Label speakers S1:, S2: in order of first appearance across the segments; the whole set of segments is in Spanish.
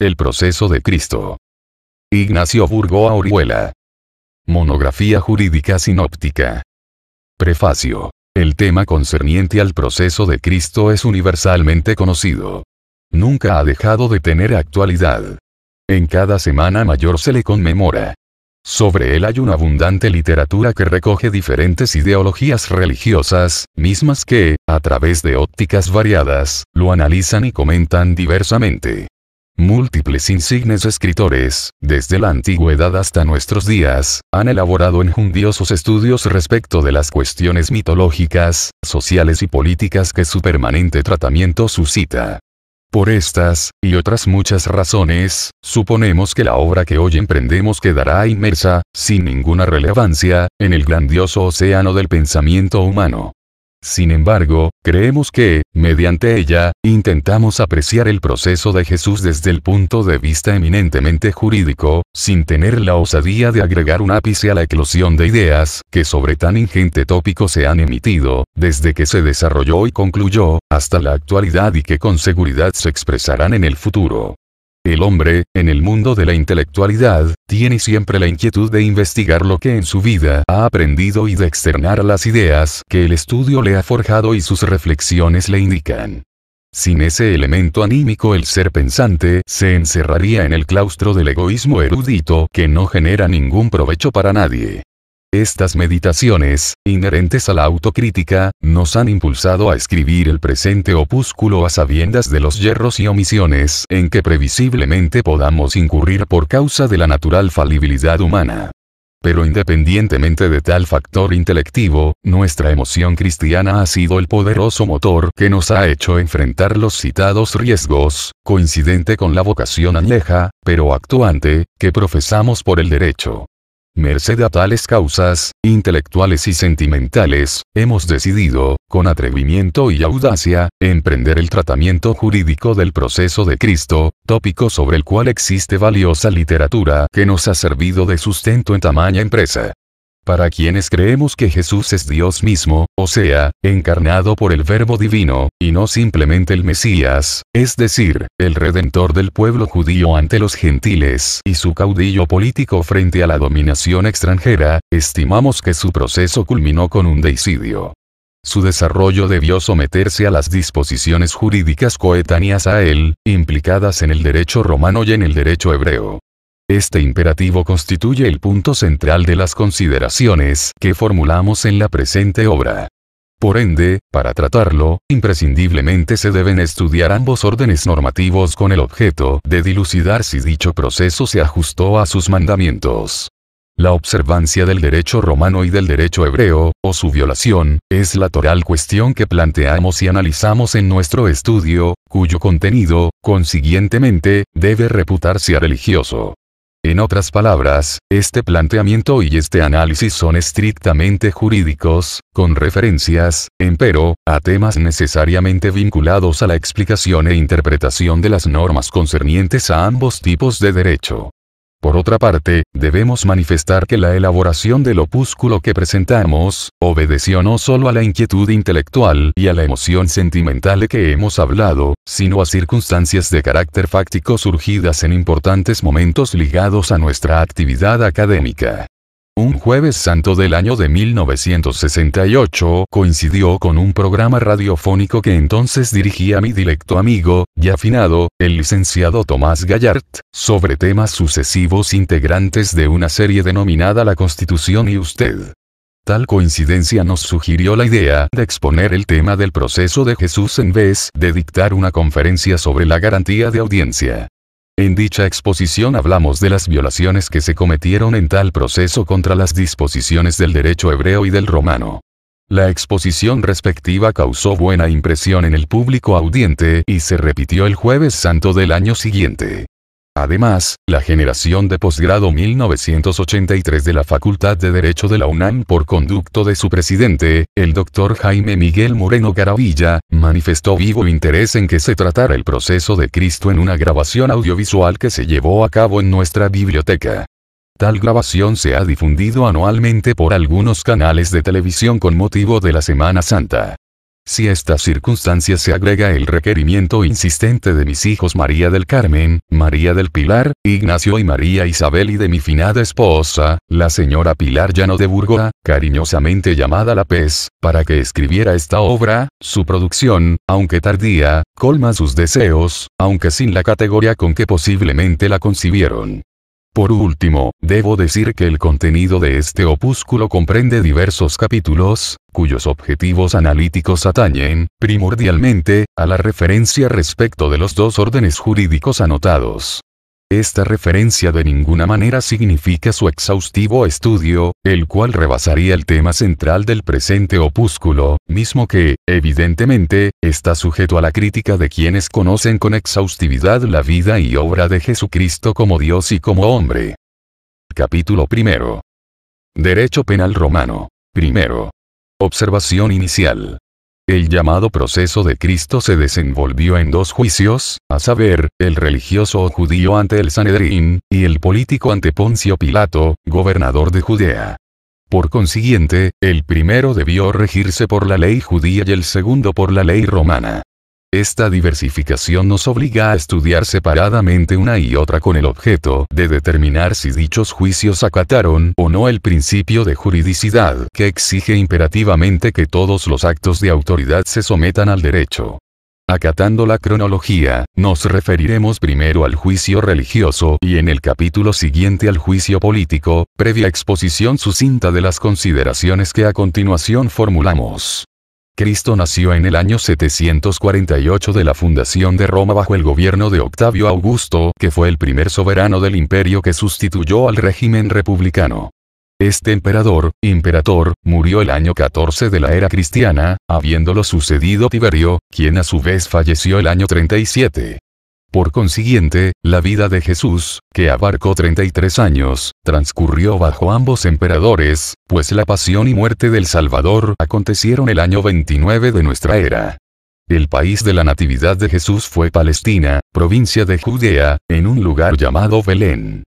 S1: El proceso de Cristo. Ignacio Burgoa Orihuela. Monografía jurídica sinóptica. Prefacio. El tema concerniente al proceso de Cristo es universalmente conocido. Nunca ha dejado de tener actualidad. En cada semana mayor se le conmemora. Sobre él hay una abundante literatura que recoge diferentes ideologías religiosas, mismas que, a través de ópticas variadas, lo analizan y comentan diversamente. Múltiples insignes escritores, desde la antigüedad hasta nuestros días, han elaborado enjundiosos estudios respecto de las cuestiones mitológicas, sociales y políticas que su permanente tratamiento suscita. Por estas, y otras muchas razones, suponemos que la obra que hoy emprendemos quedará inmersa, sin ninguna relevancia, en el grandioso océano del pensamiento humano. Sin embargo, creemos que, mediante ella, intentamos apreciar el proceso de Jesús desde el punto de vista eminentemente jurídico, sin tener la osadía de agregar un ápice a la eclosión de ideas que sobre tan ingente tópico se han emitido, desde que se desarrolló y concluyó, hasta la actualidad y que con seguridad se expresarán en el futuro. El hombre, en el mundo de la intelectualidad, tiene siempre la inquietud de investigar lo que en su vida ha aprendido y de externar las ideas que el estudio le ha forjado y sus reflexiones le indican. Sin ese elemento anímico el ser pensante se encerraría en el claustro del egoísmo erudito que no genera ningún provecho para nadie. Estas meditaciones, inherentes a la autocrítica, nos han impulsado a escribir el presente opúsculo a sabiendas de los yerros y omisiones en que previsiblemente podamos incurrir por causa de la natural falibilidad humana. Pero independientemente de tal factor intelectivo, nuestra emoción cristiana ha sido el poderoso motor que nos ha hecho enfrentar los citados riesgos, coincidente con la vocación anleja, pero actuante, que profesamos por el derecho. Merced a tales causas, intelectuales y sentimentales, hemos decidido, con atrevimiento y audacia, emprender el tratamiento jurídico del proceso de Cristo, tópico sobre el cual existe valiosa literatura que nos ha servido de sustento en tamaña empresa. Para quienes creemos que Jesús es Dios mismo, o sea, encarnado por el Verbo Divino, y no simplemente el Mesías, es decir, el Redentor del pueblo judío ante los gentiles y su caudillo político frente a la dominación extranjera, estimamos que su proceso culminó con un deicidio. Su desarrollo debió someterse a las disposiciones jurídicas coetáneas a él, implicadas en el derecho romano y en el derecho hebreo. Este imperativo constituye el punto central de las consideraciones que formulamos en la presente obra. Por ende, para tratarlo, imprescindiblemente se deben estudiar ambos órdenes normativos con el objeto de dilucidar si dicho proceso se ajustó a sus mandamientos. La observancia del derecho romano y del derecho hebreo, o su violación, es la toral cuestión que planteamos y analizamos en nuestro estudio, cuyo contenido, consiguientemente, debe reputarse a religioso. En otras palabras, este planteamiento y este análisis son estrictamente jurídicos, con referencias, empero, a temas necesariamente vinculados a la explicación e interpretación de las normas concernientes a ambos tipos de derecho. Por otra parte, debemos manifestar que la elaboración del opúsculo que presentamos, obedeció no solo a la inquietud intelectual y a la emoción sentimental de que hemos hablado, sino a circunstancias de carácter fáctico surgidas en importantes momentos ligados a nuestra actividad académica. Un jueves santo del año de 1968 coincidió con un programa radiofónico que entonces dirigía mi directo amigo, y afinado, el licenciado Tomás Gallart, sobre temas sucesivos integrantes de una serie denominada La Constitución y Usted. Tal coincidencia nos sugirió la idea de exponer el tema del proceso de Jesús en vez de dictar una conferencia sobre la garantía de audiencia. En dicha exposición hablamos de las violaciones que se cometieron en tal proceso contra las disposiciones del derecho hebreo y del romano. La exposición respectiva causó buena impresión en el público audiente y se repitió el jueves santo del año siguiente. Además, la generación de posgrado 1983 de la Facultad de Derecho de la UNAM por conducto de su presidente, el doctor Jaime Miguel Moreno Garavilla, manifestó vivo interés en que se tratara el proceso de Cristo en una grabación audiovisual que se llevó a cabo en nuestra biblioteca. Tal grabación se ha difundido anualmente por algunos canales de televisión con motivo de la Semana Santa. Si a esta circunstancia se agrega el requerimiento insistente de mis hijos María del Carmen, María del Pilar, Ignacio y María Isabel y de mi finada esposa, la señora Pilar Llano de Burgoa, cariñosamente llamada La Pez, para que escribiera esta obra, su producción, aunque tardía, colma sus deseos, aunque sin la categoría con que posiblemente la concibieron. Por último, debo decir que el contenido de este opúsculo comprende diversos capítulos, cuyos objetivos analíticos atañen, primordialmente, a la referencia respecto de los dos órdenes jurídicos anotados. Esta referencia de ninguna manera significa su exhaustivo estudio, el cual rebasaría el tema central del presente opúsculo, mismo que, evidentemente, está sujeto a la crítica de quienes conocen con exhaustividad la vida y obra de Jesucristo como Dios y como hombre. Capítulo primero. Derecho Penal Romano. Primero. Observación inicial. El llamado proceso de Cristo se desenvolvió en dos juicios, a saber, el religioso judío ante el Sanedrín, y el político ante Poncio Pilato, gobernador de Judea. Por consiguiente, el primero debió regirse por la ley judía y el segundo por la ley romana. Esta diversificación nos obliga a estudiar separadamente una y otra con el objeto de determinar si dichos juicios acataron o no el principio de juridicidad que exige imperativamente que todos los actos de autoridad se sometan al derecho. Acatando la cronología, nos referiremos primero al juicio religioso y en el capítulo siguiente al juicio político, previa exposición sucinta de las consideraciones que a continuación formulamos. Cristo nació en el año 748 de la fundación de Roma bajo el gobierno de Octavio Augusto, que fue el primer soberano del imperio que sustituyó al régimen republicano. Este emperador, imperator, murió el año 14 de la era cristiana, habiéndolo sucedido Tiberio, quien a su vez falleció el año 37. Por consiguiente, la vida de Jesús, que abarcó 33 años, transcurrió bajo ambos emperadores, pues la pasión y muerte del Salvador acontecieron el año 29 de nuestra era. El país de la natividad de Jesús fue Palestina, provincia de Judea, en un lugar llamado Belén.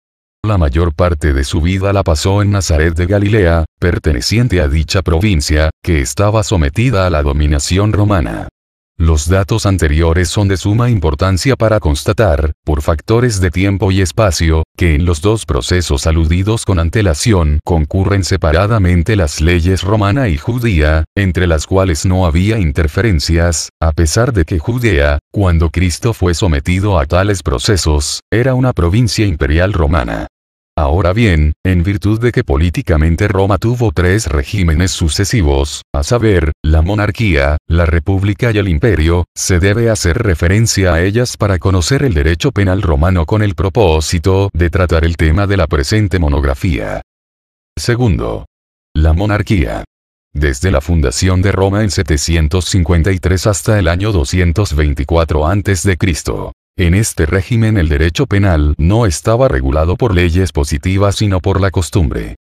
S1: La mayor parte de su vida la pasó en Nazaret de Galilea, perteneciente a dicha provincia, que estaba sometida a la dominación romana. Los datos anteriores son de suma importancia para constatar, por factores de tiempo y espacio, que en los dos procesos aludidos con antelación concurren separadamente las leyes romana y judía, entre las cuales no había interferencias, a pesar de que Judea, cuando Cristo fue sometido a tales procesos, era una provincia imperial romana. Ahora bien, en virtud de que políticamente Roma tuvo tres regímenes sucesivos, a saber, la monarquía, la república y el imperio, se debe hacer referencia a ellas para conocer el derecho penal romano con el propósito de tratar el tema de la presente monografía. Segundo. La monarquía. Desde la fundación de Roma en 753 hasta el año 224 a.C., en este régimen el derecho penal no estaba regulado por leyes positivas sino por la costumbre.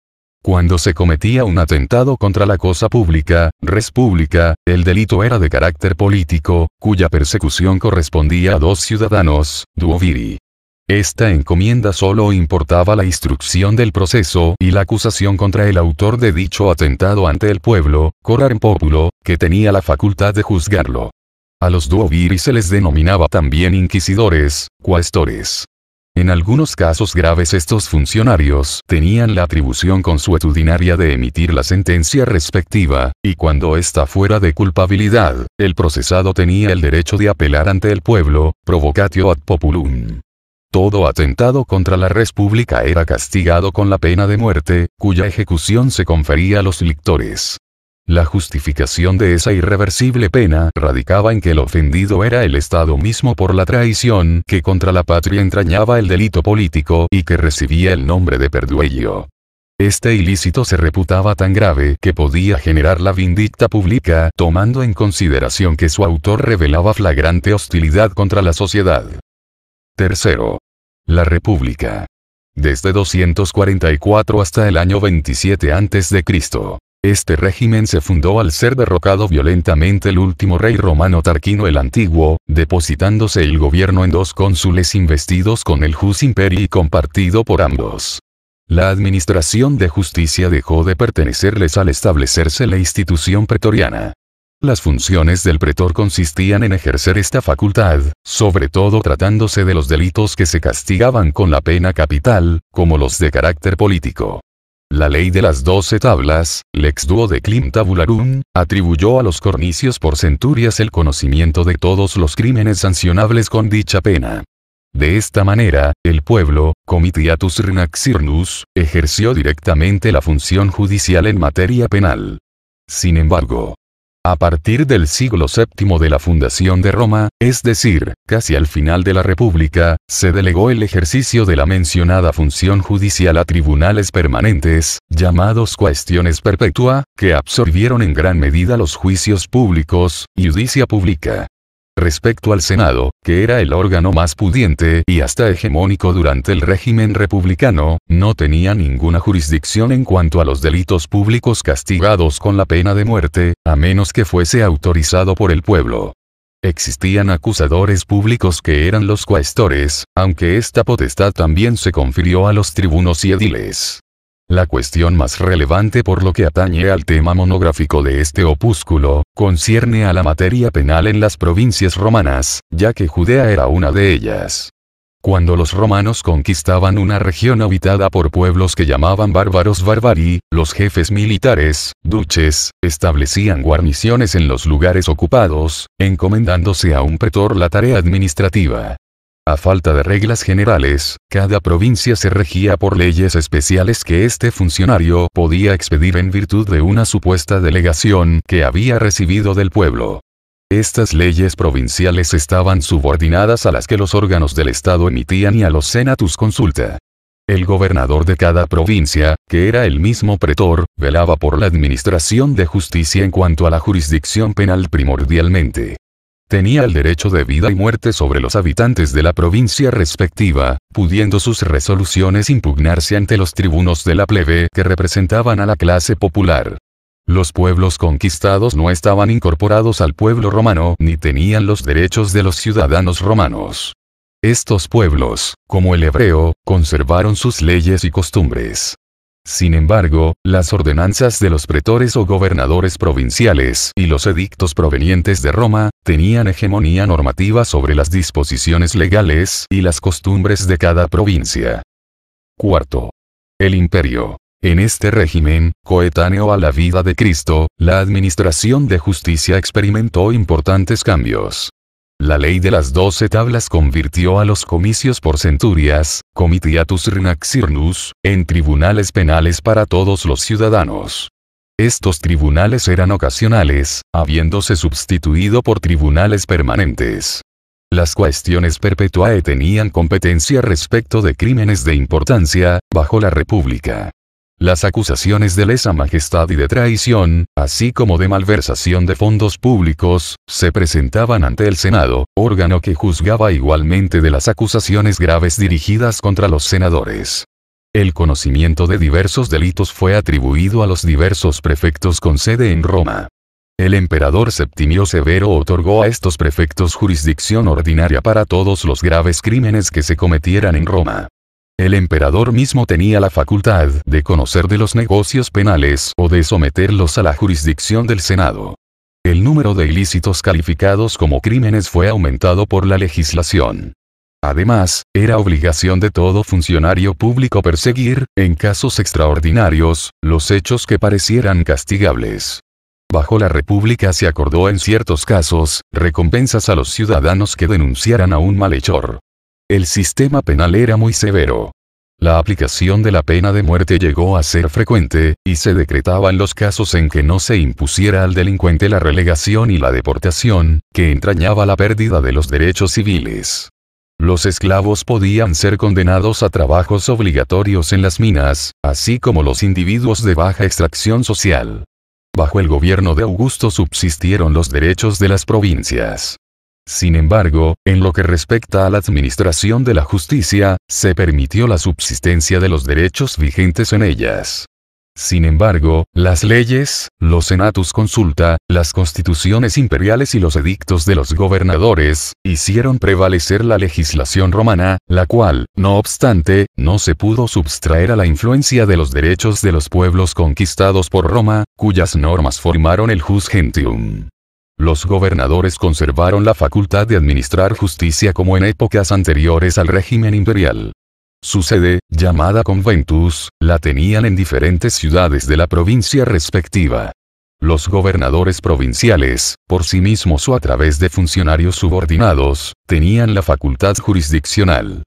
S1: Cuando se cometía un atentado contra la cosa pública, res pública, el delito era de carácter político, cuya persecución correspondía a dos ciudadanos, duoviri. Esta encomienda solo importaba la instrucción del proceso y la acusación contra el autor de dicho atentado ante el pueblo, corar en populo, que tenía la facultad de juzgarlo. A los duoviris se les denominaba también inquisidores, cuestores. En algunos casos graves estos funcionarios tenían la atribución consuetudinaria de emitir la sentencia respectiva, y cuando ésta fuera de culpabilidad, el procesado tenía el derecho de apelar ante el pueblo, provocatio ad populum. Todo atentado contra la República era castigado con la pena de muerte, cuya ejecución se confería a los lictores. La justificación de esa irreversible pena radicaba en que el ofendido era el Estado mismo por la traición que contra la patria entrañaba el delito político y que recibía el nombre de perduello. Este ilícito se reputaba tan grave que podía generar la vindicta pública, tomando en consideración que su autor revelaba flagrante hostilidad contra la sociedad. Tercero. La República. Desde 244 hasta el año 27 a.C. Este régimen se fundó al ser derrocado violentamente el último rey romano Tarquino el Antiguo, depositándose el gobierno en dos cónsules investidos con el jus y compartido por ambos. La administración de justicia dejó de pertenecerles al establecerse la institución pretoriana. Las funciones del pretor consistían en ejercer esta facultad, sobre todo tratándose de los delitos que se castigaban con la pena capital, como los de carácter político la ley de las doce tablas, Lex Duo de Klim Tabularum, atribuyó a los cornicios por centurias el conocimiento de todos los crímenes sancionables con dicha pena. De esta manera, el pueblo, Comitiatus renaxirnus, ejerció directamente la función judicial en materia penal. Sin embargo, a partir del siglo VII de la fundación de Roma, es decir, casi al final de la República, se delegó el ejercicio de la mencionada función judicial a tribunales permanentes, llamados cuestiones perpetua, que absorbieron en gran medida los juicios públicos, y judicia pública. Respecto al Senado, que era el órgano más pudiente y hasta hegemónico durante el régimen republicano, no tenía ninguna jurisdicción en cuanto a los delitos públicos castigados con la pena de muerte, a menos que fuese autorizado por el pueblo. Existían acusadores públicos que eran los cuestores, aunque esta potestad también se confirió a los tribunos y ediles. La cuestión más relevante por lo que atañe al tema monográfico de este opúsculo, concierne a la materia penal en las provincias romanas, ya que Judea era una de ellas. Cuando los romanos conquistaban una región habitada por pueblos que llamaban bárbaros barbari, los jefes militares, duches, establecían guarniciones en los lugares ocupados, encomendándose a un pretor la tarea administrativa. A falta de reglas generales, cada provincia se regía por leyes especiales que este funcionario podía expedir en virtud de una supuesta delegación que había recibido del pueblo. Estas leyes provinciales estaban subordinadas a las que los órganos del Estado emitían y a los senatus consulta. El gobernador de cada provincia, que era el mismo pretor, velaba por la administración de justicia en cuanto a la jurisdicción penal primordialmente tenía el derecho de vida y muerte sobre los habitantes de la provincia respectiva, pudiendo sus resoluciones impugnarse ante los tribunos de la plebe que representaban a la clase popular. Los pueblos conquistados no estaban incorporados al pueblo romano ni tenían los derechos de los ciudadanos romanos. Estos pueblos, como el hebreo, conservaron sus leyes y costumbres. Sin embargo, las ordenanzas de los pretores o gobernadores provinciales y los edictos provenientes de Roma, tenían hegemonía normativa sobre las disposiciones legales y las costumbres de cada provincia. Cuarto. El imperio. En este régimen, coetáneo a la vida de Cristo, la administración de justicia experimentó importantes cambios. La ley de las doce tablas convirtió a los comicios por centurias, comitiatus renaxirnus, en tribunales penales para todos los ciudadanos. Estos tribunales eran ocasionales, habiéndose sustituido por tribunales permanentes. Las cuestiones perpetuae tenían competencia respecto de crímenes de importancia, bajo la República. Las acusaciones de lesa majestad y de traición, así como de malversación de fondos públicos, se presentaban ante el Senado, órgano que juzgaba igualmente de las acusaciones graves dirigidas contra los senadores. El conocimiento de diversos delitos fue atribuido a los diversos prefectos con sede en Roma. El emperador Septimio Severo otorgó a estos prefectos jurisdicción ordinaria para todos los graves crímenes que se cometieran en Roma. El emperador mismo tenía la facultad de conocer de los negocios penales o de someterlos a la jurisdicción del Senado. El número de ilícitos calificados como crímenes fue aumentado por la legislación. Además, era obligación de todo funcionario público perseguir, en casos extraordinarios, los hechos que parecieran castigables. Bajo la República se acordó en ciertos casos, recompensas a los ciudadanos que denunciaran a un malhechor. El sistema penal era muy severo. La aplicación de la pena de muerte llegó a ser frecuente, y se decretaban los casos en que no se impusiera al delincuente la relegación y la deportación, que entrañaba la pérdida de los derechos civiles. Los esclavos podían ser condenados a trabajos obligatorios en las minas, así como los individuos de baja extracción social. Bajo el gobierno de Augusto subsistieron los derechos de las provincias. Sin embargo, en lo que respecta a la administración de la justicia, se permitió la subsistencia de los derechos vigentes en ellas. Sin embargo, las leyes, los senatus consulta, las constituciones imperiales y los edictos de los gobernadores, hicieron prevalecer la legislación romana, la cual, no obstante, no se pudo substraer a la influencia de los derechos de los pueblos conquistados por Roma, cuyas normas formaron el jus gentium. Los gobernadores conservaron la facultad de administrar justicia como en épocas anteriores al régimen imperial. Su sede, llamada Conventus, la tenían en diferentes ciudades de la provincia respectiva. Los gobernadores provinciales, por sí mismos o a través de funcionarios subordinados, tenían la facultad jurisdiccional.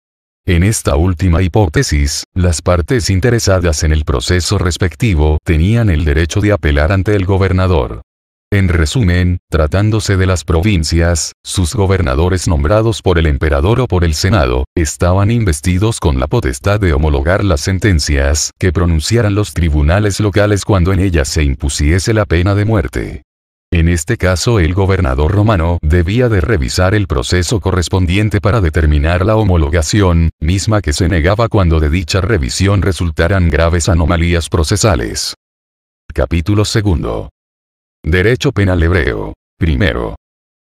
S1: En esta última hipótesis, las partes interesadas en el proceso respectivo tenían el derecho de apelar ante el gobernador. En resumen, tratándose de las provincias, sus gobernadores nombrados por el emperador o por el Senado, estaban investidos con la potestad de homologar las sentencias que pronunciaran los tribunales locales cuando en ellas se impusiese la pena de muerte. En este caso el gobernador romano debía de revisar el proceso correspondiente para determinar la homologación, misma que se negaba cuando de dicha revisión resultaran graves anomalías procesales. Capítulo 2. Derecho Penal Hebreo. Primero.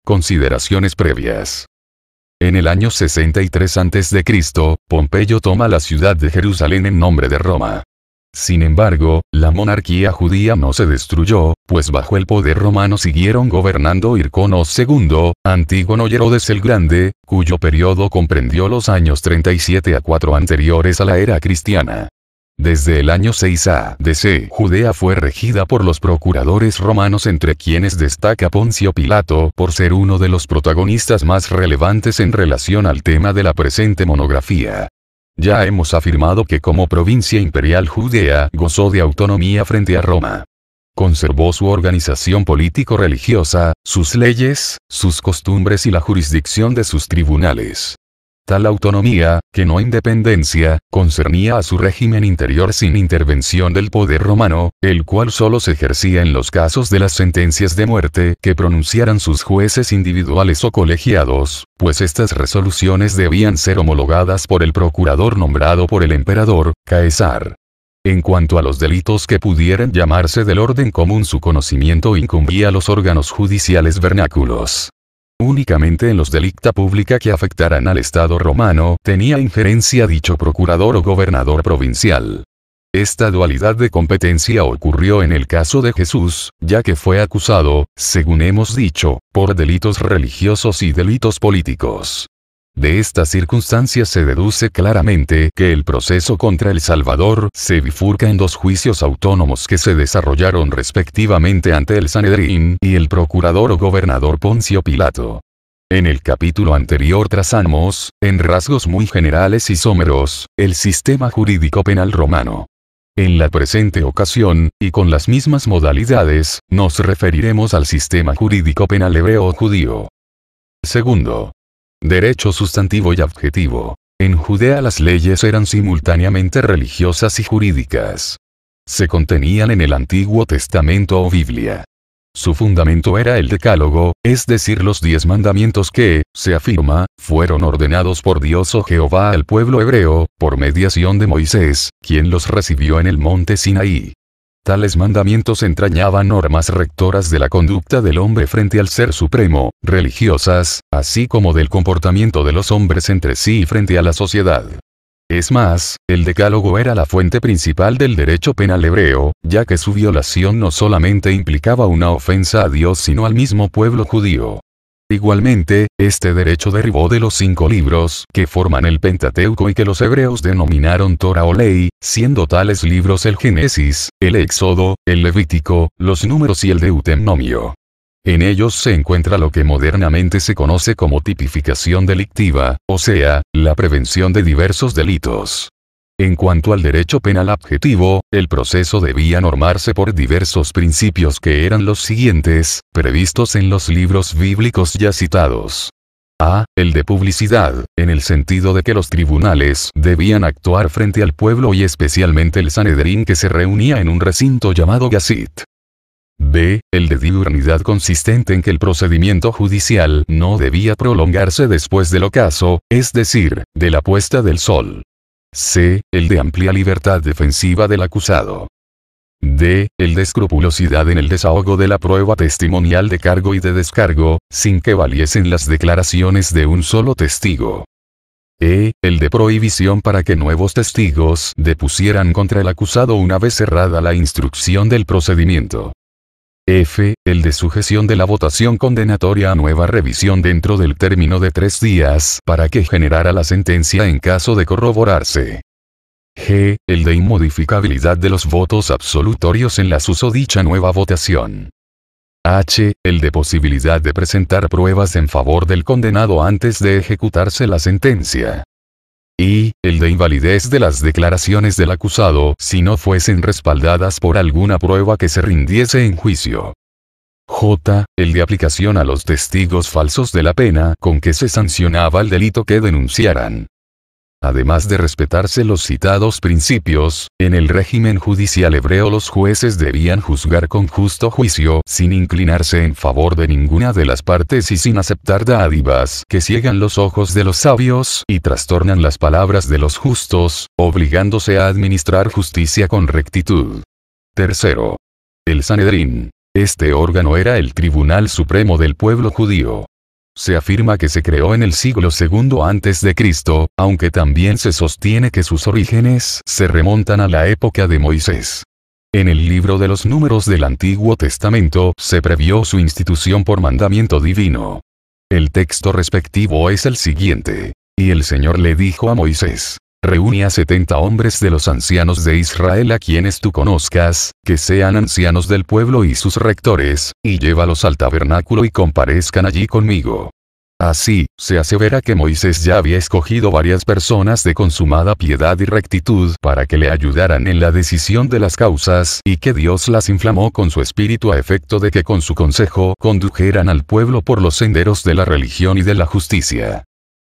S1: Consideraciones previas. En el año 63 a.C., Pompeyo toma la ciudad de Jerusalén en nombre de Roma. Sin embargo, la monarquía judía no se destruyó, pues bajo el poder romano siguieron gobernando Irconos II, Antígono y Herodes el Grande, cuyo periodo comprendió los años 37 a 4 anteriores a la era cristiana. Desde el año 6 a Judea fue regida por los procuradores romanos entre quienes destaca Poncio Pilato por ser uno de los protagonistas más relevantes en relación al tema de la presente monografía. Ya hemos afirmado que como provincia imperial Judea gozó de autonomía frente a Roma. Conservó su organización político-religiosa, sus leyes, sus costumbres y la jurisdicción de sus tribunales. Tal autonomía, que no independencia, concernía a su régimen interior sin intervención del poder romano, el cual solo se ejercía en los casos de las sentencias de muerte que pronunciaran sus jueces individuales o colegiados, pues estas resoluciones debían ser homologadas por el procurador nombrado por el emperador, Caesar. En cuanto a los delitos que pudieran llamarse del orden común su conocimiento incumbía a los órganos judiciales vernáculos. Únicamente en los delicta pública que afectaran al Estado romano tenía injerencia dicho procurador o gobernador provincial. Esta dualidad de competencia ocurrió en el caso de Jesús, ya que fue acusado, según hemos dicho, por delitos religiosos y delitos políticos. De estas circunstancias se deduce claramente que el proceso contra El Salvador se bifurca en dos juicios autónomos que se desarrollaron respectivamente ante el Sanedrín y el procurador o gobernador Poncio Pilato. En el capítulo anterior trazamos, en rasgos muy generales y someros, el sistema jurídico penal romano. En la presente ocasión, y con las mismas modalidades, nos referiremos al sistema jurídico penal hebreo o judío. Segundo, Derecho sustantivo y adjetivo. En Judea las leyes eran simultáneamente religiosas y jurídicas. Se contenían en el Antiguo Testamento o Biblia. Su fundamento era el decálogo, es decir, los diez mandamientos que, se afirma, fueron ordenados por Dios o Jehová al pueblo hebreo, por mediación de Moisés, quien los recibió en el monte Sinaí. Tales mandamientos entrañaban normas rectoras de la conducta del hombre frente al Ser Supremo, religiosas, así como del comportamiento de los hombres entre sí y frente a la sociedad. Es más, el decálogo era la fuente principal del derecho penal hebreo, ya que su violación no solamente implicaba una ofensa a Dios sino al mismo pueblo judío. Igualmente, este derecho derivó de los cinco libros que forman el Pentateuco y que los hebreos denominaron Torah o ley, siendo tales libros el Génesis, el Éxodo, el Levítico, los números y el Deuteronomio. En ellos se encuentra lo que modernamente se conoce como tipificación delictiva, o sea, la prevención de diversos delitos. En cuanto al derecho penal adjetivo, el proceso debía normarse por diversos principios que eran los siguientes, previstos en los libros bíblicos ya citados. A. El de publicidad, en el sentido de que los tribunales debían actuar frente al pueblo y especialmente el Sanedrín que se reunía en un recinto llamado Gazit. B. El de diurnidad consistente en que el procedimiento judicial no debía prolongarse después del ocaso, es decir, de la puesta del sol. C. El de amplia libertad defensiva del acusado. D. El de escrupulosidad en el desahogo de la prueba testimonial de cargo y de descargo, sin que valiesen las declaraciones de un solo testigo. E. El de prohibición para que nuevos testigos depusieran contra el acusado una vez cerrada la instrucción del procedimiento. F. El de sujeción de la votación condenatoria a nueva revisión dentro del término de tres días para que generara la sentencia en caso de corroborarse. G. El de inmodificabilidad de los votos absolutorios en la susodicha nueva votación. H. El de posibilidad de presentar pruebas en favor del condenado antes de ejecutarse la sentencia y el de invalidez de las declaraciones del acusado si no fuesen respaldadas por alguna prueba que se rindiese en juicio. J. El de aplicación a los testigos falsos de la pena con que se sancionaba el delito que denunciaran. Además de respetarse los citados principios, en el régimen judicial hebreo los jueces debían juzgar con justo juicio, sin inclinarse en favor de ninguna de las partes y sin aceptar dádivas que ciegan los ojos de los sabios y trastornan las palabras de los justos, obligándose a administrar justicia con rectitud. Tercero. El Sanedrín. Este órgano era el Tribunal Supremo del Pueblo Judío. Se afirma que se creó en el siglo II a.C., aunque también se sostiene que sus orígenes se remontan a la época de Moisés. En el libro de los números del Antiguo Testamento se previó su institución por mandamiento divino. El texto respectivo es el siguiente. Y el Señor le dijo a Moisés, Reúne a 70 hombres de los ancianos de Israel a quienes tú conozcas, que sean ancianos del pueblo y sus rectores, y llévalos al tabernáculo y comparezcan allí conmigo. Así, se asevera que Moisés ya había escogido varias personas de consumada piedad y rectitud para que le ayudaran en la decisión de las causas y que Dios las inflamó con su espíritu a efecto de que con su consejo condujeran al pueblo por los senderos de la religión y de la justicia.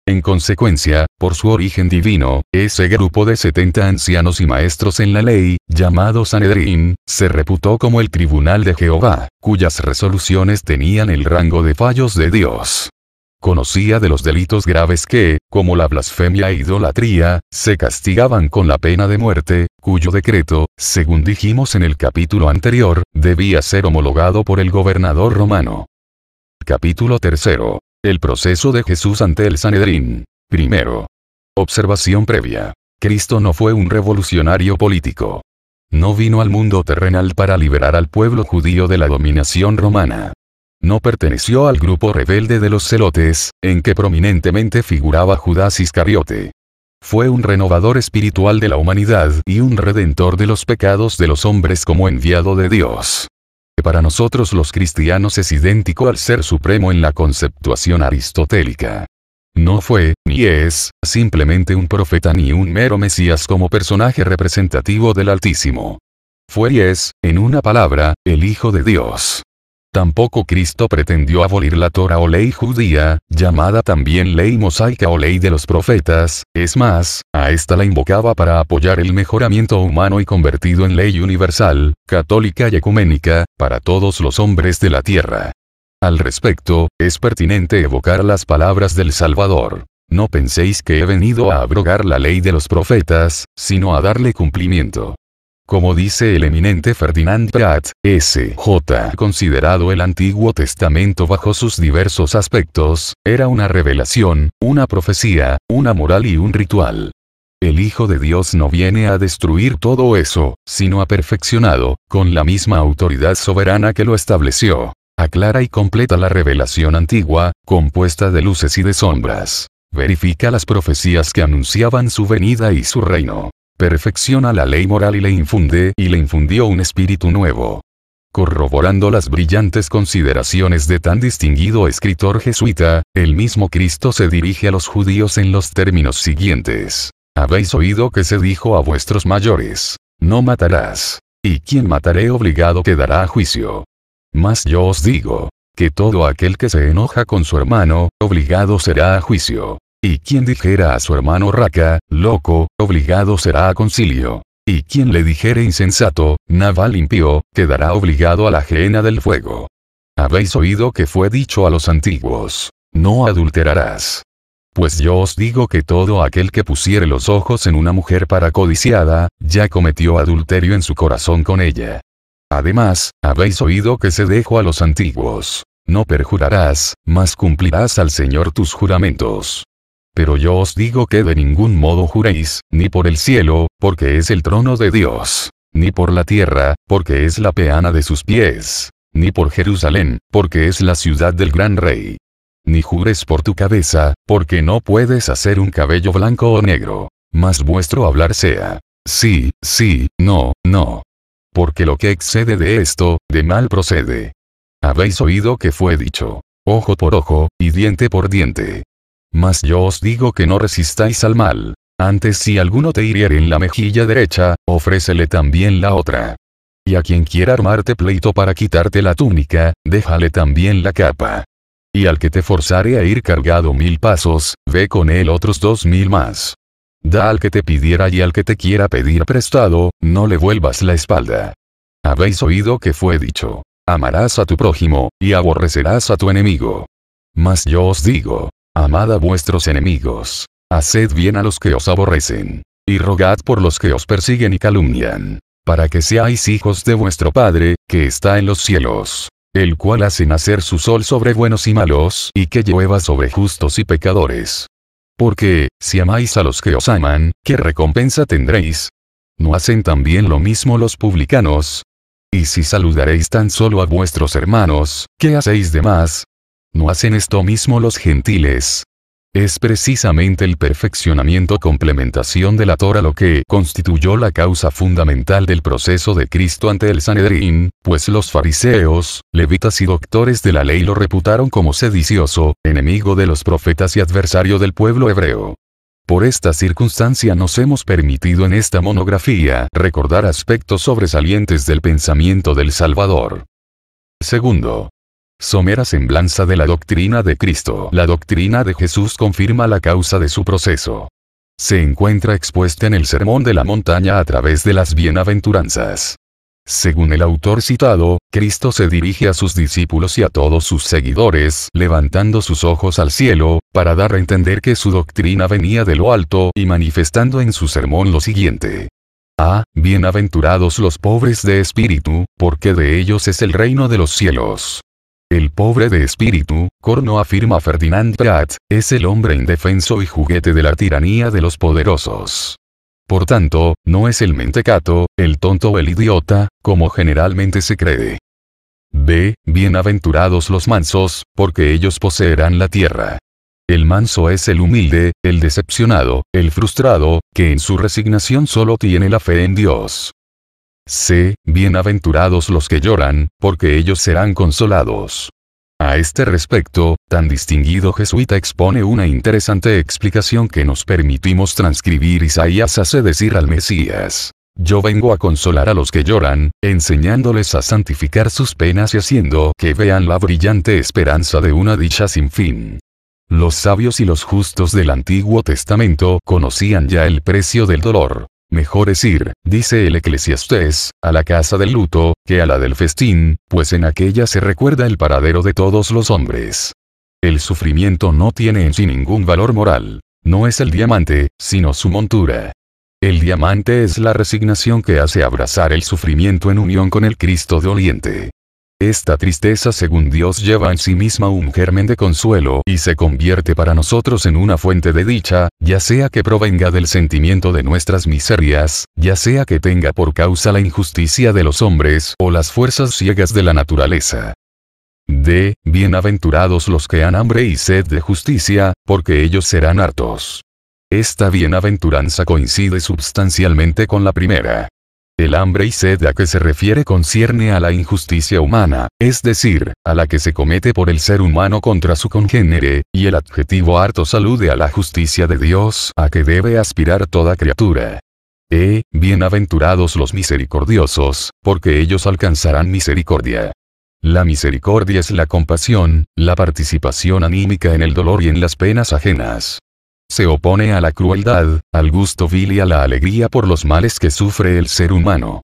S1: En consecuencia, por su origen divino, ese grupo de 70 ancianos y maestros en la ley, llamado Sanedrín, se reputó como el Tribunal de Jehová, cuyas resoluciones tenían el rango de fallos de Dios. Conocía de los delitos graves que, como la blasfemia e idolatría, se castigaban con la pena de muerte, cuyo decreto, según dijimos en el capítulo anterior, debía ser homologado por el gobernador romano. Capítulo 3 el proceso de Jesús ante el Sanedrín. Primero. Observación previa. Cristo no fue un revolucionario político. No vino al mundo terrenal para liberar al pueblo judío de la dominación romana. No perteneció al grupo rebelde de los celotes, en que prominentemente figuraba Judas Iscariote. Fue un renovador espiritual de la humanidad y un redentor de los pecados de los hombres como enviado de Dios para nosotros los cristianos es idéntico al ser supremo en la conceptuación aristotélica. No fue, ni es, simplemente un profeta ni un mero Mesías como personaje representativo del Altísimo. Fue y es, en una palabra, el Hijo de Dios. Tampoco Cristo pretendió abolir la Torah o ley judía, llamada también ley mosaica o ley de los profetas, es más, a esta la invocaba para apoyar el mejoramiento humano y convertido en ley universal, católica y ecuménica, para todos los hombres de la tierra. Al respecto, es pertinente evocar las palabras del Salvador. No penséis que he venido a abrogar la ley de los profetas, sino a darle cumplimiento. Como dice el eminente Ferdinand Pratt, S.J. considerado el Antiguo Testamento bajo sus diversos aspectos, era una revelación, una profecía, una moral y un ritual. El Hijo de Dios no viene a destruir todo eso, sino a perfeccionado, con la misma autoridad soberana que lo estableció. Aclara y completa la revelación antigua, compuesta de luces y de sombras. Verifica las profecías que anunciaban su venida y su reino perfecciona la ley moral y le infunde y le infundió un espíritu nuevo. Corroborando las brillantes consideraciones de tan distinguido escritor jesuita, el mismo Cristo se dirige a los judíos en los términos siguientes. Habéis oído que se dijo a vuestros mayores, no matarás, y quien mataré obligado quedará a juicio. Mas yo os digo, que todo aquel que se enoja con su hermano, obligado será a juicio. Y quien dijera a su hermano Raca, loco, obligado será a concilio. Y quien le dijere insensato, naval impío, quedará obligado a la ajena del fuego. Habéis oído que fue dicho a los antiguos, no adulterarás. Pues yo os digo que todo aquel que pusiere los ojos en una mujer para codiciada, ya cometió adulterio en su corazón con ella. Además, habéis oído que se dejó a los antiguos, no perjurarás, mas cumplirás al Señor tus juramentos. Pero yo os digo que de ningún modo juréis, ni por el cielo, porque es el trono de Dios, ni por la tierra, porque es la peana de sus pies, ni por Jerusalén, porque es la ciudad del gran rey. Ni jures por tu cabeza, porque no puedes hacer un cabello blanco o negro, mas vuestro hablar sea, sí, sí, no, no. Porque lo que excede de esto, de mal procede. Habéis oído que fue dicho, ojo por ojo, y diente por diente. Mas yo os digo que no resistáis al mal. Antes si alguno te hiriere en la mejilla derecha, ofrécele también la otra. Y a quien quiera armarte pleito para quitarte la túnica, déjale también la capa. Y al que te forzare a ir cargado mil pasos, ve con él otros dos mil más. Da al que te pidiera y al que te quiera pedir prestado, no le vuelvas la espalda. Habéis oído que fue dicho, amarás a tu prójimo, y aborrecerás a tu enemigo. Mas yo os digo, Amad a vuestros enemigos. Haced bien a los que os aborrecen. Y rogad por los que os persiguen y calumnian. Para que seáis hijos de vuestro Padre, que está en los cielos. El cual hace nacer su sol sobre buenos y malos, y que llueva sobre justos y pecadores. Porque, si amáis a los que os aman, ¿qué recompensa tendréis? ¿No hacen también lo mismo los publicanos? Y si saludaréis tan solo a vuestros hermanos, ¿qué hacéis de más? ¿No hacen esto mismo los gentiles? Es precisamente el perfeccionamiento complementación de la Torah lo que constituyó la causa fundamental del proceso de Cristo ante el Sanedrín, pues los fariseos, levitas y doctores de la ley lo reputaron como sedicioso, enemigo de los profetas y adversario del pueblo hebreo. Por esta circunstancia nos hemos permitido en esta monografía recordar aspectos sobresalientes del pensamiento del Salvador. Segundo, somera semblanza de la doctrina de Cristo. La doctrina de Jesús confirma la causa de su proceso. Se encuentra expuesta en el Sermón de la Montaña a través de las bienaventuranzas. Según el autor citado, Cristo se dirige a sus discípulos y a todos sus seguidores, levantando sus ojos al cielo, para dar a entender que su doctrina venía de lo alto y manifestando en su sermón lo siguiente. Ah, bienaventurados los pobres de espíritu, porque de ellos es el reino de los cielos. El pobre de espíritu, Corno afirma Ferdinand Pratt, es el hombre indefenso y juguete de la tiranía de los poderosos. Por tanto, no es el mentecato, el tonto o el idiota, como generalmente se cree. B. Bienaventurados los mansos, porque ellos poseerán la tierra. El manso es el humilde, el decepcionado, el frustrado, que en su resignación solo tiene la fe en Dios. C. Bienaventurados los que lloran, porque ellos serán consolados. A este respecto, tan distinguido jesuita expone una interesante explicación que nos permitimos transcribir. Isaías hace decir al Mesías, yo vengo a consolar a los que lloran, enseñándoles a santificar sus penas y haciendo que vean la brillante esperanza de una dicha sin fin. Los sabios y los justos del Antiguo Testamento conocían ya el precio del dolor, Mejor es ir, dice el eclesiastés, a la casa del luto, que a la del festín, pues en aquella se recuerda el paradero de todos los hombres. El sufrimiento no tiene en sí ningún valor moral. No es el diamante, sino su montura. El diamante es la resignación que hace abrazar el sufrimiento en unión con el Cristo de Oriente. Esta tristeza según Dios lleva en sí misma un germen de consuelo y se convierte para nosotros en una fuente de dicha, ya sea que provenga del sentimiento de nuestras miserias, ya sea que tenga por causa la injusticia de los hombres o las fuerzas ciegas de la naturaleza. D. Bienaventurados los que han hambre y sed de justicia, porque ellos serán hartos. Esta bienaventuranza coincide sustancialmente con la primera. El hambre y sed a que se refiere concierne a la injusticia humana, es decir, a la que se comete por el ser humano contra su congénere, y el adjetivo harto salude a la justicia de Dios a que debe aspirar toda criatura. Eh, bienaventurados los misericordiosos, porque ellos alcanzarán misericordia. La misericordia es la compasión, la participación anímica en el dolor y en las penas ajenas se opone a la crueldad, al gusto vil y a la alegría por los males que sufre el ser humano.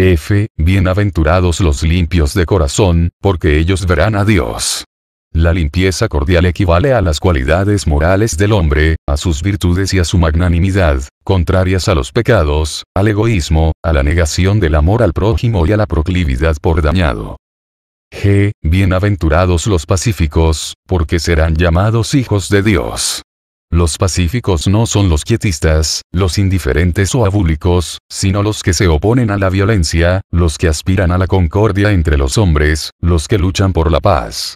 S1: F. Bienaventurados los limpios de corazón, porque ellos verán a Dios. La limpieza cordial equivale a las cualidades morales del hombre, a sus virtudes y a su magnanimidad, contrarias a los pecados, al egoísmo, a la negación del amor al prójimo y a la proclividad por dañado. G. Bienaventurados los pacíficos, porque serán llamados hijos de Dios. Los pacíficos no son los quietistas, los indiferentes o abúlicos, sino los que se oponen a la violencia, los que aspiran a la concordia entre los hombres, los que luchan por la paz.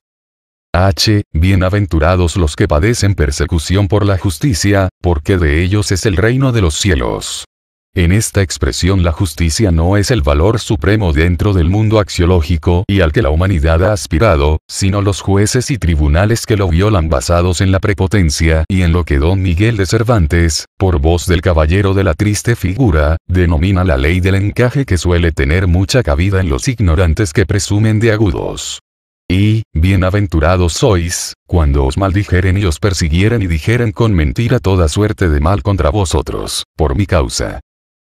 S1: H. Bienaventurados los que padecen persecución por la justicia, porque de ellos es el reino de los cielos. En esta expresión la justicia no es el valor supremo dentro del mundo axiológico y al que la humanidad ha aspirado, sino los jueces y tribunales que lo violan basados en la prepotencia y en lo que don Miguel de Cervantes, por voz del caballero de la triste figura, denomina la ley del encaje que suele tener mucha cabida en los ignorantes que presumen de agudos. Y, bienaventurados sois, cuando os maldijeren y os persiguieren y dijeren con mentira toda suerte de mal contra vosotros, por mi causa.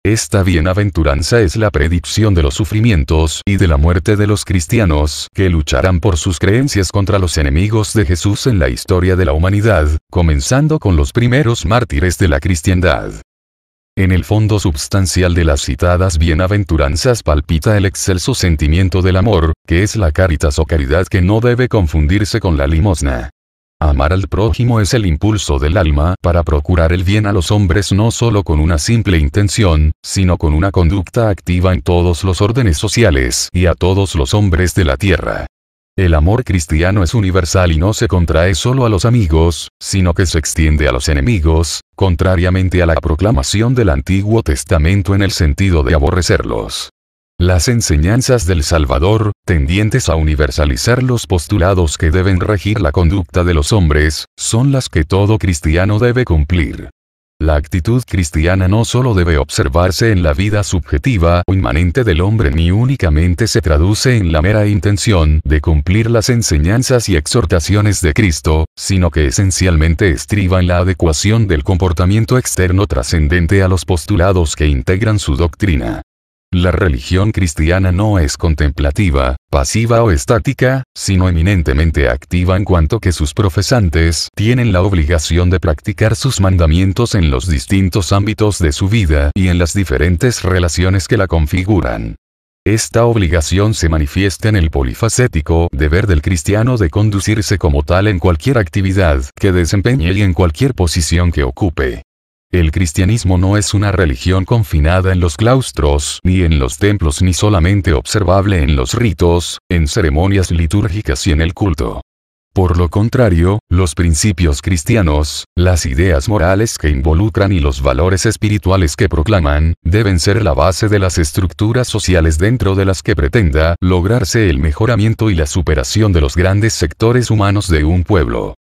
S1: Esta bienaventuranza es la predicción de los sufrimientos y de la muerte de los cristianos que lucharán por sus creencias contra los enemigos de Jesús en la historia de la humanidad, comenzando con los primeros mártires de la cristiandad. En el fondo substancial de las citadas bienaventuranzas palpita el excelso sentimiento del amor, que es la caritas o caridad que no debe confundirse con la limosna. Amar al prójimo es el impulso del alma para procurar el bien a los hombres no solo con una simple intención, sino con una conducta activa en todos los órdenes sociales y a todos los hombres de la tierra. El amor cristiano es universal y no se contrae solo a los amigos, sino que se extiende a los enemigos, contrariamente a la proclamación del Antiguo Testamento en el sentido de aborrecerlos. Las enseñanzas del Salvador, tendientes a universalizar los postulados que deben regir la conducta de los hombres, son las que todo cristiano debe cumplir. La actitud cristiana no solo debe observarse en la vida subjetiva o inmanente del hombre ni únicamente se traduce en la mera intención de cumplir las enseñanzas y exhortaciones de Cristo, sino que esencialmente estriba en la adecuación del comportamiento externo trascendente a los postulados que integran su doctrina. La religión cristiana no es contemplativa, pasiva o estática, sino eminentemente activa en cuanto que sus profesantes tienen la obligación de practicar sus mandamientos en los distintos ámbitos de su vida y en las diferentes relaciones que la configuran. Esta obligación se manifiesta en el polifacético deber del cristiano de conducirse como tal en cualquier actividad que desempeñe y en cualquier posición que ocupe. El cristianismo no es una religión confinada en los claustros, ni en los templos, ni solamente observable en los ritos, en ceremonias litúrgicas y en el culto. Por lo contrario, los principios cristianos, las ideas morales que involucran y los valores espirituales que proclaman, deben ser la base de las estructuras sociales dentro de las que pretenda lograrse el mejoramiento y la superación de los grandes sectores humanos de un pueblo.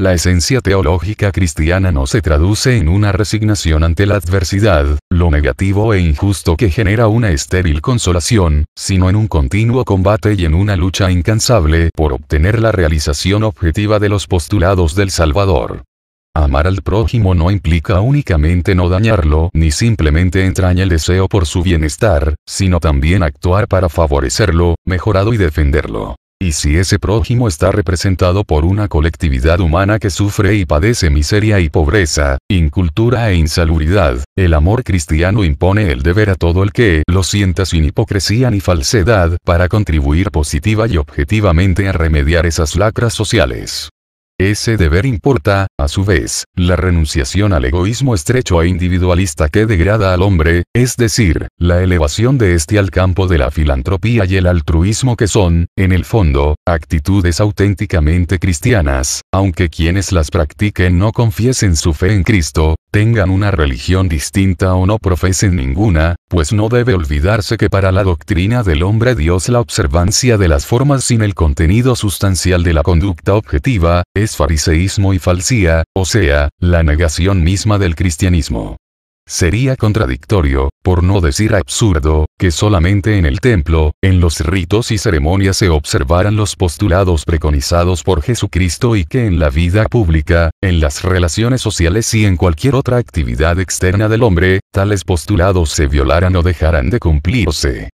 S1: La esencia teológica cristiana no se traduce en una resignación ante la adversidad, lo negativo e injusto que genera una estéril consolación, sino en un continuo combate y en una lucha incansable por obtener la realización objetiva de los postulados del Salvador. Amar al prójimo no implica únicamente no dañarlo, ni simplemente entraña el deseo por su bienestar, sino también actuar para favorecerlo, mejorado y defenderlo. Y si ese prójimo está representado por una colectividad humana que sufre y padece miseria y pobreza, incultura e insalubridad, el amor cristiano impone el deber a todo el que lo sienta sin hipocresía ni falsedad para contribuir positiva y objetivamente a remediar esas lacras sociales. Ese deber importa, a su vez, la renunciación al egoísmo estrecho e individualista que degrada al hombre, es decir, la elevación de este al campo de la filantropía y el altruismo que son, en el fondo, actitudes auténticamente cristianas, aunque quienes las practiquen no confiesen su fe en Cristo, tengan una religión distinta o no profesen ninguna, pues no debe olvidarse que para la doctrina del hombre Dios la observancia de las formas sin el contenido sustancial de la conducta objetiva, es fariseísmo y falsía, o sea, la negación misma del cristianismo. Sería contradictorio, por no decir absurdo, que solamente en el templo, en los ritos y ceremonias se observaran los postulados preconizados por Jesucristo y que en la vida pública, en las relaciones sociales y en cualquier otra actividad externa del hombre, tales postulados se violaran o dejaran de cumplirse.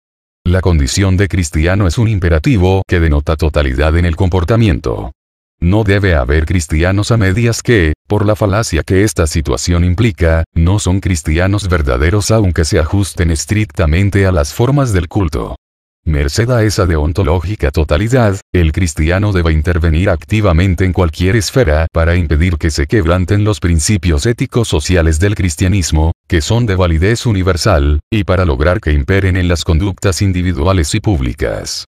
S1: La condición de cristiano es un imperativo que denota totalidad en el comportamiento. No debe haber cristianos a medias que, por la falacia que esta situación implica, no son cristianos verdaderos aunque se ajusten estrictamente a las formas del culto. Merced a esa deontológica totalidad, el cristiano debe intervenir activamente en cualquier esfera para impedir que se quebranten los principios éticos sociales del cristianismo, que son de validez universal, y para lograr que imperen en las conductas individuales y públicas.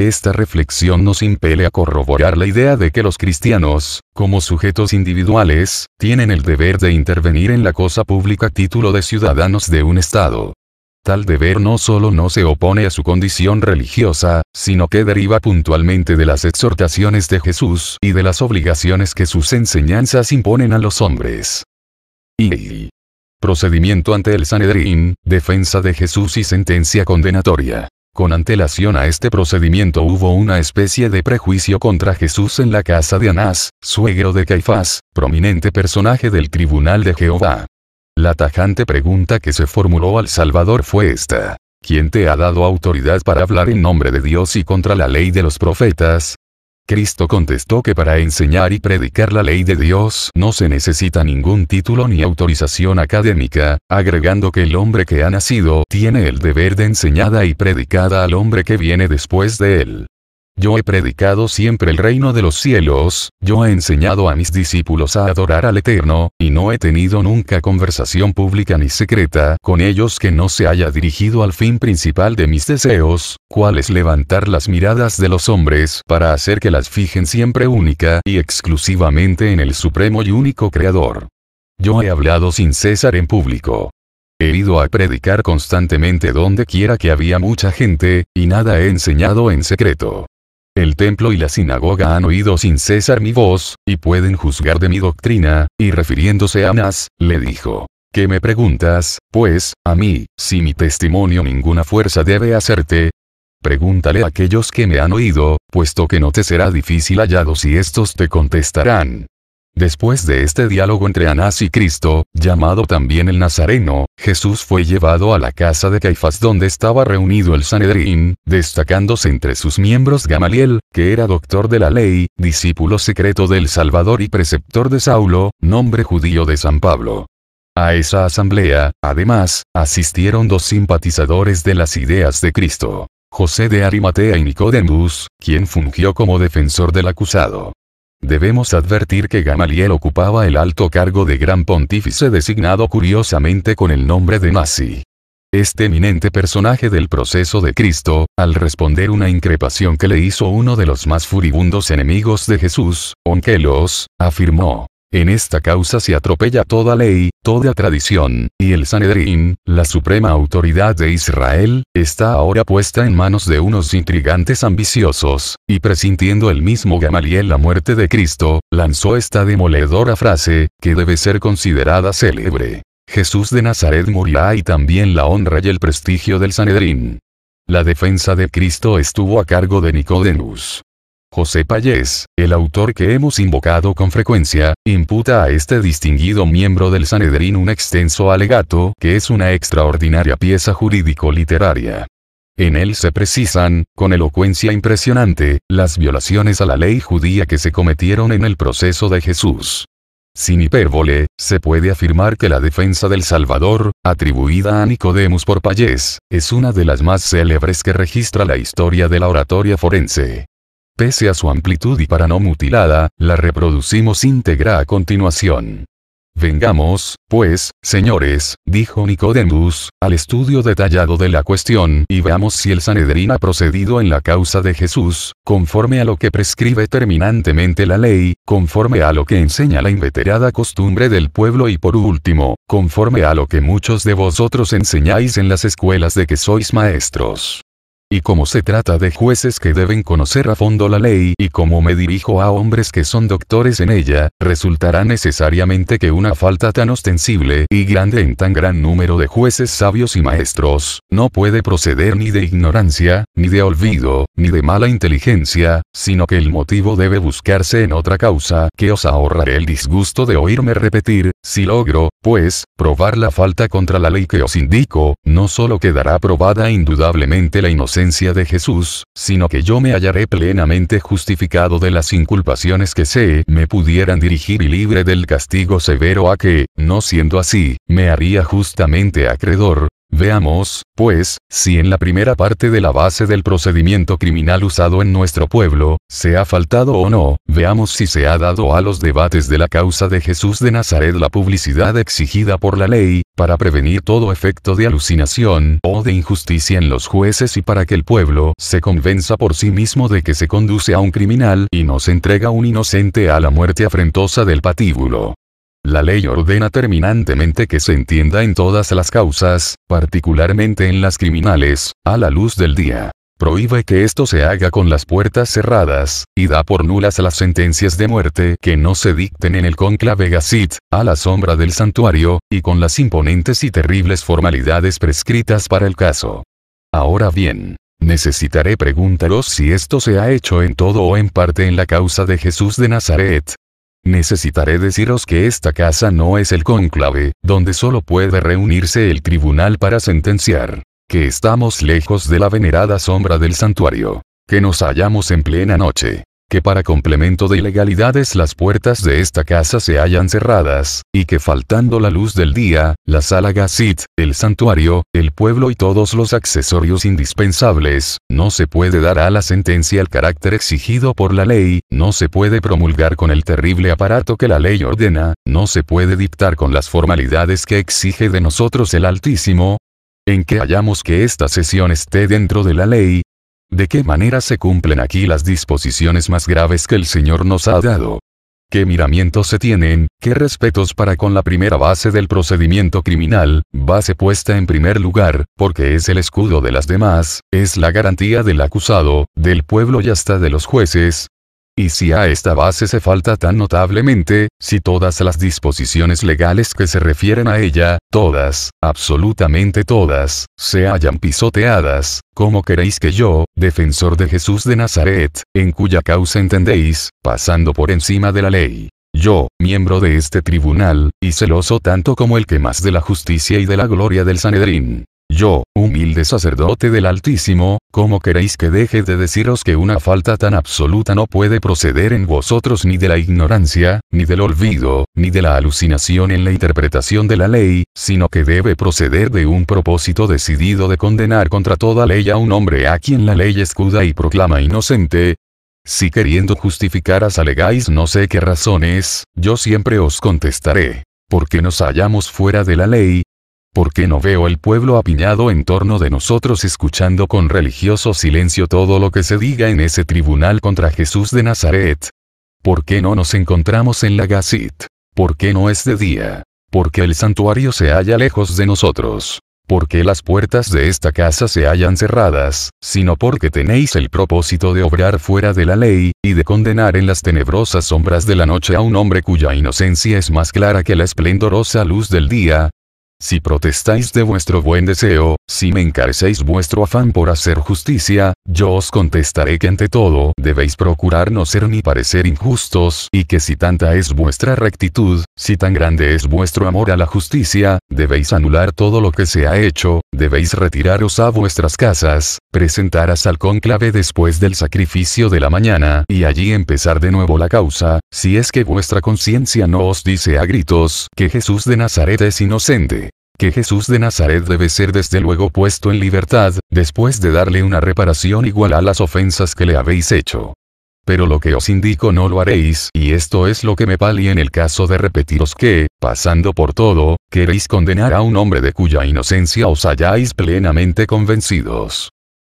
S1: Esta reflexión nos impele a corroborar la idea de que los cristianos, como sujetos individuales, tienen el deber de intervenir en la cosa pública a título de ciudadanos de un Estado. Tal deber no solo no se opone a su condición religiosa, sino que deriva puntualmente de las exhortaciones de Jesús y de las obligaciones que sus enseñanzas imponen a los hombres. Y. Procedimiento ante el Sanedrín, defensa de Jesús y sentencia condenatoria. Con antelación a este procedimiento hubo una especie de prejuicio contra Jesús en la casa de Anás, suegro de Caifás, prominente personaje del tribunal de Jehová. La tajante pregunta que se formuló al Salvador fue esta. ¿Quién te ha dado autoridad para hablar en nombre de Dios y contra la ley de los profetas? Cristo contestó que para enseñar y predicar la ley de Dios no se necesita ningún título ni autorización académica, agregando que el hombre que ha nacido tiene el deber de enseñada y predicada al hombre que viene después de él. Yo he predicado siempre el reino de los cielos, yo he enseñado a mis discípulos a adorar al Eterno, y no he tenido nunca conversación pública ni secreta con ellos que no se haya dirigido al fin principal de mis deseos, cual es levantar las miradas de los hombres para hacer que las fijen siempre única y exclusivamente en el supremo y único Creador. Yo he hablado sin cesar en público. He ido a predicar constantemente donde quiera que había mucha gente, y nada he enseñado en secreto. El templo y la sinagoga han oído sin cesar mi voz, y pueden juzgar de mi doctrina, y refiriéndose a Nas, le dijo. ¿Qué me preguntas, pues, a mí, si mi testimonio ninguna fuerza debe hacerte? Pregúntale a aquellos que me han oído, puesto que no te será difícil hallado si estos te contestarán. Después de este diálogo entre Anás y Cristo, llamado también el Nazareno, Jesús fue llevado a la casa de Caifás donde estaba reunido el Sanedrín, destacándose entre sus miembros Gamaliel, que era doctor de la ley, discípulo secreto del Salvador y preceptor de Saulo, nombre judío de San Pablo. A esa asamblea, además, asistieron dos simpatizadores de las ideas de Cristo, José de Arimatea y Nicodemus, quien fungió como defensor del acusado. Debemos advertir que Gamaliel ocupaba el alto cargo de gran pontífice designado curiosamente con el nombre de nazi. Este eminente personaje del proceso de Cristo, al responder una increpación que le hizo uno de los más furibundos enemigos de Jesús, Onkelos, afirmó, en esta causa se atropella toda ley, toda tradición, y el Sanedrín, la suprema autoridad de Israel, está ahora puesta en manos de unos intrigantes ambiciosos, y presintiendo el mismo Gamaliel la muerte de Cristo, lanzó esta demoledora frase, que debe ser considerada célebre. Jesús de Nazaret morirá y también la honra y el prestigio del Sanedrín. La defensa de Cristo estuvo a cargo de Nicodemus. José Payés, el autor que hemos invocado con frecuencia, imputa a este distinguido miembro del Sanedrín un extenso alegato que es una extraordinaria pieza jurídico-literaria. En él se precisan, con elocuencia impresionante, las violaciones a la ley judía que se cometieron en el proceso de Jesús. Sin hipérbole, se puede afirmar que la defensa del Salvador, atribuida a Nicodemus por Payés, es una de las más célebres que registra la historia de la oratoria forense. Pese a su amplitud y para no mutilada, la reproducimos íntegra a continuación. Vengamos, pues, señores, dijo Nicodemus, al estudio detallado de la cuestión y veamos si el Sanedrín ha procedido en la causa de Jesús, conforme a lo que prescribe terminantemente la ley, conforme a lo que enseña la inveterada costumbre del pueblo y por último, conforme a lo que muchos de vosotros enseñáis en las escuelas de que sois maestros. Y como se trata de jueces que deben conocer a fondo la ley y como me dirijo a hombres que son doctores en ella, resultará necesariamente que una falta tan ostensible y grande en tan gran número de jueces sabios y maestros, no puede proceder ni de ignorancia, ni de olvido, ni de mala inteligencia, sino que el motivo debe buscarse en otra causa que os ahorraré el disgusto de oírme repetir, si logro, pues, probar la falta contra la ley que os indico, no solo quedará probada indudablemente la inocencia, de Jesús, sino que yo me hallaré plenamente justificado de las inculpaciones que se me pudieran dirigir y libre del castigo severo a que, no siendo así, me haría justamente acreedor, Veamos, pues, si en la primera parte de la base del procedimiento criminal usado en nuestro pueblo, se ha faltado o no, veamos si se ha dado a los debates de la causa de Jesús de Nazaret la publicidad exigida por la ley, para prevenir todo efecto de alucinación o de injusticia en los jueces y para que el pueblo se convenza por sí mismo de que se conduce a un criminal y no se entrega un inocente a la muerte afrentosa del patíbulo. La ley ordena terminantemente que se entienda en todas las causas, particularmente en las criminales, a la luz del día. Prohíbe que esto se haga con las puertas cerradas, y da por nulas las sentencias de muerte que no se dicten en el conclave Gacit, a la sombra del santuario, y con las imponentes y terribles formalidades prescritas para el caso. Ahora bien, necesitaré preguntaros si esto se ha hecho en todo o en parte en la causa de Jesús de Nazaret, Necesitaré deciros que esta casa no es el cónclave, donde solo puede reunirse el tribunal para sentenciar. Que estamos lejos de la venerada sombra del santuario. Que nos hallamos en plena noche que para complemento de ilegalidades las puertas de esta casa se hayan cerradas, y que faltando la luz del día, la sala Gassit, el santuario, el pueblo y todos los accesorios indispensables, no se puede dar a la sentencia el carácter exigido por la ley, no se puede promulgar con el terrible aparato que la ley ordena, no se puede dictar con las formalidades que exige de nosotros el Altísimo, en que hallamos que esta sesión esté dentro de la ley, ¿De qué manera se cumplen aquí las disposiciones más graves que el Señor nos ha dado? ¿Qué miramientos se tienen? ¿Qué respetos para con la primera base del procedimiento criminal, base puesta en primer lugar, porque es el escudo de las demás, es la garantía del acusado, del pueblo y hasta de los jueces, y si a esta base se falta tan notablemente, si todas las disposiciones legales que se refieren a ella, todas, absolutamente todas, se hayan pisoteadas, ¿cómo queréis que yo, defensor de Jesús de Nazaret, en cuya causa entendéis, pasando por encima de la ley, yo, miembro de este tribunal, y celoso tanto como el que más de la justicia y de la gloria del Sanedrín, yo, humilde sacerdote del Altísimo, ¿cómo queréis que deje de deciros que una falta tan absoluta no puede proceder en vosotros ni de la ignorancia, ni del olvido, ni de la alucinación en la interpretación de la ley, sino que debe proceder de un propósito decidido de condenar contra toda ley a un hombre a quien la ley escuda y proclama inocente? Si queriendo justificaras alegáis no sé qué razones, yo siempre os contestaré porque nos hallamos fuera de la ley, ¿Por qué no veo el pueblo apiñado en torno de nosotros escuchando con religioso silencio todo lo que se diga en ese tribunal contra Jesús de Nazaret? ¿Por qué no nos encontramos en la Gazit? ¿Por qué no es de día? ¿Por qué el santuario se halla lejos de nosotros? ¿Por qué las puertas de esta casa se hallan cerradas, sino porque tenéis el propósito de obrar fuera de la ley, y de condenar en las tenebrosas sombras de la noche a un hombre cuya inocencia es más clara que la esplendorosa luz del día, si protestáis de vuestro buen deseo, si me encarecéis vuestro afán por hacer justicia, yo os contestaré que ante todo debéis procurar no ser ni parecer injustos y que si tanta es vuestra rectitud, si tan grande es vuestro amor a la justicia, debéis anular todo lo que se ha hecho, debéis retiraros a vuestras casas, presentaros al cónclave después del sacrificio de la mañana y allí empezar de nuevo la causa, si es que vuestra conciencia no os dice a gritos que Jesús de Nazaret es inocente que Jesús de Nazaret debe ser desde luego puesto en libertad, después de darle una reparación igual a las ofensas que le habéis hecho. Pero lo que os indico no lo haréis, y esto es lo que me pali en el caso de repetiros que, pasando por todo, queréis condenar a un hombre de cuya inocencia os halláis plenamente convencidos.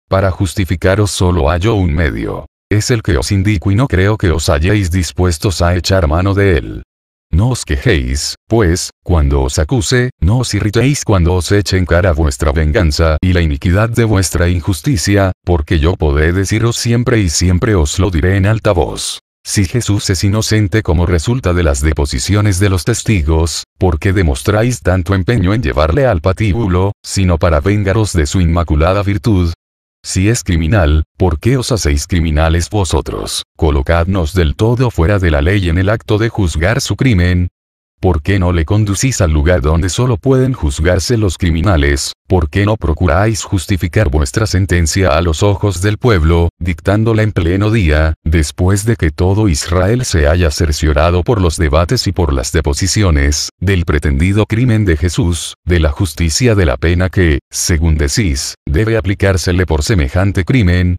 S1: Para justificaros solo hallo un medio. Es el que os indico y no creo que os hayáis dispuestos a echar mano de él. No os quejéis, pues, cuando os acuse, no os irritéis cuando os eche en cara vuestra venganza y la iniquidad de vuestra injusticia, porque yo podré deciros siempre y siempre os lo diré en alta voz. Si Jesús es inocente como resulta de las deposiciones de los testigos, ¿por qué demostráis tanto empeño en llevarle al patíbulo, sino para vengaros de su inmaculada virtud, si es criminal, ¿por qué os hacéis criminales vosotros? Colocadnos del todo fuera de la ley en el acto de juzgar su crimen, ¿Por qué no le conducís al lugar donde solo pueden juzgarse los criminales? ¿Por qué no procuráis justificar vuestra sentencia a los ojos del pueblo, dictándola en pleno día, después de que todo Israel se haya cerciorado por los debates y por las deposiciones, del pretendido crimen de Jesús, de la justicia de la pena que, según decís, debe aplicársele por semejante crimen,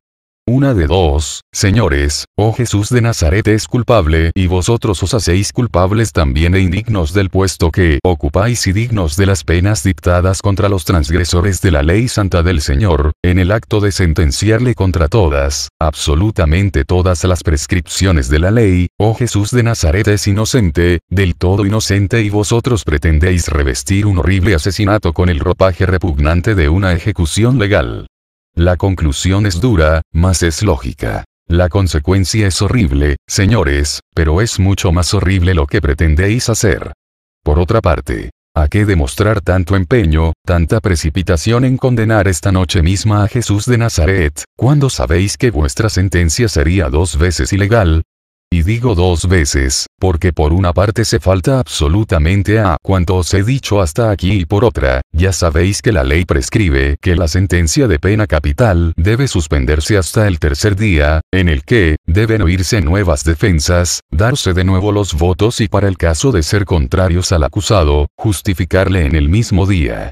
S1: una de dos, señores, oh Jesús de Nazaret es culpable y vosotros os hacéis culpables también e indignos del puesto que ocupáis y dignos de las penas dictadas contra los transgresores de la ley santa del Señor, en el acto de sentenciarle contra todas, absolutamente todas las prescripciones de la ley, oh Jesús de Nazaret es inocente, del todo inocente y vosotros pretendéis revestir un horrible asesinato con el ropaje repugnante de una ejecución legal. La conclusión es dura, mas es lógica. La consecuencia es horrible, señores, pero es mucho más horrible lo que pretendéis hacer. Por otra parte, ¿a qué demostrar tanto empeño, tanta precipitación en condenar esta noche misma a Jesús de Nazaret, cuando sabéis que vuestra sentencia sería dos veces ilegal? Y digo dos veces, porque por una parte se falta absolutamente a cuanto os he dicho hasta aquí y por otra, ya sabéis que la ley prescribe que la sentencia de pena capital debe suspenderse hasta el tercer día, en el que, deben oírse nuevas defensas, darse de nuevo los votos y para el caso de ser contrarios al acusado, justificarle en el mismo día.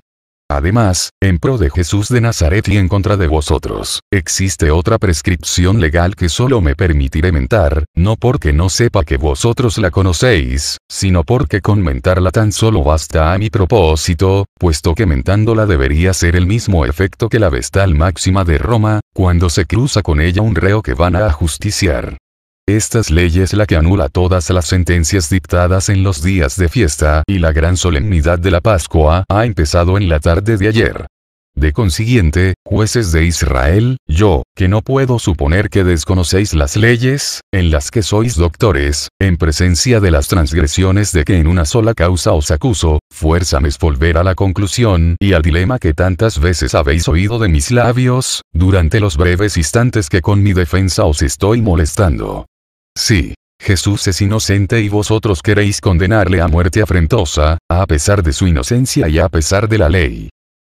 S1: Además, en pro de Jesús de Nazaret y en contra de vosotros, existe otra prescripción legal que solo me permitiré mentar, no porque no sepa que vosotros la conocéis, sino porque con mentarla tan solo basta a mi propósito, puesto que mentándola debería ser el mismo efecto que la vestal máxima de Roma, cuando se cruza con ella un reo que van a justiciar. Estas leyes la que anula todas las sentencias dictadas en los días de fiesta y la gran solemnidad de la Pascua ha empezado en la tarde de ayer. De consiguiente, jueces de Israel, yo, que no puedo suponer que desconocéis las leyes, en las que sois doctores, en presencia de las transgresiones de que en una sola causa os acuso, fuérzame volver a la conclusión y al dilema que tantas veces habéis oído de mis labios, durante los breves instantes que con mi defensa os estoy molestando. Sí. Jesús es inocente y vosotros queréis condenarle a muerte afrentosa, a pesar de su inocencia y a pesar de la ley.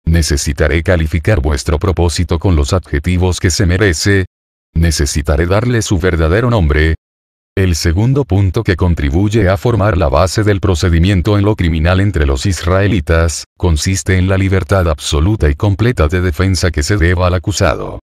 S1: Necesitaré calificar vuestro propósito con los adjetivos que se merece. Necesitaré darle su verdadero nombre. El segundo punto que contribuye a formar la base del procedimiento en lo criminal entre los israelitas, consiste en la libertad absoluta y completa de defensa que se deba al acusado.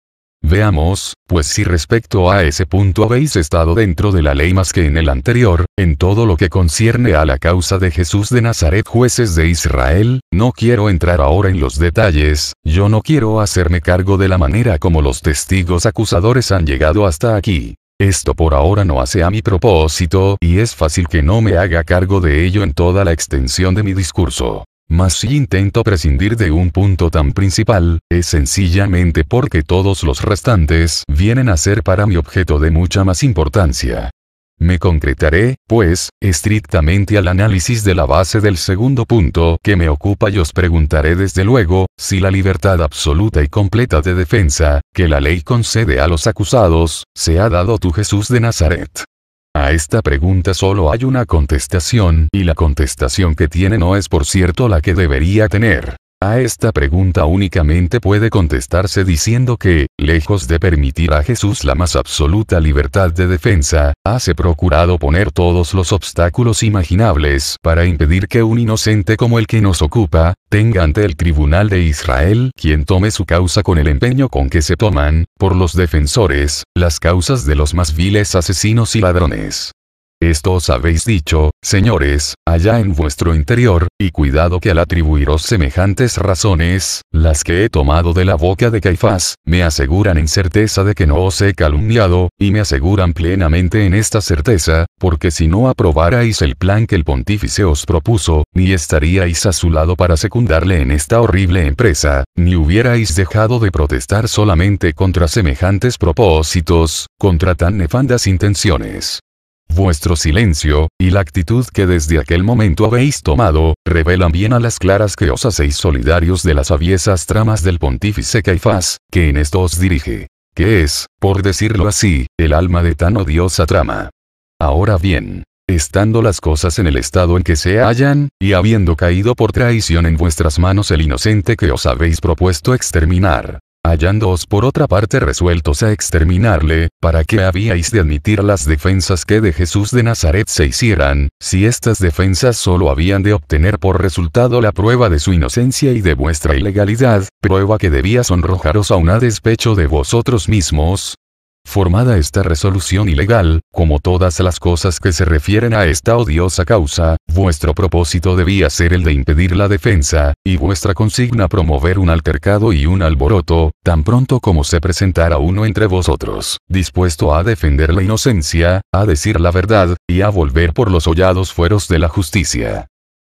S1: Veamos, pues si respecto a ese punto habéis estado dentro de la ley más que en el anterior, en todo lo que concierne a la causa de Jesús de Nazaret jueces de Israel, no quiero entrar ahora en los detalles, yo no quiero hacerme cargo de la manera como los testigos acusadores han llegado hasta aquí. Esto por ahora no hace a mi propósito, y es fácil que no me haga cargo de ello en toda la extensión de mi discurso. Mas si intento prescindir de un punto tan principal, es sencillamente porque todos los restantes vienen a ser para mi objeto de mucha más importancia. Me concretaré, pues, estrictamente al análisis de la base del segundo punto que me ocupa y os preguntaré desde luego, si la libertad absoluta y completa de defensa, que la ley concede a los acusados, se ha dado tu Jesús de Nazaret. A esta pregunta solo hay una contestación, y la contestación que tiene no es por cierto la que debería tener. A esta pregunta únicamente puede contestarse diciendo que, lejos de permitir a Jesús la más absoluta libertad de defensa, hace procurado poner todos los obstáculos imaginables para impedir que un inocente como el que nos ocupa, tenga ante el tribunal de Israel quien tome su causa con el empeño con que se toman, por los defensores, las causas de los más viles asesinos y ladrones. Esto os habéis dicho, señores, allá en vuestro interior, y cuidado que al atribuiros semejantes razones, las que he tomado de la boca de Caifás, me aseguran en certeza de que no os he calumniado, y me aseguran plenamente en esta certeza, porque si no aprobarais el plan que el pontífice os propuso, ni estaríais a su lado para secundarle en esta horrible empresa, ni hubierais dejado de protestar solamente contra semejantes propósitos, contra tan nefandas intenciones vuestro silencio, y la actitud que desde aquel momento habéis tomado, revelan bien a las claras que os hacéis solidarios de las aviesas tramas del pontífice Caifás, que en esto os dirige. Que es, por decirlo así, el alma de tan odiosa trama. Ahora bien, estando las cosas en el estado en que se hallan, y habiendo caído por traición en vuestras manos el inocente que os habéis propuesto exterminar, hallándoos por otra parte resueltos a exterminarle, ¿para qué habíais de admitir las defensas que de Jesús de Nazaret se hicieran, si estas defensas solo habían de obtener por resultado la prueba de su inocencia y de vuestra ilegalidad, prueba que debía sonrojaros a despecho de vosotros mismos, Formada esta resolución ilegal, como todas las cosas que se refieren a esta odiosa causa, vuestro propósito debía ser el de impedir la defensa, y vuestra consigna promover un altercado y un alboroto, tan pronto como se presentara uno entre vosotros, dispuesto a defender la inocencia, a decir la verdad, y a volver por los hollados fueros de la justicia.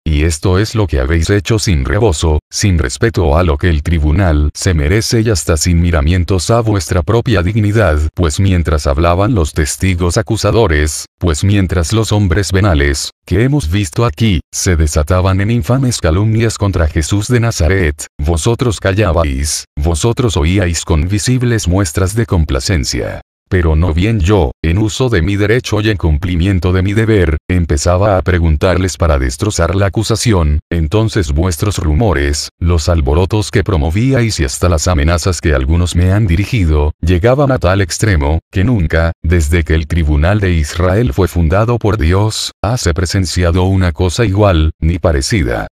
S1: Y esto es lo que habéis hecho sin rebozo, sin respeto a lo que el tribunal se merece y hasta sin miramientos a vuestra propia dignidad, pues mientras hablaban los testigos acusadores, pues mientras los hombres venales, que hemos visto aquí, se desataban en infames calumnias contra Jesús de Nazaret, vosotros callabais, vosotros oíais con visibles muestras de complacencia. Pero no bien yo, en uso de mi derecho y en cumplimiento de mi deber, empezaba a preguntarles para destrozar la acusación, entonces vuestros rumores, los alborotos que promovíais y hasta las amenazas que algunos me han dirigido, llegaban a tal extremo, que nunca, desde que el tribunal de Israel fue fundado por Dios, hace presenciado una cosa igual, ni parecida.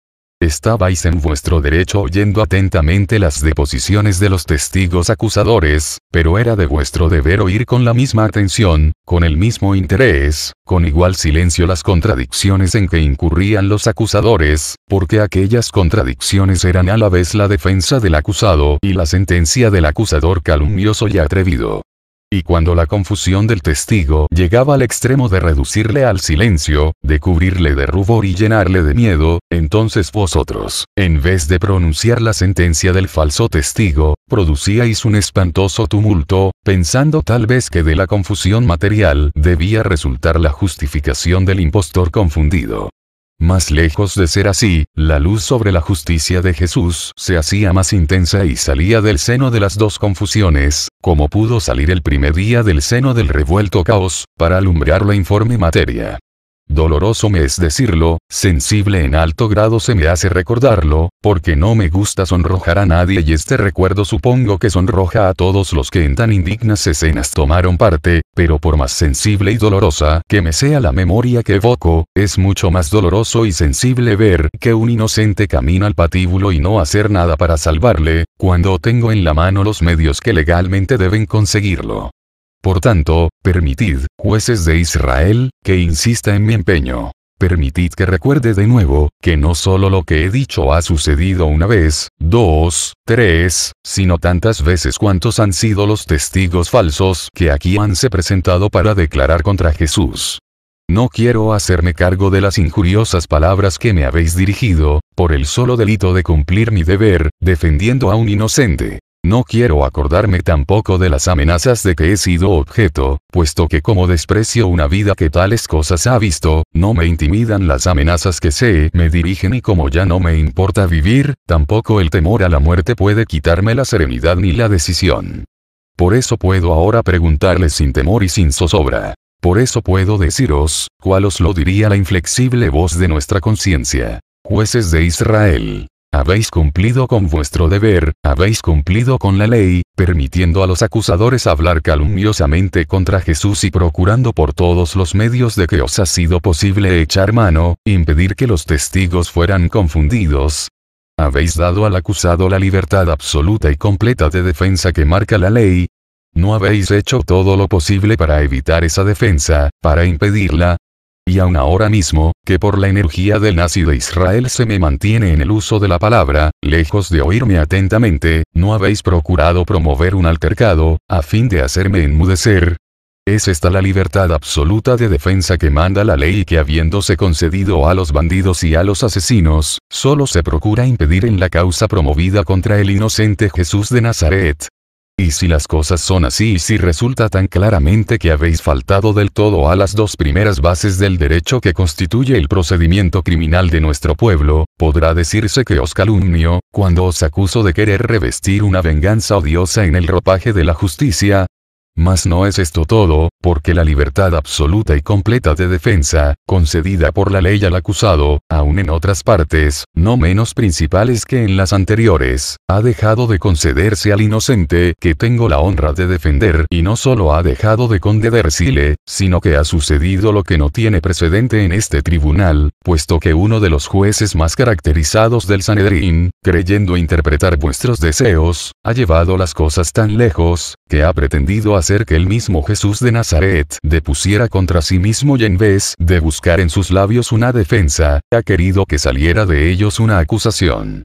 S1: Estabais en vuestro derecho oyendo atentamente las deposiciones de los testigos acusadores, pero era de vuestro deber oír con la misma atención, con el mismo interés, con igual silencio las contradicciones en que incurrían los acusadores, porque aquellas contradicciones eran a la vez la defensa del acusado y la sentencia del acusador calumnioso y atrevido. Y cuando la confusión del testigo llegaba al extremo de reducirle al silencio, de cubrirle de rubor y llenarle de miedo, entonces vosotros, en vez de pronunciar la sentencia del falso testigo, producíais un espantoso tumulto, pensando tal vez que de la confusión material debía resultar la justificación del impostor confundido. Más lejos de ser así, la luz sobre la justicia de Jesús se hacía más intensa y salía del seno de las dos confusiones, como pudo salir el primer día del seno del revuelto caos, para alumbrar la informe materia. Doloroso me es decirlo, sensible en alto grado se me hace recordarlo, porque no me gusta sonrojar a nadie y este recuerdo supongo que sonroja a todos los que en tan indignas escenas tomaron parte, pero por más sensible y dolorosa que me sea la memoria que evoco, es mucho más doloroso y sensible ver que un inocente camina al patíbulo y no hacer nada para salvarle, cuando tengo en la mano los medios que legalmente deben conseguirlo. Por tanto, permitid, jueces de Israel, que insista en mi empeño. Permitid que recuerde de nuevo, que no solo lo que he dicho ha sucedido una vez, dos, tres, sino tantas veces cuantos han sido los testigos falsos que aquí han se presentado para declarar contra Jesús. No quiero hacerme cargo de las injuriosas palabras que me habéis dirigido, por el solo delito de cumplir mi deber, defendiendo a un inocente. No quiero acordarme tampoco de las amenazas de que he sido objeto, puesto que como desprecio una vida que tales cosas ha visto, no me intimidan las amenazas que sé me dirigen y como ya no me importa vivir, tampoco el temor a la muerte puede quitarme la serenidad ni la decisión. Por eso puedo ahora preguntarles sin temor y sin zozobra. Por eso puedo deciros, cuál os lo diría la inflexible voz de nuestra conciencia. Jueces de Israel. Habéis cumplido con vuestro deber, habéis cumplido con la ley, permitiendo a los acusadores hablar calumniosamente contra Jesús y procurando por todos los medios de que os ha sido posible echar mano, impedir que los testigos fueran confundidos. Habéis dado al acusado la libertad absoluta y completa de defensa que marca la ley. No habéis hecho todo lo posible para evitar esa defensa, para impedirla, y aun ahora mismo, que por la energía del nazi de Israel se me mantiene en el uso de la palabra, lejos de oírme atentamente, no habéis procurado promover un altercado, a fin de hacerme enmudecer, ¿Es esta la libertad absoluta de defensa que manda la ley y que habiéndose concedido a los bandidos y a los asesinos, solo se procura impedir en la causa promovida contra el inocente Jesús de Nazaret? Y si las cosas son así y si resulta tan claramente que habéis faltado del todo a las dos primeras bases del derecho que constituye el procedimiento criminal de nuestro pueblo, podrá decirse que os calumnio, cuando os acuso de querer revestir una venganza odiosa en el ropaje de la justicia, mas no es esto todo, porque la libertad absoluta y completa de defensa, concedida por la ley al acusado, aun en otras partes, no menos principales que en las anteriores, ha dejado de concederse al inocente que tengo la honra de defender y no solo ha dejado de concederse, sino que ha sucedido lo que no tiene precedente en este tribunal, puesto que uno de los jueces más caracterizados del Sanedrín, creyendo interpretar vuestros deseos, ha llevado las cosas tan lejos, que ha pretendido hacer que el mismo Jesús de Nazaret depusiera contra sí mismo y en vez de buscar en sus labios una defensa, ha querido que saliera de ellos una acusación.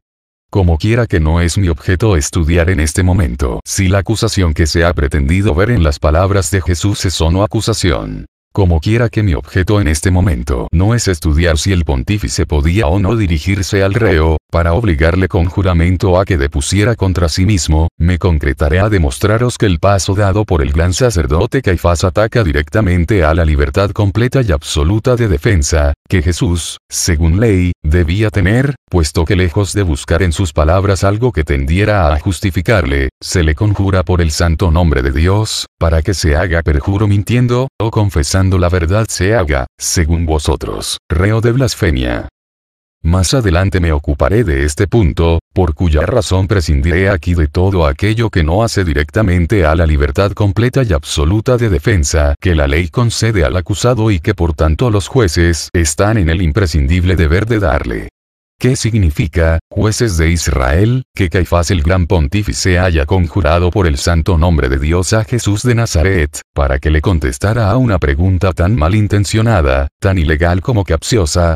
S1: Como quiera que no es mi objeto estudiar en este momento si la acusación que se ha pretendido ver en las palabras de Jesús es o no acusación. Como quiera que mi objeto en este momento no es estudiar si el pontífice podía o no dirigirse al reo, para obligarle con juramento a que depusiera contra sí mismo, me concretaré a demostraros que el paso dado por el gran sacerdote Caifás ataca directamente a la libertad completa y absoluta de defensa, que Jesús, según ley, debía tener, puesto que lejos de buscar en sus palabras algo que tendiera a justificarle, se le conjura por el santo nombre de Dios, para que se haga perjuro mintiendo, o confesando la verdad se haga, según vosotros, reo de blasfemia. Más adelante me ocuparé de este punto, por cuya razón prescindiré aquí de todo aquello que no hace directamente a la libertad completa y absoluta de defensa que la ley concede al acusado y que por tanto los jueces están en el imprescindible deber de darle. ¿Qué significa, jueces de Israel, que Caifás el gran pontífice haya conjurado por el santo nombre de Dios a Jesús de Nazaret, para que le contestara a una pregunta tan malintencionada, tan ilegal como capciosa?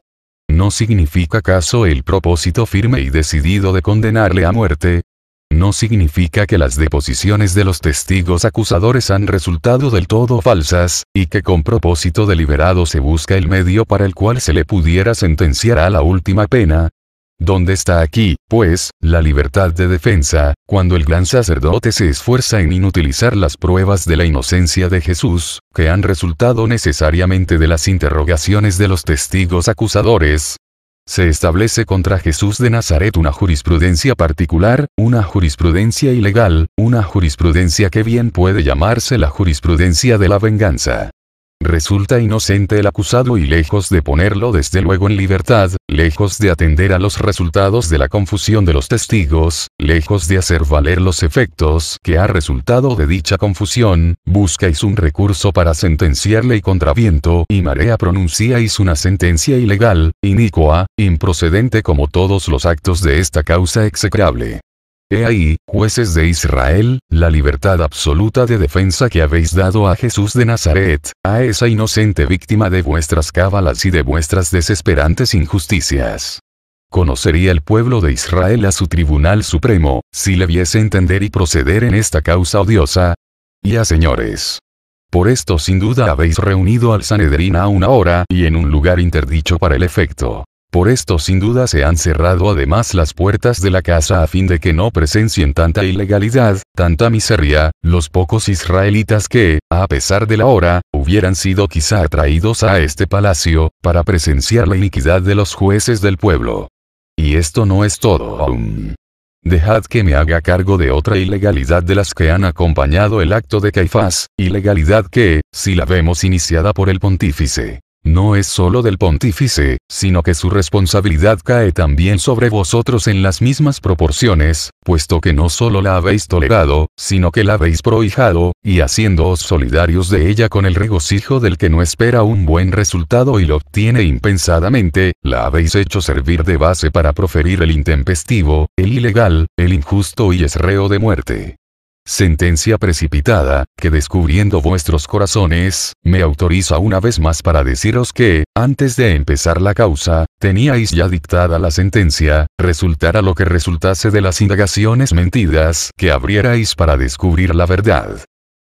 S1: ¿No significa acaso el propósito firme y decidido de condenarle a muerte? no significa que las deposiciones de los testigos acusadores han resultado del todo falsas, y que con propósito deliberado se busca el medio para el cual se le pudiera sentenciar a la última pena. ¿Dónde está aquí, pues, la libertad de defensa, cuando el gran sacerdote se esfuerza en inutilizar las pruebas de la inocencia de Jesús, que han resultado necesariamente de las interrogaciones de los testigos acusadores, se establece contra Jesús de Nazaret una jurisprudencia particular, una jurisprudencia ilegal, una jurisprudencia que bien puede llamarse la jurisprudencia de la venganza. Resulta inocente el acusado y lejos de ponerlo desde luego en libertad, lejos de atender a los resultados de la confusión de los testigos, lejos de hacer valer los efectos que ha resultado de dicha confusión, buscáis un recurso para sentenciarle y contraviento y marea pronunciáis una sentencia ilegal, inicua, improcedente como todos los actos de esta causa execrable. He ahí, jueces de Israel, la libertad absoluta de defensa que habéis dado a Jesús de Nazaret, a esa inocente víctima de vuestras cábalas y de vuestras desesperantes injusticias. Conocería el pueblo de Israel a su tribunal supremo, si le viese entender y proceder en esta causa odiosa. Ya señores. Por esto sin duda habéis reunido al Sanedrín a una hora y en un lugar interdicho para el efecto. Por esto sin duda se han cerrado además las puertas de la casa a fin de que no presencien tanta ilegalidad, tanta miseria, los pocos israelitas que, a pesar de la hora, hubieran sido quizá atraídos a este palacio, para presenciar la iniquidad de los jueces del pueblo. Y esto no es todo aún. Dejad que me haga cargo de otra ilegalidad de las que han acompañado el acto de Caifás, ilegalidad que, si la vemos iniciada por el pontífice, no es solo del pontífice, sino que su responsabilidad cae también sobre vosotros en las mismas proporciones, puesto que no solo la habéis tolerado, sino que la habéis prohijado, y haciéndoos solidarios de ella con el regocijo del que no espera un buen resultado y lo obtiene impensadamente, la habéis hecho servir de base para proferir el intempestivo, el ilegal, el injusto y esreo de muerte sentencia precipitada, que descubriendo vuestros corazones, me autoriza una vez más para deciros que, antes de empezar la causa, teníais ya dictada la sentencia, resultara lo que resultase de las indagaciones mentidas que abrierais para descubrir la verdad.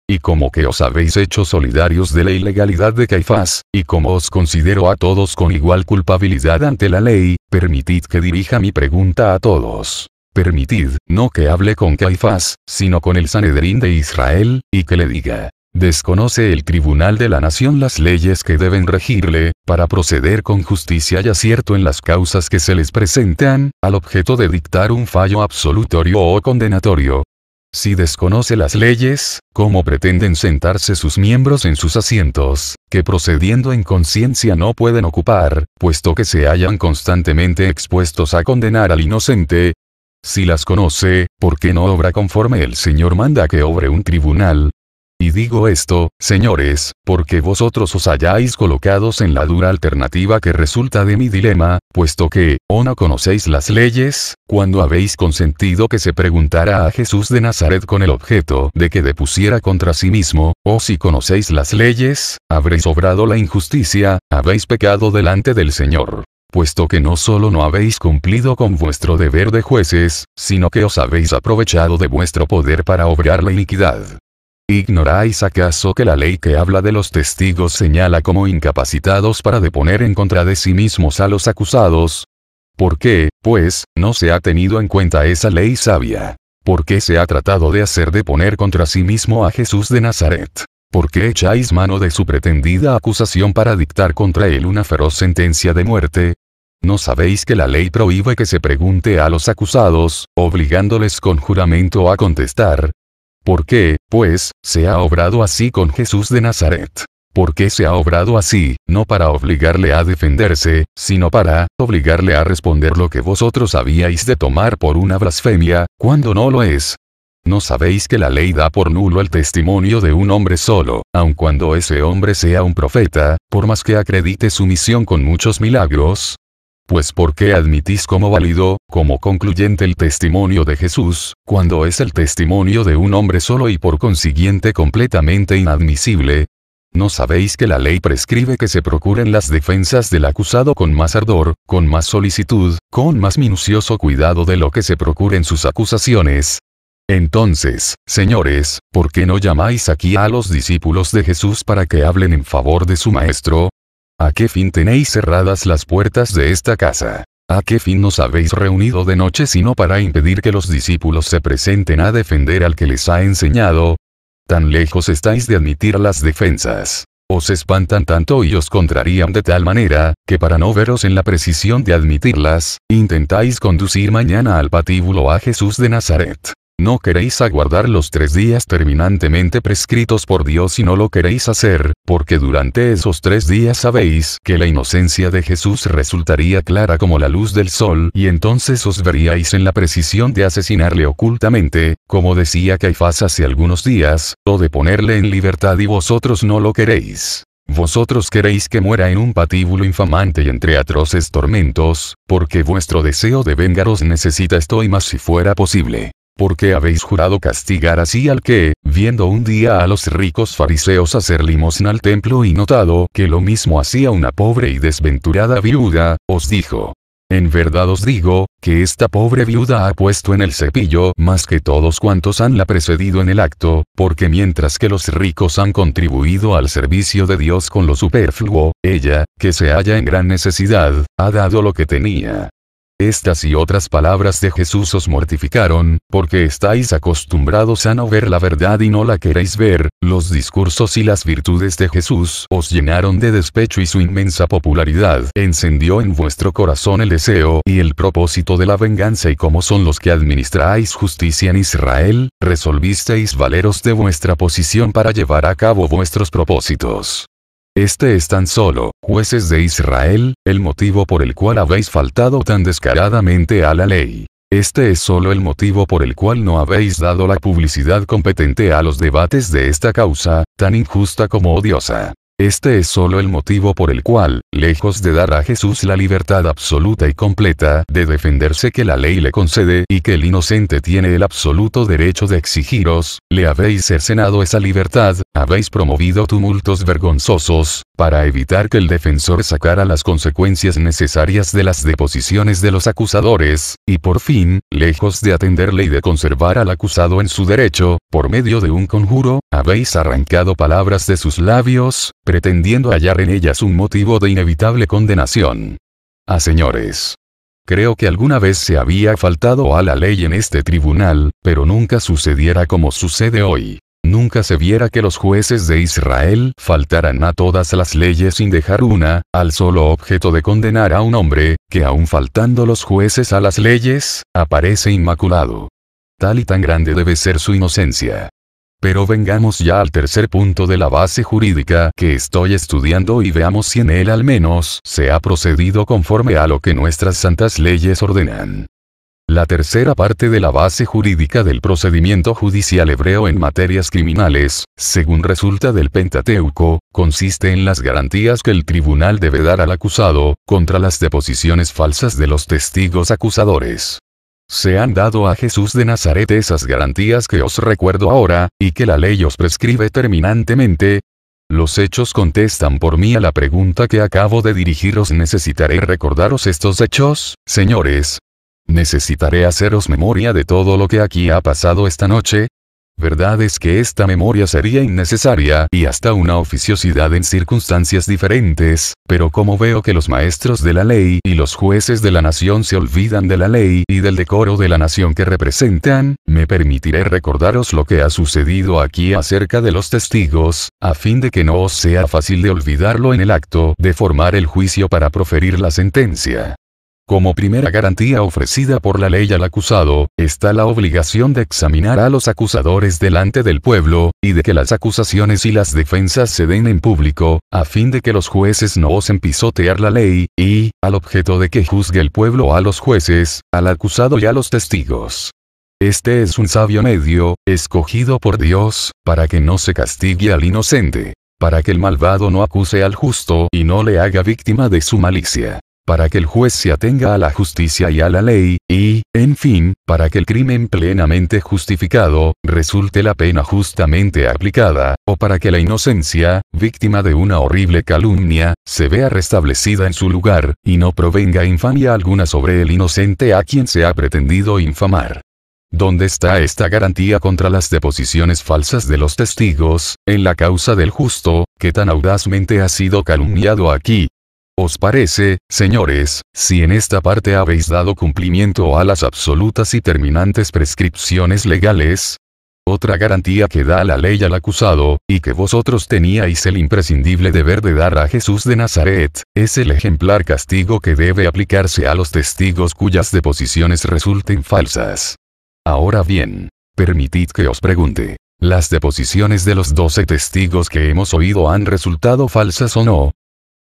S1: Y como que os habéis hecho solidarios de la ilegalidad de Caifás, y como os considero a todos con igual culpabilidad ante la ley, permitid que dirija mi pregunta a todos permitid, no que hable con Caifás, sino con el Sanedrín de Israel, y que le diga, Desconoce el Tribunal de la Nación las leyes que deben regirle, para proceder con justicia y acierto en las causas que se les presentan, al objeto de dictar un fallo absolutorio o condenatorio. Si desconoce las leyes, ¿cómo pretenden sentarse sus miembros en sus asientos, que procediendo en conciencia no pueden ocupar, puesto que se hallan constantemente expuestos a condenar al inocente, si las conoce, ¿por qué no obra conforme el Señor manda que obre un tribunal? Y digo esto, señores, porque vosotros os hayáis colocados en la dura alternativa que resulta de mi dilema, puesto que, o no conocéis las leyes, cuando habéis consentido que se preguntara a Jesús de Nazaret con el objeto de que depusiera contra sí mismo, o si conocéis las leyes, habréis obrado la injusticia, habéis pecado delante del Señor puesto que no solo no habéis cumplido con vuestro deber de jueces, sino que os habéis aprovechado de vuestro poder para obrar la iniquidad. ¿Ignoráis acaso que la ley que habla de los testigos señala como incapacitados para deponer en contra de sí mismos a los acusados? ¿Por qué, pues, no se ha tenido en cuenta esa ley sabia? ¿Por qué se ha tratado de hacer deponer contra sí mismo a Jesús de Nazaret? ¿Por qué echáis mano de su pretendida acusación para dictar contra él una feroz sentencia de muerte? ¿No sabéis que la ley prohíbe que se pregunte a los acusados, obligándoles con juramento a contestar? ¿Por qué, pues, se ha obrado así con Jesús de Nazaret? ¿Por qué se ha obrado así, no para obligarle a defenderse, sino para obligarle a responder lo que vosotros habíais de tomar por una blasfemia, cuando no lo es? ¿No sabéis que la ley da por nulo el testimonio de un hombre solo, aun cuando ese hombre sea un profeta, por más que acredite su misión con muchos milagros? Pues ¿por qué admitís como válido, como concluyente el testimonio de Jesús, cuando es el testimonio de un hombre solo y por consiguiente completamente inadmisible? ¿No sabéis que la ley prescribe que se procuren las defensas del acusado con más ardor, con más solicitud, con más minucioso cuidado de lo que se procuren sus acusaciones? Entonces, señores, ¿por qué no llamáis aquí a los discípulos de Jesús para que hablen en favor de su Maestro? ¿A qué fin tenéis cerradas las puertas de esta casa? ¿A qué fin nos habéis reunido de noche sino para impedir que los discípulos se presenten a defender al que les ha enseñado? Tan lejos estáis de admitir las defensas. Os espantan tanto y os contrarían de tal manera, que para no veros en la precisión de admitirlas, intentáis conducir mañana al patíbulo a Jesús de Nazaret. No queréis aguardar los tres días terminantemente prescritos por Dios y no lo queréis hacer, porque durante esos tres días sabéis que la inocencia de Jesús resultaría clara como la luz del sol y entonces os veríais en la precisión de asesinarle ocultamente, como decía Caifás hace algunos días, o de ponerle en libertad y vosotros no lo queréis. Vosotros queréis que muera en un patíbulo infamante y entre atroces tormentos, porque vuestro deseo de vengaros necesita esto y más si fuera posible porque habéis jurado castigar así al que, viendo un día a los ricos fariseos hacer limosna al templo y notado que lo mismo hacía una pobre y desventurada viuda, os dijo. En verdad os digo, que esta pobre viuda ha puesto en el cepillo más que todos cuantos han la precedido en el acto, porque mientras que los ricos han contribuido al servicio de Dios con lo superfluo, ella, que se halla en gran necesidad, ha dado lo que tenía. Estas y otras palabras de Jesús os mortificaron, porque estáis acostumbrados a no ver la verdad y no la queréis ver, los discursos y las virtudes de Jesús os llenaron de despecho y su inmensa popularidad encendió en vuestro corazón el deseo y el propósito de la venganza y como son los que administráis justicia en Israel, resolvisteis valeros de vuestra posición para llevar a cabo vuestros propósitos. Este es tan solo, jueces de Israel, el motivo por el cual habéis faltado tan descaradamente a la ley. Este es solo el motivo por el cual no habéis dado la publicidad competente a los debates de esta causa, tan injusta como odiosa. Este es solo el motivo por el cual, lejos de dar a Jesús la libertad absoluta y completa de defenderse que la ley le concede y que el inocente tiene el absoluto derecho de exigiros, le habéis cercenado esa libertad, habéis promovido tumultos vergonzosos, para evitar que el defensor sacara las consecuencias necesarias de las deposiciones de los acusadores, y por fin, lejos de atenderle y de conservar al acusado en su derecho, por medio de un conjuro, habéis arrancado palabras de sus labios, pretendiendo hallar en ellas un motivo de inevitable condenación. Ah señores. Creo que alguna vez se había faltado a la ley en este tribunal, pero nunca sucediera como sucede hoy. Nunca se viera que los jueces de Israel faltaran a todas las leyes sin dejar una, al solo objeto de condenar a un hombre, que aun faltando los jueces a las leyes, aparece inmaculado. Tal y tan grande debe ser su inocencia. Pero vengamos ya al tercer punto de la base jurídica que estoy estudiando y veamos si en él al menos se ha procedido conforme a lo que nuestras santas leyes ordenan. La tercera parte de la base jurídica del procedimiento judicial hebreo en materias criminales, según resulta del Pentateuco, consiste en las garantías que el tribunal debe dar al acusado, contra las deposiciones falsas de los testigos acusadores. Se han dado a Jesús de Nazaret esas garantías que os recuerdo ahora, y que la ley os prescribe terminantemente. Los hechos contestan por mí a la pregunta que acabo de dirigiros. Necesitaré recordaros estos hechos, señores. Necesitaré haceros memoria de todo lo que aquí ha pasado esta noche, verdad es que esta memoria sería innecesaria y hasta una oficiosidad en circunstancias diferentes, pero como veo que los maestros de la ley y los jueces de la nación se olvidan de la ley y del decoro de la nación que representan, me permitiré recordaros lo que ha sucedido aquí acerca de los testigos, a fin de que no os sea fácil de olvidarlo en el acto de formar el juicio para proferir la sentencia. Como primera garantía ofrecida por la ley al acusado, está la obligación de examinar a los acusadores delante del pueblo, y de que las acusaciones y las defensas se den en público, a fin de que los jueces no osen pisotear la ley, y, al objeto de que juzgue el pueblo a los jueces, al acusado y a los testigos. Este es un sabio medio, escogido por Dios, para que no se castigue al inocente, para que el malvado no acuse al justo y no le haga víctima de su malicia para que el juez se atenga a la justicia y a la ley, y, en fin, para que el crimen plenamente justificado, resulte la pena justamente aplicada, o para que la inocencia, víctima de una horrible calumnia, se vea restablecida en su lugar, y no provenga infamia alguna sobre el inocente a quien se ha pretendido infamar. ¿Dónde está esta garantía contra las deposiciones falsas de los testigos, en la causa del justo, que tan audazmente ha sido calumniado aquí, ¿Os parece, señores, si en esta parte habéis dado cumplimiento a las absolutas y terminantes prescripciones legales? Otra garantía que da la ley al acusado, y que vosotros teníais el imprescindible deber de dar a Jesús de Nazaret, es el ejemplar castigo que debe aplicarse a los testigos cuyas deposiciones resulten falsas. Ahora bien, permitid que os pregunte, ¿las deposiciones de los doce testigos que hemos oído han resultado falsas o no?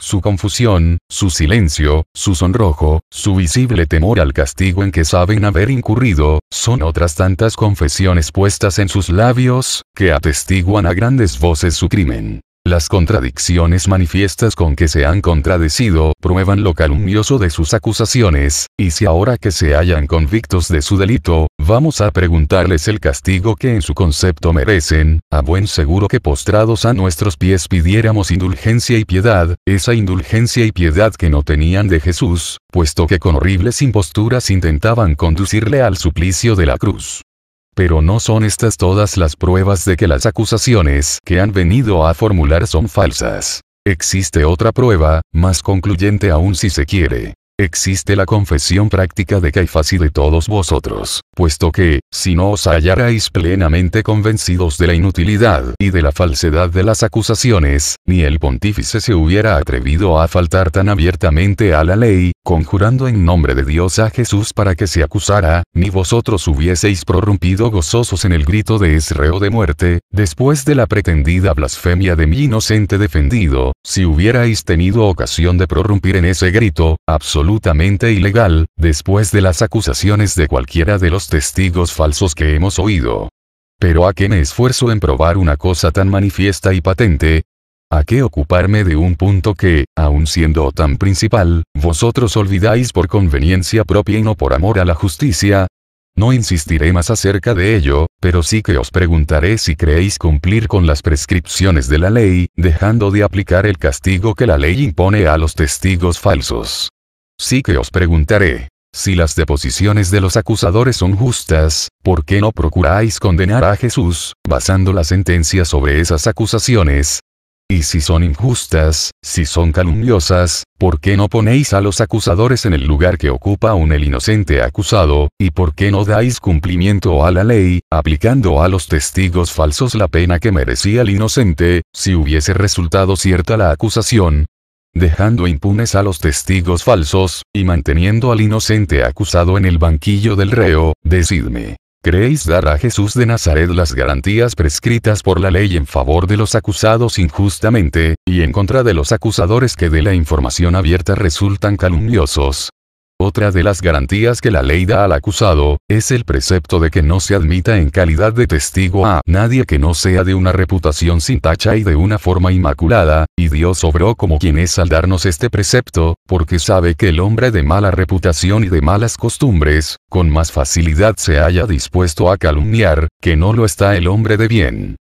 S1: su confusión, su silencio, su sonrojo, su visible temor al castigo en que saben haber incurrido, son otras tantas confesiones puestas en sus labios, que atestiguan a grandes voces su crimen las contradicciones manifiestas con que se han contradecido prueban lo calumnioso de sus acusaciones, y si ahora que se hayan convictos de su delito, vamos a preguntarles el castigo que en su concepto merecen, a buen seguro que postrados a nuestros pies pidiéramos indulgencia y piedad, esa indulgencia y piedad que no tenían de Jesús, puesto que con horribles imposturas intentaban conducirle al suplicio de la cruz. Pero no son estas todas las pruebas de que las acusaciones que han venido a formular son falsas. Existe otra prueba, más concluyente aún si se quiere. Existe la confesión práctica de Caifás y de todos vosotros, puesto que, si no os hallarais plenamente convencidos de la inutilidad y de la falsedad de las acusaciones, ni el pontífice se hubiera atrevido a faltar tan abiertamente a la ley, conjurando en nombre de Dios a Jesús para que se acusara, ni vosotros hubieseis prorrumpido gozosos en el grito de esreo de muerte, después de la pretendida blasfemia de mi inocente defendido, si hubierais tenido ocasión de prorrumpir en ese grito, absolutamente absolutamente ilegal, después de las acusaciones de cualquiera de los testigos falsos que hemos oído. Pero ¿a qué me esfuerzo en probar una cosa tan manifiesta y patente? ¿A qué ocuparme de un punto que, aun siendo tan principal, vosotros olvidáis por conveniencia propia y no por amor a la justicia? No insistiré más acerca de ello, pero sí que os preguntaré si creéis cumplir con las prescripciones de la ley, dejando de aplicar el castigo que la ley impone a los testigos falsos. Sí que os preguntaré. Si las deposiciones de los acusadores son justas, ¿por qué no procuráis condenar a Jesús, basando la sentencia sobre esas acusaciones? Y si son injustas, si son calumniosas, ¿por qué no ponéis a los acusadores en el lugar que ocupa un el inocente acusado, y por qué no dais cumplimiento a la ley, aplicando a los testigos falsos la pena que merecía el inocente, si hubiese resultado cierta la acusación, dejando impunes a los testigos falsos, y manteniendo al inocente acusado en el banquillo del reo, decidme. ¿Creéis dar a Jesús de Nazaret las garantías prescritas por la ley en favor de los acusados injustamente, y en contra de los acusadores que de la información abierta resultan calumniosos? Otra de las garantías que la ley da al acusado, es el precepto de que no se admita en calidad de testigo a nadie que no sea de una reputación sin tacha y de una forma inmaculada, y Dios obró como quien es al darnos este precepto, porque sabe que el hombre de mala reputación y de malas costumbres, con más facilidad se haya dispuesto a calumniar, que no lo está el hombre de bien.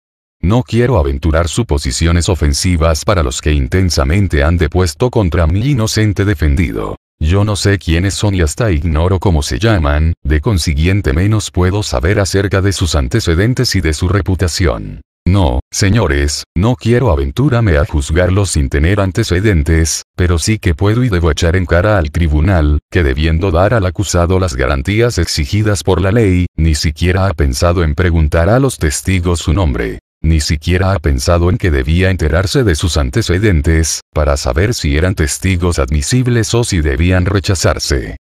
S1: No quiero aventurar suposiciones ofensivas para los que intensamente han depuesto contra mi inocente defendido. Yo no sé quiénes son y hasta ignoro cómo se llaman, de consiguiente menos puedo saber acerca de sus antecedentes y de su reputación. No, señores, no quiero aventurarme a juzgarlos sin tener antecedentes, pero sí que puedo y debo echar en cara al tribunal, que debiendo dar al acusado las garantías exigidas por la ley, ni siquiera ha pensado en preguntar a los testigos su nombre. Ni siquiera ha pensado en que debía enterarse de sus antecedentes, para saber si eran testigos admisibles o si debían rechazarse.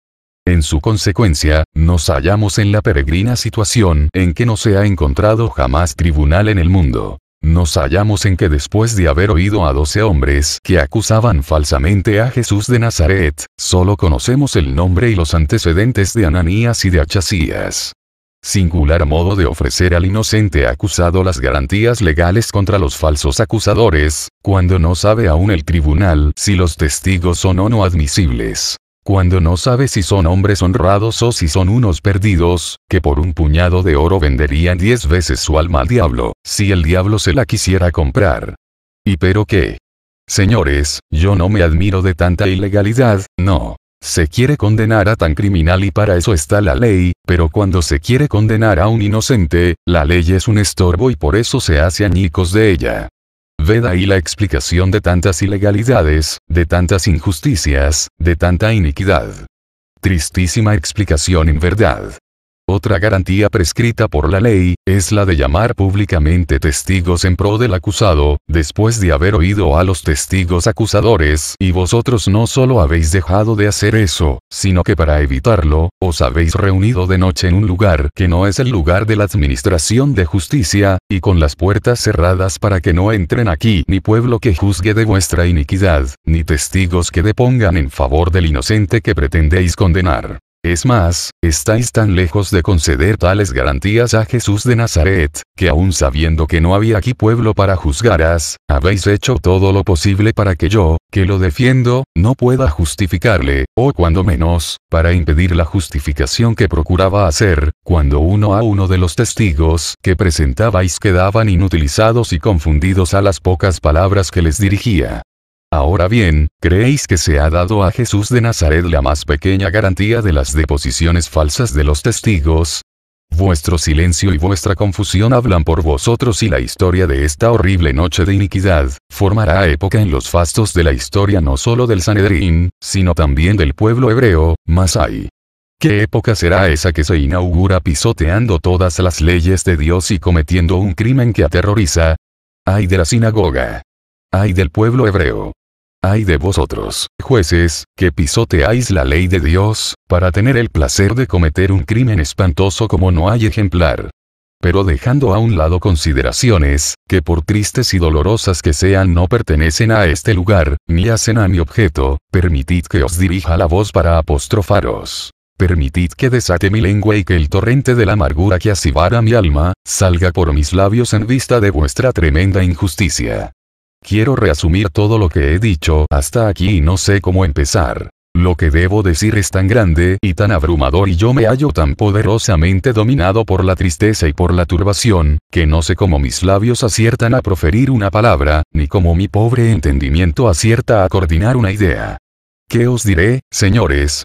S1: En su consecuencia, nos hallamos en la peregrina situación en que no se ha encontrado jamás tribunal en el mundo. Nos hallamos en que después de haber oído a doce hombres que acusaban falsamente a Jesús de Nazaret, solo conocemos el nombre y los antecedentes de Ananías y de Achacías singular modo de ofrecer al inocente acusado las garantías legales contra los falsos acusadores, cuando no sabe aún el tribunal si los testigos son o no admisibles. Cuando no sabe si son hombres honrados o si son unos perdidos, que por un puñado de oro venderían diez veces su alma al diablo, si el diablo se la quisiera comprar. ¿Y pero qué? Señores, yo no me admiro de tanta ilegalidad, no. Se quiere condenar a tan criminal y para eso está la ley, pero cuando se quiere condenar a un inocente, la ley es un estorbo y por eso se hace añicos de ella. Ved ahí la explicación de tantas ilegalidades, de tantas injusticias, de tanta iniquidad. Tristísima explicación en verdad. Otra garantía prescrita por la ley, es la de llamar públicamente testigos en pro del acusado, después de haber oído a los testigos acusadores, y vosotros no solo habéis dejado de hacer eso, sino que para evitarlo, os habéis reunido de noche en un lugar que no es el lugar de la administración de justicia, y con las puertas cerradas para que no entren aquí ni pueblo que juzgue de vuestra iniquidad, ni testigos que depongan en favor del inocente que pretendéis condenar. Es más, estáis tan lejos de conceder tales garantías a Jesús de Nazaret, que aun sabiendo que no había aquí pueblo para juzgaras, habéis hecho todo lo posible para que yo, que lo defiendo, no pueda justificarle, o cuando menos, para impedir la justificación que procuraba hacer, cuando uno a uno de los testigos que presentabais quedaban inutilizados y confundidos a las pocas palabras que les dirigía. Ahora bien, ¿creéis que se ha dado a Jesús de Nazaret la más pequeña garantía de las deposiciones falsas de los testigos? Vuestro silencio y vuestra confusión hablan por vosotros y la historia de esta horrible noche de iniquidad, formará época en los fastos de la historia no solo del Sanedrín, sino también del pueblo hebreo, más hay. ¿Qué época será esa que se inaugura pisoteando todas las leyes de Dios y cometiendo un crimen que aterroriza? Ay de la sinagoga. Ay del pueblo hebreo. Ay de vosotros, jueces, que pisoteáis la ley de Dios, para tener el placer de cometer un crimen espantoso como no hay ejemplar. Pero dejando a un lado consideraciones, que por tristes y dolorosas que sean no pertenecen a este lugar, ni hacen a mi objeto, permitid que os dirija la voz para apostrofaros. Permitid que desate mi lengua y que el torrente de la amargura que asivara mi alma, salga por mis labios en vista de vuestra tremenda injusticia. Quiero reasumir todo lo que he dicho hasta aquí y no sé cómo empezar. Lo que debo decir es tan grande y tan abrumador y yo me hallo tan poderosamente dominado por la tristeza y por la turbación, que no sé cómo mis labios aciertan a proferir una palabra, ni cómo mi pobre entendimiento acierta a coordinar una idea. ¿Qué os diré, señores,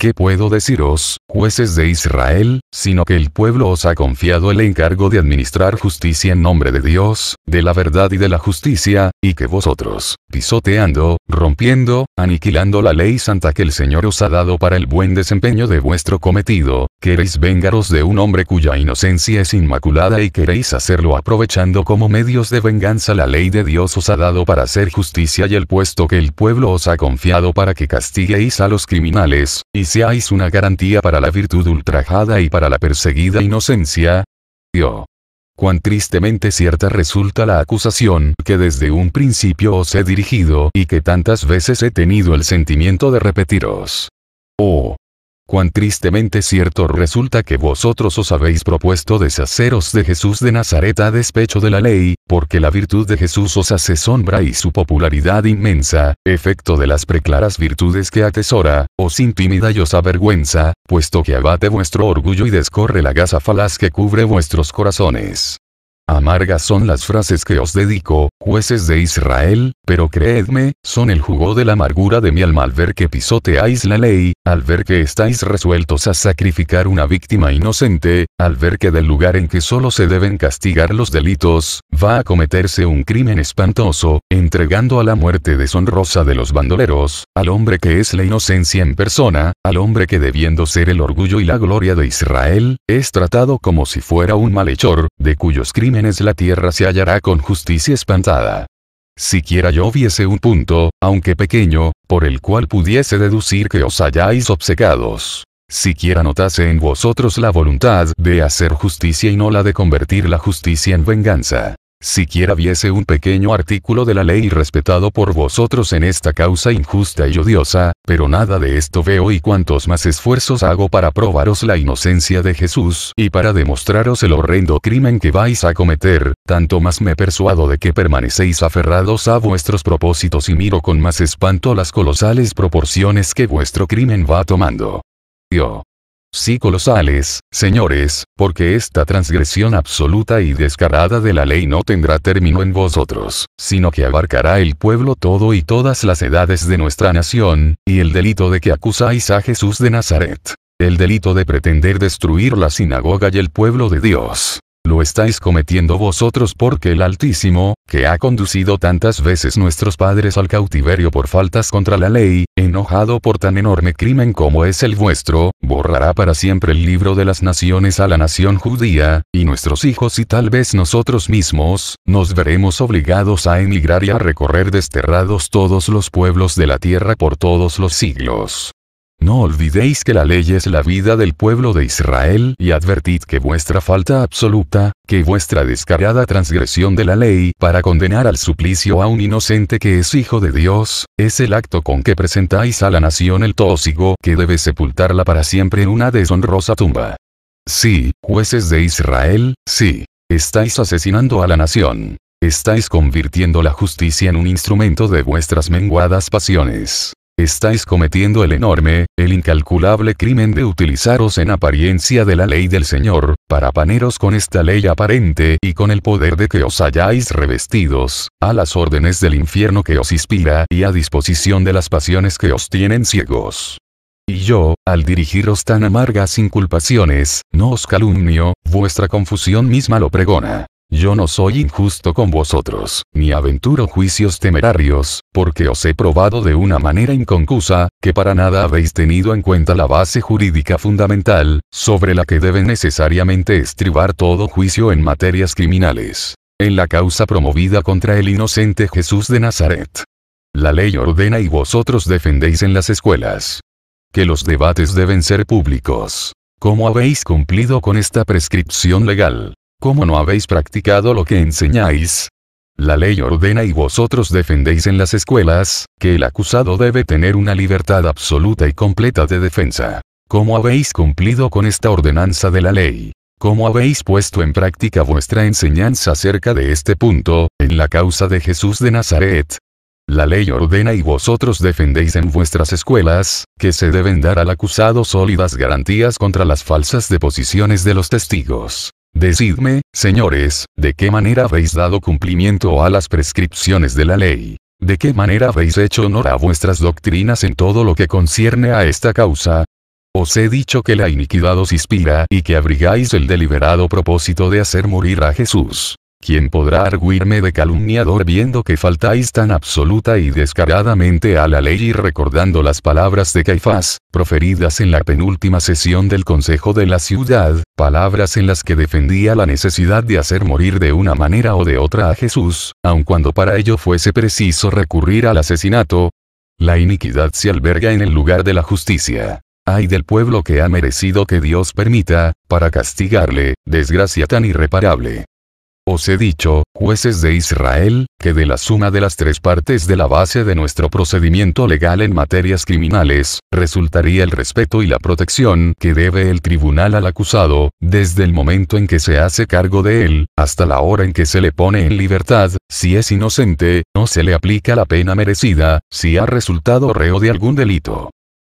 S1: ¿Qué puedo deciros, jueces de Israel, sino que el pueblo os ha confiado el encargo de administrar justicia en nombre de Dios, de la verdad y de la justicia, y que vosotros, pisoteando, rompiendo, aniquilando la ley santa que el Señor os ha dado para el buen desempeño de vuestro cometido, queréis vengaros de un hombre cuya inocencia es inmaculada y queréis hacerlo aprovechando como medios de venganza la ley de Dios os ha dado para hacer justicia y el puesto que el pueblo os ha confiado para que castiguéis a los criminales, y seáis una garantía para la virtud ultrajada y para la perseguida inocencia. Yo. Cuán tristemente cierta resulta la acusación que desde un principio os he dirigido y que tantas veces he tenido el sentimiento de repetiros. Oh, cuán tristemente cierto resulta que vosotros os habéis propuesto deshaceros de Jesús de Nazaret a despecho de la ley, porque la virtud de Jesús os hace sombra y su popularidad inmensa, efecto de las preclaras virtudes que atesora, os intimida y os avergüenza, puesto que abate vuestro orgullo y descorre la gasa falaz que cubre vuestros corazones. Amargas son las frases que os dedico, jueces de Israel, pero creedme, son el jugo de la amargura de mi alma al ver que pisoteáis la ley, al ver que estáis resueltos a sacrificar una víctima inocente, al ver que del lugar en que solo se deben castigar los delitos, va a cometerse un crimen espantoso, entregando a la muerte deshonrosa de los bandoleros, al hombre que es la inocencia en persona, al hombre que debiendo ser el orgullo y la gloria de Israel, es tratado como si fuera un malhechor, de cuyos crímenes la tierra se hallará con justicia espantada. Siquiera yo viese un punto, aunque pequeño, por el cual pudiese deducir que os halláis obcecados. Siquiera notase en vosotros la voluntad de hacer justicia y no la de convertir la justicia en venganza siquiera viese un pequeño artículo de la ley respetado por vosotros en esta causa injusta y odiosa, pero nada de esto veo y cuantos más esfuerzos hago para probaros la inocencia de Jesús y para demostraros el horrendo crimen que vais a cometer, tanto más me persuado de que permanecéis aferrados a vuestros propósitos y miro con más espanto las colosales proporciones que vuestro crimen va tomando. Yo sí colosales, señores, porque esta transgresión absoluta y descarada de la ley no tendrá término en vosotros, sino que abarcará el pueblo todo y todas las edades de nuestra nación, y el delito de que acusáis a Jesús de Nazaret. El delito de pretender destruir la sinagoga y el pueblo de Dios. Lo estáis cometiendo vosotros porque el Altísimo, que ha conducido tantas veces nuestros padres al cautiverio por faltas contra la ley, enojado por tan enorme crimen como es el vuestro, borrará para siempre el libro de las naciones a la nación judía, y nuestros hijos y tal vez nosotros mismos, nos veremos obligados a emigrar y a recorrer desterrados todos los pueblos de la tierra por todos los siglos. No olvidéis que la ley es la vida del pueblo de Israel y advertid que vuestra falta absoluta, que vuestra descarada transgresión de la ley para condenar al suplicio a un inocente que es hijo de Dios, es el acto con que presentáis a la nación el tóxico que debe sepultarla para siempre en una deshonrosa tumba. Sí, jueces de Israel, sí, estáis asesinando a la nación. Estáis convirtiendo la justicia en un instrumento de vuestras menguadas pasiones. Estáis cometiendo el enorme, el incalculable crimen de utilizaros en apariencia de la ley del Señor, para paneros con esta ley aparente y con el poder de que os hayáis revestidos, a las órdenes del infierno que os inspira y a disposición de las pasiones que os tienen ciegos. Y yo, al dirigiros tan amargas inculpaciones, no os calumnio, vuestra confusión misma lo pregona. Yo no soy injusto con vosotros, ni aventuro juicios temerarios, porque os he probado de una manera inconcusa, que para nada habéis tenido en cuenta la base jurídica fundamental, sobre la que debe necesariamente estribar todo juicio en materias criminales. En la causa promovida contra el inocente Jesús de Nazaret. La ley ordena y vosotros defendéis en las escuelas. Que los debates deben ser públicos. ¿Cómo habéis cumplido con esta prescripción legal? ¿Cómo no habéis practicado lo que enseñáis? La ley ordena y vosotros defendéis en las escuelas, que el acusado debe tener una libertad absoluta y completa de defensa. ¿Cómo habéis cumplido con esta ordenanza de la ley? ¿Cómo habéis puesto en práctica vuestra enseñanza acerca de este punto, en la causa de Jesús de Nazaret? La ley ordena y vosotros defendéis en vuestras escuelas, que se deben dar al acusado sólidas garantías contra las falsas deposiciones de los testigos. Decidme, señores, de qué manera habéis dado cumplimiento a las prescripciones de la ley. ¿De qué manera habéis hecho honor a vuestras doctrinas en todo lo que concierne a esta causa? Os he dicho que la iniquidad os inspira y que abrigáis el deliberado propósito de hacer morir a Jesús. ¿Quién podrá arguirme de calumniador viendo que faltáis tan absoluta y descaradamente a la ley y recordando las palabras de Caifás, proferidas en la penúltima sesión del Consejo de la Ciudad, palabras en las que defendía la necesidad de hacer morir de una manera o de otra a Jesús, aun cuando para ello fuese preciso recurrir al asesinato? La iniquidad se alberga en el lugar de la justicia. Ay del pueblo que ha merecido que Dios permita, para castigarle, desgracia tan irreparable. Os he dicho, jueces de Israel, que de la suma de las tres partes de la base de nuestro procedimiento legal en materias criminales, resultaría el respeto y la protección que debe el tribunal al acusado, desde el momento en que se hace cargo de él, hasta la hora en que se le pone en libertad, si es inocente, no se le aplica la pena merecida, si ha resultado reo de algún delito.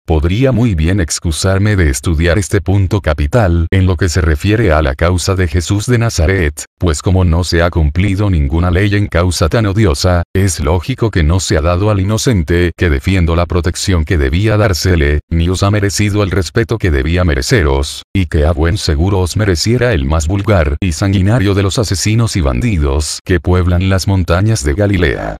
S1: Podría muy bien excusarme de estudiar este punto capital en lo que se refiere a la causa de Jesús de Nazaret, pues como no se ha cumplido ninguna ley en causa tan odiosa, es lógico que no se ha dado al inocente que defiendo la protección que debía dársele, ni os ha merecido el respeto que debía mereceros, y que a buen seguro os mereciera el más vulgar y sanguinario de los asesinos y bandidos que pueblan las montañas de Galilea.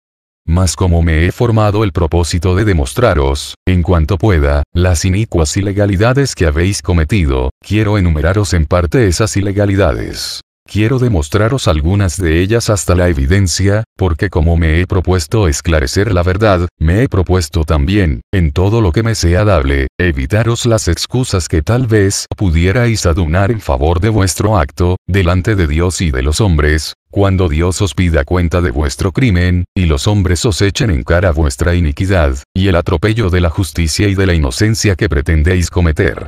S1: Mas como me he formado el propósito de demostraros, en cuanto pueda, las inicuas ilegalidades que habéis cometido, quiero enumeraros en parte esas ilegalidades. Quiero demostraros algunas de ellas hasta la evidencia, porque como me he propuesto esclarecer la verdad, me he propuesto también, en todo lo que me sea dable, evitaros las excusas que tal vez pudierais adunar en favor de vuestro acto, delante de Dios y de los hombres, cuando Dios os pida cuenta de vuestro crimen, y los hombres os echen en cara vuestra iniquidad, y el atropello de la justicia y de la inocencia que pretendéis cometer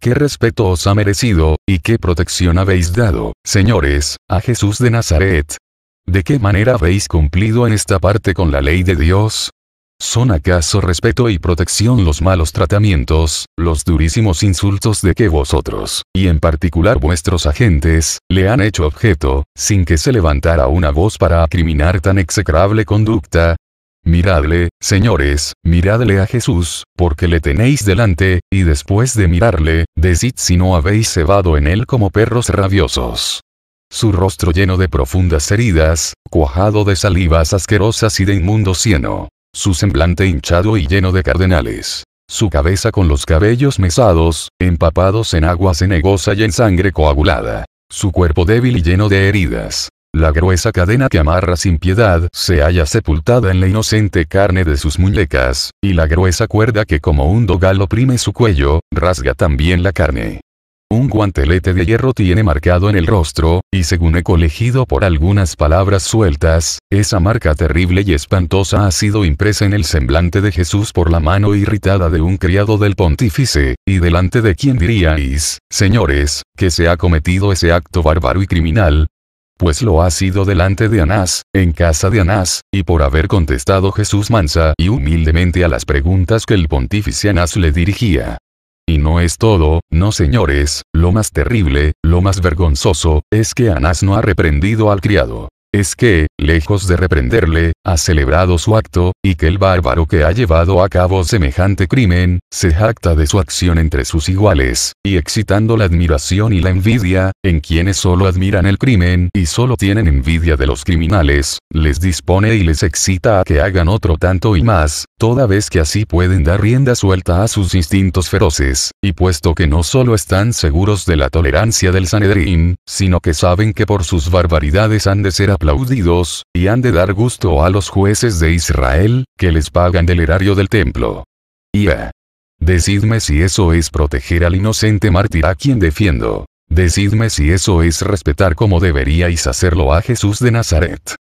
S1: qué respeto os ha merecido, y qué protección habéis dado, señores, a Jesús de Nazaret. ¿De qué manera habéis cumplido en esta parte con la ley de Dios? ¿Son acaso respeto y protección los malos tratamientos, los durísimos insultos de que vosotros, y en particular vuestros agentes, le han hecho objeto, sin que se levantara una voz para acriminar tan execrable conducta? Miradle, señores, miradle a Jesús, porque le tenéis delante, y después de mirarle, decid si no habéis cebado en él como perros rabiosos. Su rostro lleno de profundas heridas, cuajado de salivas asquerosas y de inmundo cieno. Su semblante hinchado y lleno de cardenales. Su cabeza con los cabellos mesados, empapados en agua cenegosa y en sangre coagulada. Su cuerpo débil y lleno de heridas. La gruesa cadena que amarra sin piedad se halla sepultada en la inocente carne de sus muñecas, y la gruesa cuerda que como un dogal oprime su cuello, rasga también la carne. Un guantelete de hierro tiene marcado en el rostro, y según he colegido por algunas palabras sueltas, esa marca terrible y espantosa ha sido impresa en el semblante de Jesús por la mano irritada de un criado del pontífice, y delante de quien diríais, señores, que se ha cometido ese acto bárbaro y criminal, pues lo ha sido delante de Anás, en casa de Anás, y por haber contestado Jesús mansa y humildemente a las preguntas que el pontífice Anás le dirigía. Y no es todo, no señores, lo más terrible, lo más vergonzoso, es que Anás no ha reprendido al criado es que, lejos de reprenderle, ha celebrado su acto, y que el bárbaro que ha llevado a cabo semejante crimen, se jacta de su acción entre sus iguales, y excitando la admiración y la envidia, en quienes solo admiran el crimen y solo tienen envidia de los criminales, les dispone y les excita a que hagan otro tanto y más, toda vez que así pueden dar rienda suelta a sus instintos feroces, y puesto que no solo están seguros de la tolerancia del Sanedrín, sino que saben que por sus barbaridades han de ser aplastados aplaudidos, y han de dar gusto a los jueces de Israel, que les pagan del erario del templo. Ia. Ah, decidme si eso es proteger al inocente mártir a quien defiendo. Decidme si eso es respetar como deberíais hacerlo a Jesús de Nazaret.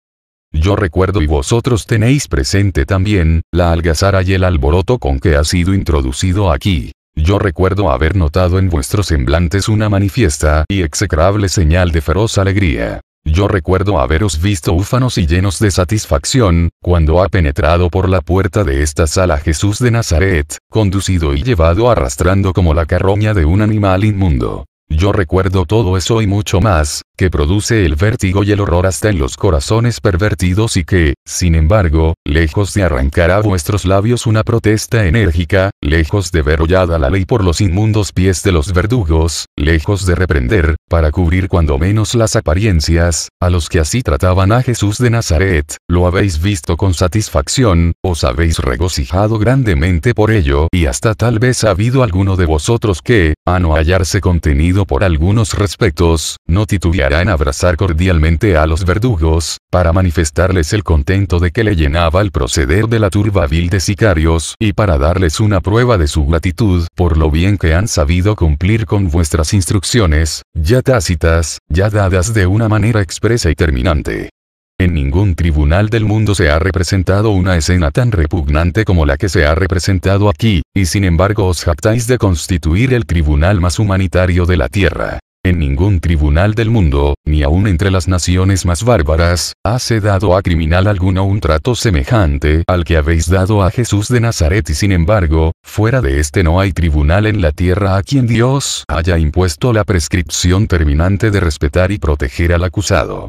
S1: Yo recuerdo y vosotros tenéis presente también, la algazara y el alboroto con que ha sido introducido aquí. Yo recuerdo haber notado en vuestros semblantes una manifiesta y execrable señal de feroz alegría. Yo recuerdo haberos visto ufanos y llenos de satisfacción, cuando ha penetrado por la puerta de esta sala Jesús de Nazaret, conducido y llevado arrastrando como la carroña de un animal inmundo. Yo recuerdo todo eso y mucho más, que produce el vértigo y el horror hasta en los corazones pervertidos y que, sin embargo, lejos de arrancar a vuestros labios una protesta enérgica, lejos de ver hollada la ley por los inmundos pies de los verdugos, lejos de reprender, para cubrir cuando menos las apariencias, a los que así trataban a Jesús de Nazaret, lo habéis visto con satisfacción, os habéis regocijado grandemente por ello y hasta tal vez ha habido alguno de vosotros que, a no hallarse contenido por algunos respectos, no harán en abrazar cordialmente a los verdugos, para manifestarles el contento de que le llenaba el proceder de la turba vil de sicarios, y para darles una prueba de su gratitud por lo bien que han sabido cumplir con vuestras instrucciones, ya tácitas, ya dadas de una manera expresa y terminante. En ningún tribunal del mundo se ha representado una escena tan repugnante como la que se ha representado aquí, y sin embargo os jactáis de constituir el tribunal más humanitario de la Tierra en ningún tribunal del mundo, ni aun entre las naciones más bárbaras, hace dado a criminal alguno un trato semejante al que habéis dado a Jesús de Nazaret y sin embargo, fuera de este no hay tribunal en la tierra a quien Dios haya impuesto la prescripción terminante de respetar y proteger al acusado.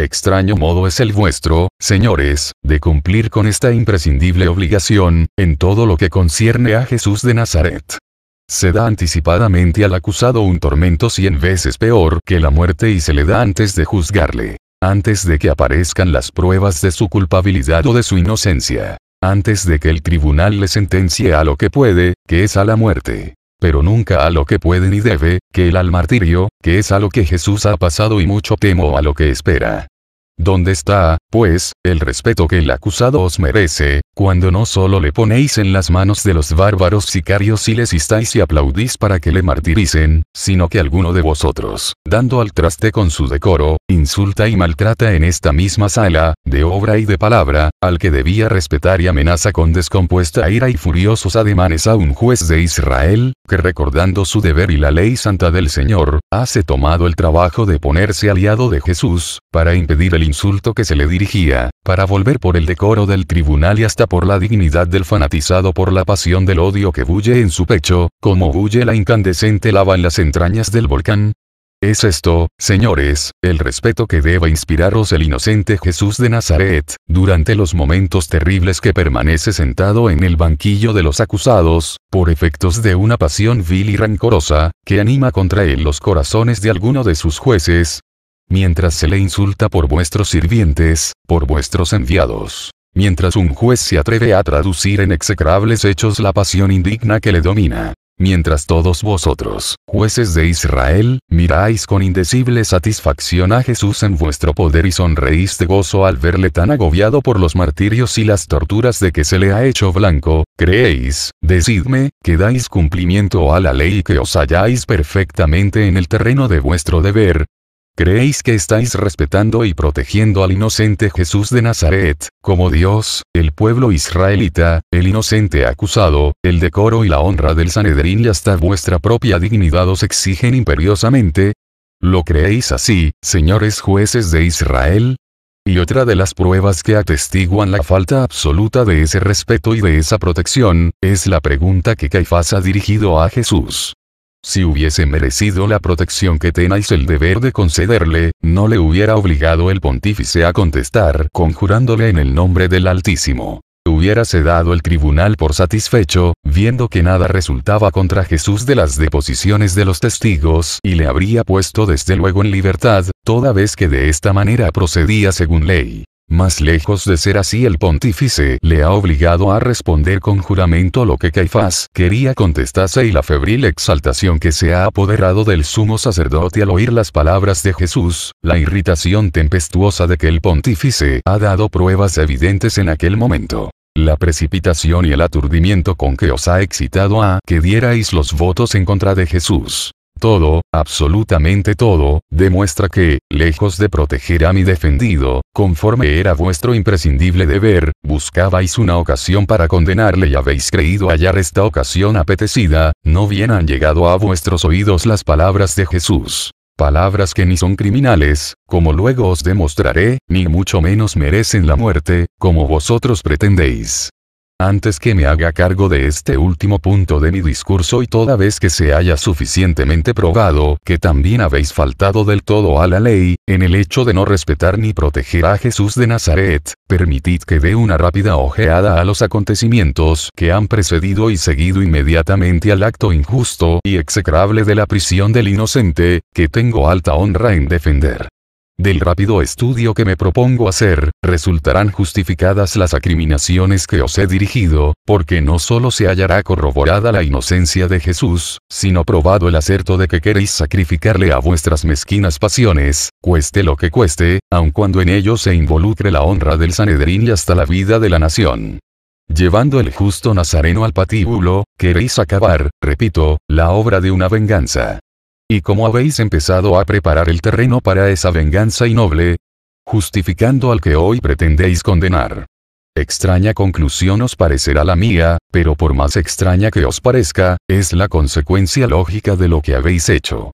S1: Extraño modo es el vuestro, señores, de cumplir con esta imprescindible obligación, en todo lo que concierne a Jesús de Nazaret se da anticipadamente al acusado un tormento cien veces peor que la muerte y se le da antes de juzgarle, antes de que aparezcan las pruebas de su culpabilidad o de su inocencia, antes de que el tribunal le sentencie a lo que puede, que es a la muerte pero nunca a lo que puede ni debe, que el al martirio, que es a lo que Jesús ha pasado y mucho temo a lo que espera. ¿Dónde está, pues, el respeto que el acusado os merece, cuando no solo le ponéis en las manos de los bárbaros sicarios y les estáis y aplaudís para que le martiricen, sino que alguno de vosotros, dando al traste con su decoro, insulta y maltrata en esta misma sala, de obra y de palabra, al que debía respetar y amenaza con descompuesta ira y furiosos ademanes a un juez de Israel, que recordando su deber y la ley santa del Señor, hace tomado el trabajo de ponerse aliado de Jesús, para impedir el insulto que se le dirigía, para volver por el decoro del tribunal y hasta por la dignidad del fanatizado por la pasión del odio que bulle en su pecho, como bulle la incandescente lava en las entrañas del volcán, es esto, señores, el respeto que deba inspiraros el inocente Jesús de Nazaret, durante los momentos terribles que permanece sentado en el banquillo de los acusados, por efectos de una pasión vil y rancorosa, que anima contra él los corazones de alguno de sus jueces, mientras se le insulta por vuestros sirvientes, por vuestros enviados. Mientras un juez se atreve a traducir en execrables hechos la pasión indigna que le domina. Mientras todos vosotros, jueces de Israel, miráis con indecible satisfacción a Jesús en vuestro poder y sonreís de gozo al verle tan agobiado por los martirios y las torturas de que se le ha hecho blanco, creéis, decidme, que dais cumplimiento a la ley y que os halláis perfectamente en el terreno de vuestro deber, ¿Creéis que estáis respetando y protegiendo al inocente Jesús de Nazaret, como Dios, el pueblo israelita, el inocente acusado, el decoro y la honra del Sanedrín y hasta vuestra propia dignidad os exigen imperiosamente? ¿Lo creéis así, señores jueces de Israel? Y otra de las pruebas que atestiguan la falta absoluta de ese respeto y de esa protección, es la pregunta que Caifás ha dirigido a Jesús. Si hubiese merecido la protección que tenéis el deber de concederle, no le hubiera obligado el pontífice a contestar conjurándole en el nombre del Altísimo. Hubiérase dado el tribunal por satisfecho, viendo que nada resultaba contra Jesús de las deposiciones de los testigos, y le habría puesto desde luego en libertad, toda vez que de esta manera procedía según ley. Más lejos de ser así el pontífice le ha obligado a responder con juramento lo que Caifás quería contestase y la febril exaltación que se ha apoderado del sumo sacerdote al oír las palabras de Jesús, la irritación tempestuosa de que el pontífice ha dado pruebas evidentes en aquel momento. La precipitación y el aturdimiento con que os ha excitado a que dierais los votos en contra de Jesús todo, absolutamente todo, demuestra que, lejos de proteger a mi defendido, conforme era vuestro imprescindible deber, buscabais una ocasión para condenarle y habéis creído hallar esta ocasión apetecida, no bien han llegado a vuestros oídos las palabras de Jesús palabras que ni son criminales, como luego os demostraré, ni mucho menos merecen la muerte, como vosotros pretendéis. Antes que me haga cargo de este último punto de mi discurso y toda vez que se haya suficientemente probado que también habéis faltado del todo a la ley, en el hecho de no respetar ni proteger a Jesús de Nazaret, permitid que dé una rápida ojeada a los acontecimientos que han precedido y seguido inmediatamente al acto injusto y execrable de la prisión del inocente, que tengo alta honra en defender del rápido estudio que me propongo hacer, resultarán justificadas las acriminaciones que os he dirigido, porque no solo se hallará corroborada la inocencia de Jesús, sino probado el acerto de que queréis sacrificarle a vuestras mezquinas pasiones, cueste lo que cueste, aun cuando en ello se involucre la honra del Sanedrín y hasta la vida de la nación llevando el justo nazareno al patíbulo, queréis acabar, repito, la obra de una venganza. ¿Y cómo habéis empezado a preparar el terreno para esa venganza innoble? Justificando al que hoy pretendéis condenar. Extraña conclusión os parecerá la mía, pero por más extraña que os parezca, es la consecuencia lógica de lo que habéis hecho.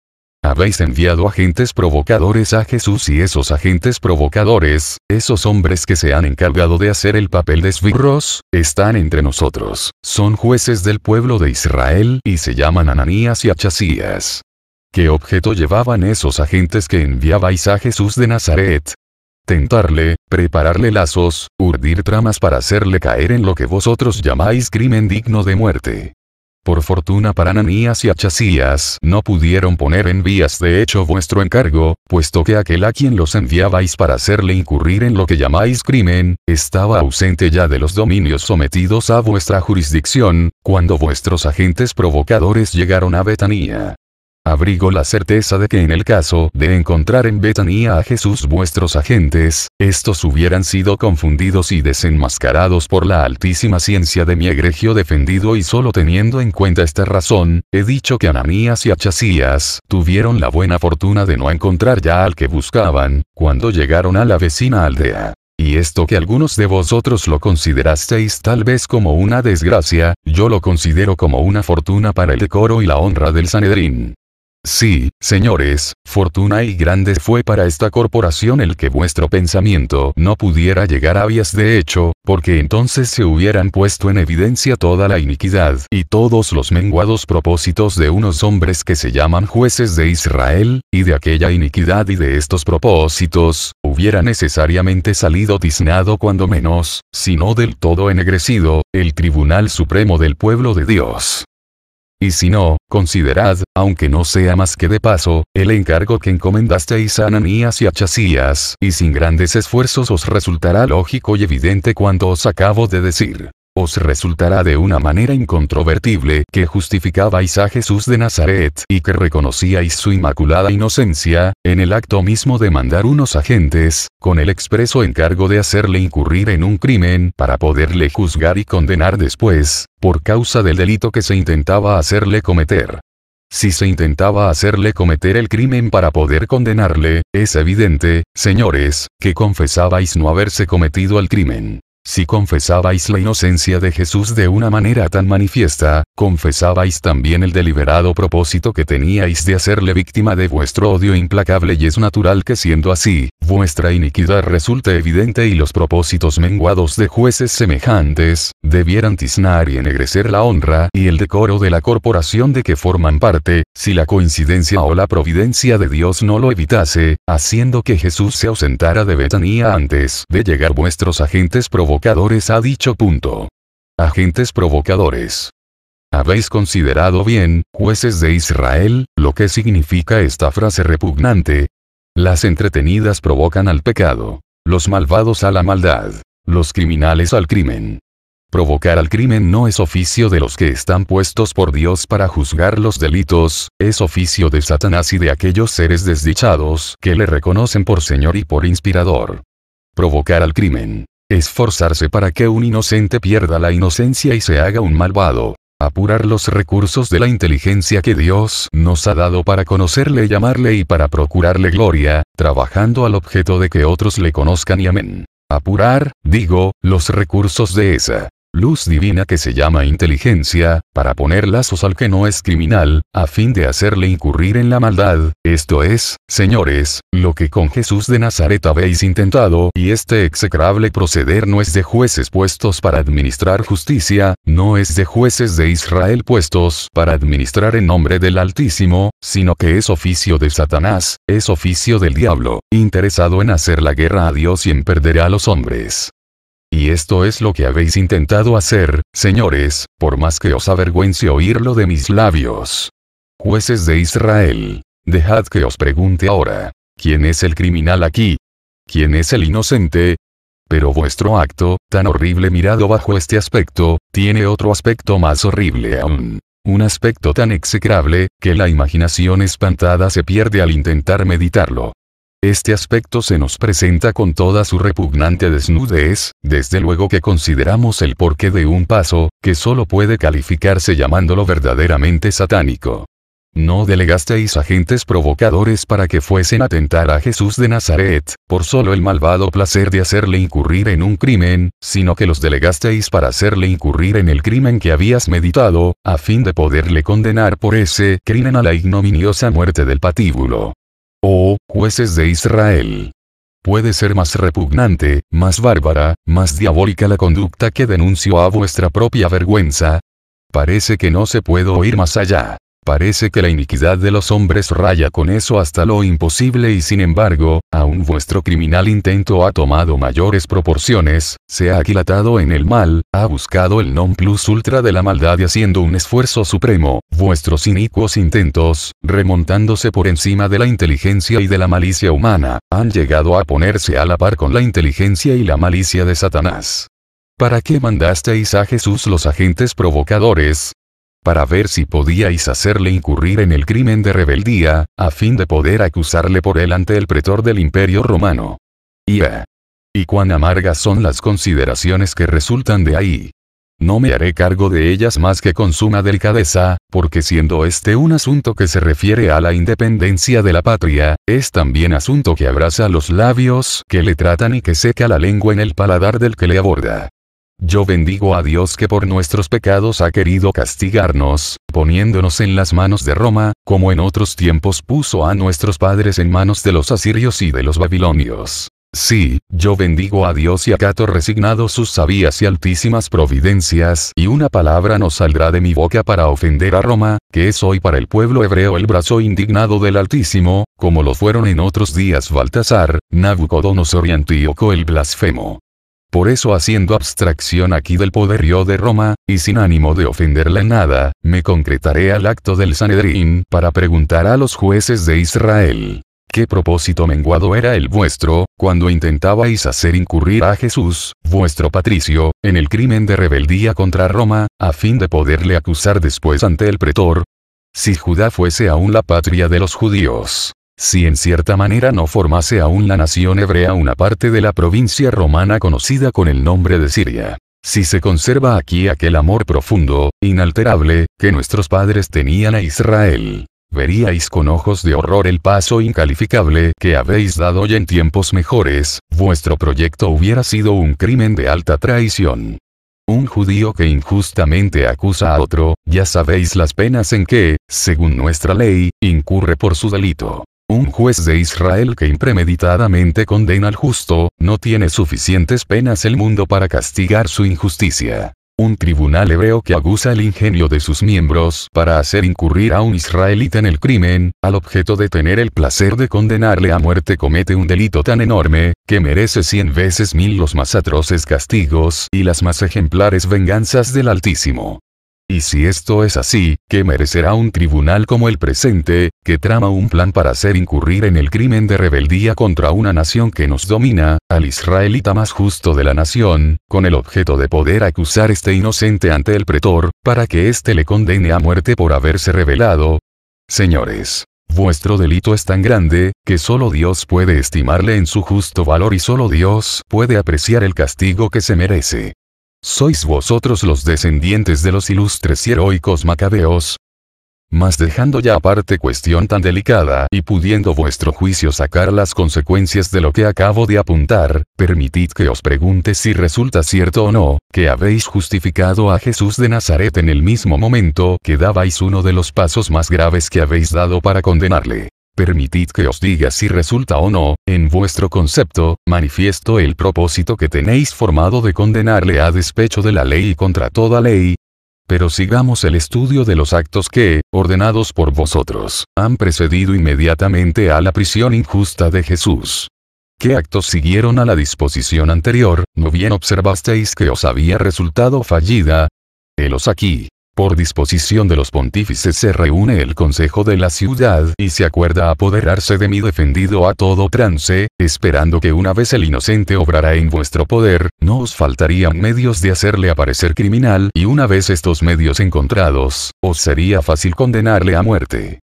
S1: Habéis enviado agentes provocadores a Jesús y esos agentes provocadores, esos hombres que se han encargado de hacer el papel de esbirros, están entre nosotros, son jueces del pueblo de Israel y se llaman Ananías y Achasías. ¿Qué objeto llevaban esos agentes que enviabais a Jesús de Nazaret? Tentarle, prepararle lazos, urdir tramas para hacerle caer en lo que vosotros llamáis crimen digno de muerte. Por fortuna para Ananías y Achasías no pudieron poner en vías de hecho vuestro encargo, puesto que aquel a quien los enviabais para hacerle incurrir en lo que llamáis crimen, estaba ausente ya de los dominios sometidos a vuestra jurisdicción, cuando vuestros agentes provocadores llegaron a Betanía abrigo la certeza de que en el caso de encontrar en Betania a Jesús vuestros agentes, estos hubieran sido confundidos y desenmascarados por la altísima ciencia de mi egregio defendido y solo teniendo en cuenta esta razón, he dicho que Ananías y Achasías tuvieron la buena fortuna de no encontrar ya al que buscaban, cuando llegaron a la vecina aldea. Y esto que algunos de vosotros lo considerasteis tal vez como una desgracia, yo lo considero como una fortuna para el decoro y la honra del Sanedrín. Sí, señores, fortuna y grande fue para esta corporación el que vuestro pensamiento no pudiera llegar a vías de hecho, porque entonces se hubieran puesto en evidencia toda la iniquidad y todos los menguados propósitos de unos hombres que se llaman jueces de Israel, y de aquella iniquidad y de estos propósitos, hubiera necesariamente salido tiznado cuando menos, si no del todo ennegrecido, el Tribunal Supremo del Pueblo de Dios. Y si no, considerad, aunque no sea más que de paso, el encargo que encomendasteis a Ananías y a Chasías, y sin grandes esfuerzos os resultará lógico y evidente cuanto os acabo de decir os resultará de una manera incontrovertible que justificabais a Jesús de Nazaret y que reconocíais su inmaculada inocencia, en el acto mismo de mandar unos agentes, con el expreso encargo de hacerle incurrir en un crimen para poderle juzgar y condenar después, por causa del delito que se intentaba hacerle cometer. Si se intentaba hacerle cometer el crimen para poder condenarle, es evidente, señores, que confesabais no haberse cometido el crimen. Si confesabais la inocencia de Jesús de una manera tan manifiesta, confesabais también el deliberado propósito que teníais de hacerle víctima de vuestro odio implacable y es natural que siendo así, vuestra iniquidad resulte evidente y los propósitos menguados de jueces semejantes, debieran tiznar y ennegrecer la honra y el decoro de la corporación de que forman parte, si la coincidencia o la providencia de Dios no lo evitase, haciendo que Jesús se ausentara de Betanía antes de llegar vuestros agentes provocados provocadores a dicho punto. Agentes provocadores. ¿Habéis considerado bien, jueces de Israel, lo que significa esta frase repugnante? Las entretenidas provocan al pecado, los malvados a la maldad, los criminales al crimen. Provocar al crimen no es oficio de los que están puestos por Dios para juzgar los delitos, es oficio de Satanás y de aquellos seres desdichados que le reconocen por Señor y por inspirador. Provocar al crimen. Esforzarse para que un inocente pierda la inocencia y se haga un malvado. Apurar los recursos de la inteligencia que Dios nos ha dado para conocerle y amarle y para procurarle gloria, trabajando al objeto de que otros le conozcan y amén. Apurar, digo, los recursos de esa luz divina que se llama inteligencia, para poner lazos al que no es criminal, a fin de hacerle incurrir en la maldad, esto es, señores, lo que con Jesús de Nazaret habéis intentado, y este execrable proceder no es de jueces puestos para administrar justicia, no es de jueces de Israel puestos para administrar en nombre del Altísimo, sino que es oficio de Satanás, es oficio del diablo, interesado en hacer la guerra a Dios y en perder a los hombres. Y esto es lo que habéis intentado hacer, señores, por más que os avergüence oírlo de mis labios. Jueces de Israel, dejad que os pregunte ahora, ¿quién es el criminal aquí? ¿Quién es el inocente? Pero vuestro acto, tan horrible mirado bajo este aspecto, tiene otro aspecto más horrible aún. Un aspecto tan execrable, que la imaginación espantada se pierde al intentar meditarlo. Este aspecto se nos presenta con toda su repugnante desnudez, desde luego que consideramos el porqué de un paso, que solo puede calificarse llamándolo verdaderamente satánico. No delegasteis agentes provocadores para que fuesen a tentar a Jesús de Nazaret, por solo el malvado placer de hacerle incurrir en un crimen, sino que los delegasteis para hacerle incurrir en el crimen que habías meditado, a fin de poderle condenar por ese crimen a la ignominiosa muerte del patíbulo. Oh, jueces de Israel. Puede ser más repugnante, más bárbara, más diabólica la conducta que denuncio a vuestra propia vergüenza. Parece que no se puede oír más allá. Parece que la iniquidad de los hombres raya con eso hasta lo imposible y sin embargo, aún vuestro criminal intento ha tomado mayores proporciones, se ha aquilatado en el mal, ha buscado el non plus ultra de la maldad y haciendo un esfuerzo supremo, vuestros inicuos intentos, remontándose por encima de la inteligencia y de la malicia humana, han llegado a ponerse a la par con la inteligencia y la malicia de Satanás. ¿Para qué mandasteis a Jesús los agentes provocadores, para ver si podíais hacerle incurrir en el crimen de rebeldía, a fin de poder acusarle por él ante el pretor del imperio romano. Ia. Eh, y cuán amargas son las consideraciones que resultan de ahí. No me haré cargo de ellas más que con suma delicadeza, porque siendo este un asunto que se refiere a la independencia de la patria, es también asunto que abraza los labios que le tratan y que seca la lengua en el paladar del que le aborda. Yo bendigo a Dios que por nuestros pecados ha querido castigarnos, poniéndonos en las manos de Roma, como en otros tiempos puso a nuestros padres en manos de los asirios y de los babilonios. Sí, yo bendigo a Dios y acato resignado sus sabias y altísimas providencias, y una palabra no saldrá de mi boca para ofender a Roma, que es hoy para el pueblo hebreo el brazo indignado del Altísimo, como lo fueron en otros días Baltasar, Nabucodonosor y Antíoco el blasfemo. Por eso haciendo abstracción aquí del poderío de Roma, y sin ánimo de ofenderla en nada, me concretaré al acto del Sanedrín para preguntar a los jueces de Israel. ¿Qué propósito menguado era el vuestro, cuando intentabais hacer incurrir a Jesús, vuestro patricio, en el crimen de rebeldía contra Roma, a fin de poderle acusar después ante el pretor? Si Judá fuese aún la patria de los judíos, si en cierta manera no formase aún la nación hebrea una parte de la provincia romana conocida con el nombre de Siria. Si se conserva aquí aquel amor profundo, inalterable, que nuestros padres tenían a Israel, veríais con ojos de horror el paso incalificable que habéis dado y en tiempos mejores, vuestro proyecto hubiera sido un crimen de alta traición. Un judío que injustamente acusa a otro, ya sabéis las penas en que, según nuestra ley, incurre por su delito. Un juez de Israel que impremeditadamente condena al justo, no tiene suficientes penas el mundo para castigar su injusticia. Un tribunal hebreo que abusa el ingenio de sus miembros para hacer incurrir a un israelita en el crimen, al objeto de tener el placer de condenarle a muerte comete un delito tan enorme, que merece cien veces mil los más atroces castigos y las más ejemplares venganzas del Altísimo. Y si esto es así, ¿qué merecerá un tribunal como el presente, que trama un plan para hacer incurrir en el crimen de rebeldía contra una nación que nos domina, al israelita más justo de la nación, con el objeto de poder acusar este inocente ante el pretor, para que éste le condene a muerte por haberse rebelado? Señores, Vuestro delito es tan grande, que solo Dios puede estimarle en su justo valor y solo Dios puede apreciar el castigo que se merece sois vosotros los descendientes de los ilustres y heroicos macabeos. Mas dejando ya aparte cuestión tan delicada y pudiendo vuestro juicio sacar las consecuencias de lo que acabo de apuntar, permitid que os pregunte si resulta cierto o no, que habéis justificado a Jesús de Nazaret en el mismo momento que dabais uno de los pasos más graves que habéis dado para condenarle. Permitid que os diga si resulta o no, en vuestro concepto, manifiesto el propósito que tenéis formado de condenarle a despecho de la ley y contra toda ley. Pero sigamos el estudio de los actos que, ordenados por vosotros, han precedido inmediatamente a la prisión injusta de Jesús. ¿Qué actos siguieron a la disposición anterior? ¿No bien observasteis que os había resultado fallida? Helos aquí. Por disposición de los pontífices se reúne el consejo de la ciudad y se acuerda apoderarse de mi defendido a todo trance, esperando que una vez el inocente obrará en vuestro poder, no os faltarían medios de hacerle aparecer criminal y una vez estos medios encontrados, os sería fácil condenarle a muerte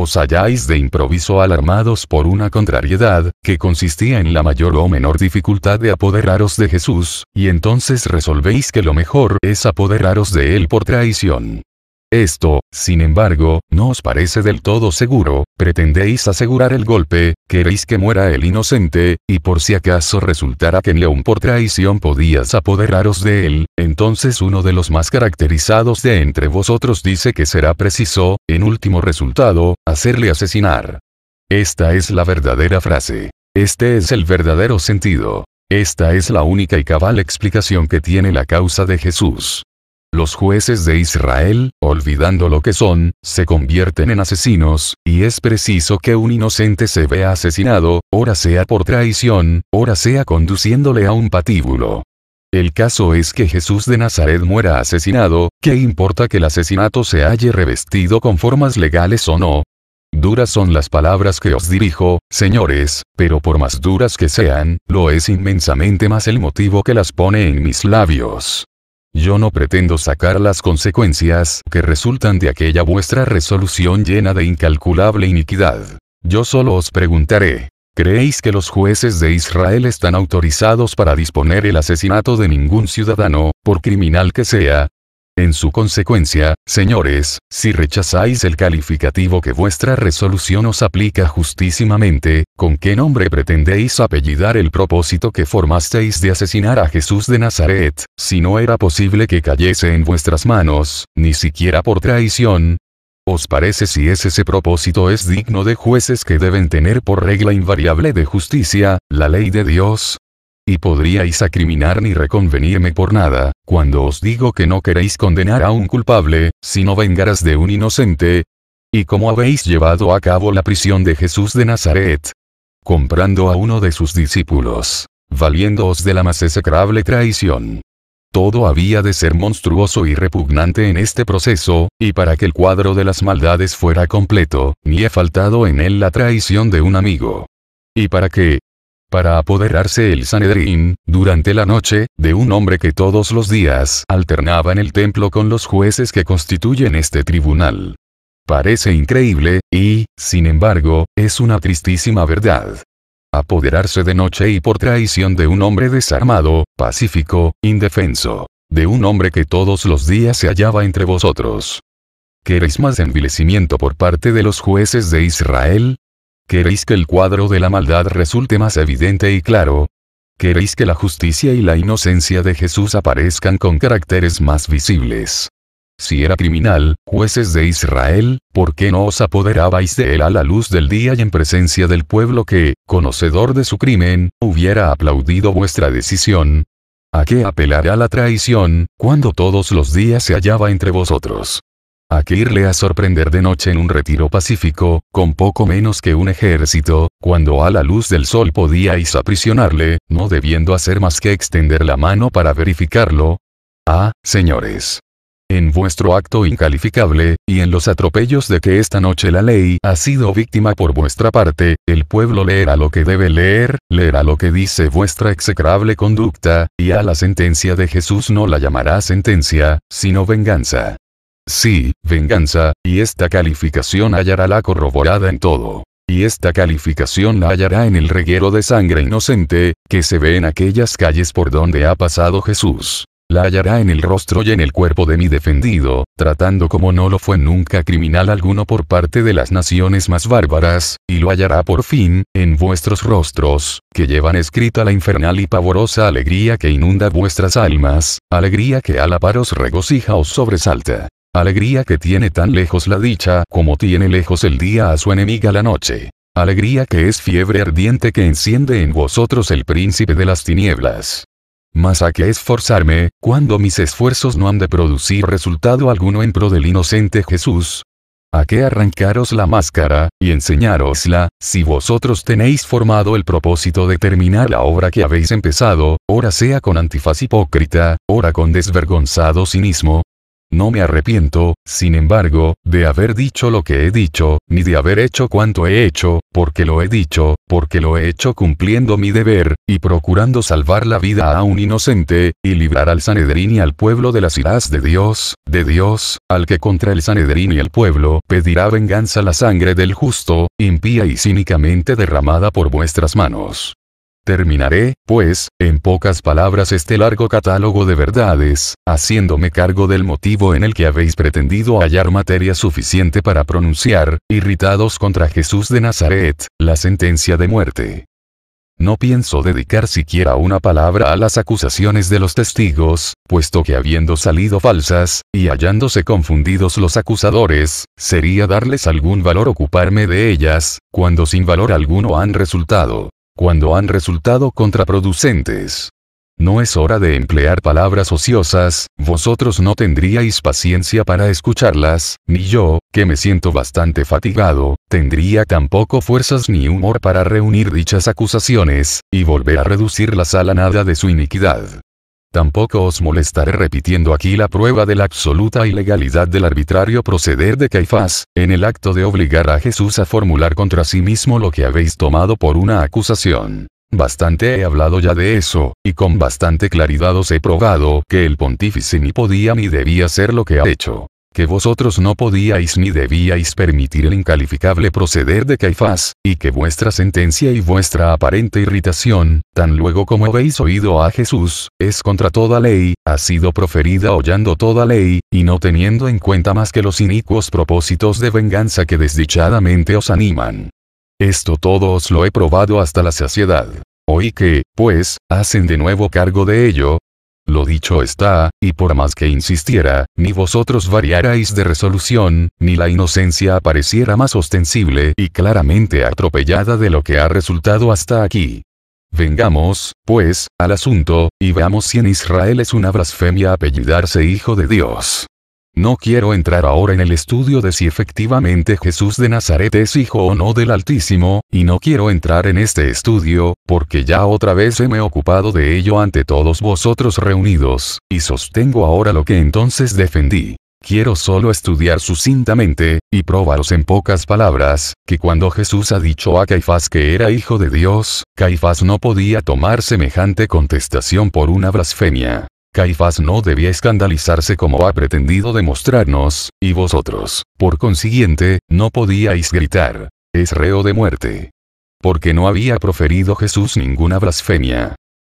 S1: os halláis de improviso alarmados por una contrariedad, que consistía en la mayor o menor dificultad de apoderaros de Jesús, y entonces resolvéis que lo mejor es apoderaros de él por traición. Esto, sin embargo, no os parece del todo seguro, pretendéis asegurar el golpe, queréis que muera el inocente, y por si acaso resultara que ni aun por traición podías apoderaros de él, entonces uno de los más caracterizados de entre vosotros dice que será preciso, en último resultado, hacerle asesinar. Esta es la verdadera frase. Este es el verdadero sentido. Esta es la única y cabal explicación que tiene la causa de Jesús. Los jueces de Israel, olvidando lo que son, se convierten en asesinos, y es preciso que un inocente se vea asesinado, ora sea por traición, ora sea conduciéndole a un patíbulo. El caso es que Jesús de Nazaret muera asesinado, ¿qué importa que el asesinato se halle revestido con formas legales o no? Duras son las palabras que os dirijo, señores, pero por más duras que sean, lo es inmensamente más el motivo que las pone en mis labios. Yo no pretendo sacar las consecuencias que resultan de aquella vuestra resolución llena de incalculable iniquidad. Yo solo os preguntaré, ¿creéis que los jueces de Israel están autorizados para disponer el asesinato de ningún ciudadano, por criminal que sea, en su consecuencia, señores, si rechazáis el calificativo que vuestra resolución os aplica justísimamente, ¿con qué nombre pretendéis apellidar el propósito que formasteis de asesinar a Jesús de Nazaret, si no era posible que cayese en vuestras manos, ni siquiera por traición? ¿Os parece si ese propósito es digno de jueces que deben tener por regla invariable de justicia, la ley de Dios? y podríais acriminar ni reconvenirme por nada, cuando os digo que no queréis condenar a un culpable, sino vengarás de un inocente. ¿Y cómo habéis llevado a cabo la prisión de Jesús de Nazaret? Comprando a uno de sus discípulos, valiéndoos de la más execrable traición. Todo había de ser monstruoso y repugnante en este proceso, y para que el cuadro de las maldades fuera completo, ni he faltado en él la traición de un amigo. Y para que, para apoderarse el Sanedrín, durante la noche, de un hombre que todos los días alternaba en el templo con los jueces que constituyen este tribunal. Parece increíble, y, sin embargo, es una tristísima verdad. Apoderarse de noche y por traición de un hombre desarmado, pacífico, indefenso. De un hombre que todos los días se hallaba entre vosotros. ¿Queréis más envilecimiento por parte de los jueces de Israel? ¿Queréis que el cuadro de la maldad resulte más evidente y claro? ¿Queréis que la justicia y la inocencia de Jesús aparezcan con caracteres más visibles? Si era criminal, jueces de Israel, ¿por qué no os apoderabais de él a la luz del día y en presencia del pueblo que, conocedor de su crimen, hubiera aplaudido vuestra decisión? ¿A qué apelará la traición, cuando todos los días se hallaba entre vosotros? a que irle a sorprender de noche en un retiro pacífico, con poco menos que un ejército, cuando a la luz del sol podíais aprisionarle, no debiendo hacer más que extender la mano para verificarlo. Ah, señores. En vuestro acto incalificable, y en los atropellos de que esta noche la ley ha sido víctima por vuestra parte, el pueblo leerá lo que debe leer, leerá lo que dice vuestra execrable conducta, y a la sentencia de Jesús no la llamará sentencia, sino venganza. Sí, venganza, y esta calificación hallará la corroborada en todo. Y esta calificación la hallará en el reguero de sangre inocente, que se ve en aquellas calles por donde ha pasado Jesús. La hallará en el rostro y en el cuerpo de mi defendido, tratando como no lo fue nunca criminal alguno por parte de las naciones más bárbaras, y lo hallará por fin, en vuestros rostros, que llevan escrita la infernal y pavorosa alegría que inunda vuestras almas, alegría que par os regocija o sobresalta. Alegría que tiene tan lejos la dicha como tiene lejos el día a su enemiga la noche. Alegría que es fiebre ardiente que enciende en vosotros el príncipe de las tinieblas. Mas a qué esforzarme, cuando mis esfuerzos no han de producir resultado alguno en pro del inocente Jesús. ¿A qué arrancaros la máscara, y enseñárosla, si vosotros tenéis formado el propósito de terminar la obra que habéis empezado, ora sea con antifaz hipócrita, ora con desvergonzado cinismo, no me arrepiento, sin embargo, de haber dicho lo que he dicho, ni de haber hecho cuanto he hecho, porque lo he dicho, porque lo he hecho cumpliendo mi deber, y procurando salvar la vida a un inocente, y librar al Sanedrín y al pueblo de las iras de Dios, de Dios, al que contra el Sanedrín y el pueblo pedirá venganza la sangre del justo, impía y cínicamente derramada por vuestras manos. Terminaré, pues, en pocas palabras este largo catálogo de verdades, haciéndome cargo del motivo en el que habéis pretendido hallar materia suficiente para pronunciar, irritados contra Jesús de Nazaret, la sentencia de muerte. No pienso dedicar siquiera una palabra a las acusaciones de los testigos, puesto que habiendo salido falsas, y hallándose confundidos los acusadores, sería darles algún valor ocuparme de ellas, cuando sin valor alguno han resultado cuando han resultado contraproducentes. No es hora de emplear palabras ociosas, vosotros no tendríais paciencia para escucharlas, ni yo, que me siento bastante fatigado, tendría tampoco fuerzas ni humor para reunir dichas acusaciones, y volver a reducirlas a la nada de su iniquidad. Tampoco os molestaré repitiendo aquí la prueba de la absoluta ilegalidad del arbitrario proceder de Caifás, en el acto de obligar a Jesús a formular contra sí mismo lo que habéis tomado por una acusación. Bastante he hablado ya de eso, y con bastante claridad os he probado que el pontífice ni podía ni debía hacer lo que ha hecho que vosotros no podíais ni debíais permitir el incalificable proceder de Caifás, y que vuestra sentencia y vuestra aparente irritación, tan luego como habéis oído a Jesús, es contra toda ley, ha sido proferida hollando toda ley, y no teniendo en cuenta más que los inicuos propósitos de venganza que desdichadamente os animan. Esto todo os lo he probado hasta la saciedad. Hoy que, pues, hacen de nuevo cargo de ello, lo dicho está, y por más que insistiera, ni vosotros variarais de resolución, ni la inocencia apareciera más ostensible y claramente atropellada de lo que ha resultado hasta aquí. Vengamos, pues, al asunto, y veamos si en Israel es una blasfemia apellidarse hijo de Dios. No quiero entrar ahora en el estudio de si efectivamente Jesús de Nazaret es hijo o no del Altísimo, y no quiero entrar en este estudio, porque ya otra vez me he ocupado de ello ante todos vosotros reunidos, y sostengo ahora lo que entonces defendí. Quiero solo estudiar sucintamente, y probaros en pocas palabras, que cuando Jesús ha dicho a Caifás que era hijo de Dios, Caifás no podía tomar semejante contestación por una blasfemia. Caifás no debía escandalizarse como ha pretendido demostrarnos, y vosotros, por consiguiente, no podíais gritar, es reo de muerte. Porque no había proferido Jesús ninguna blasfemia.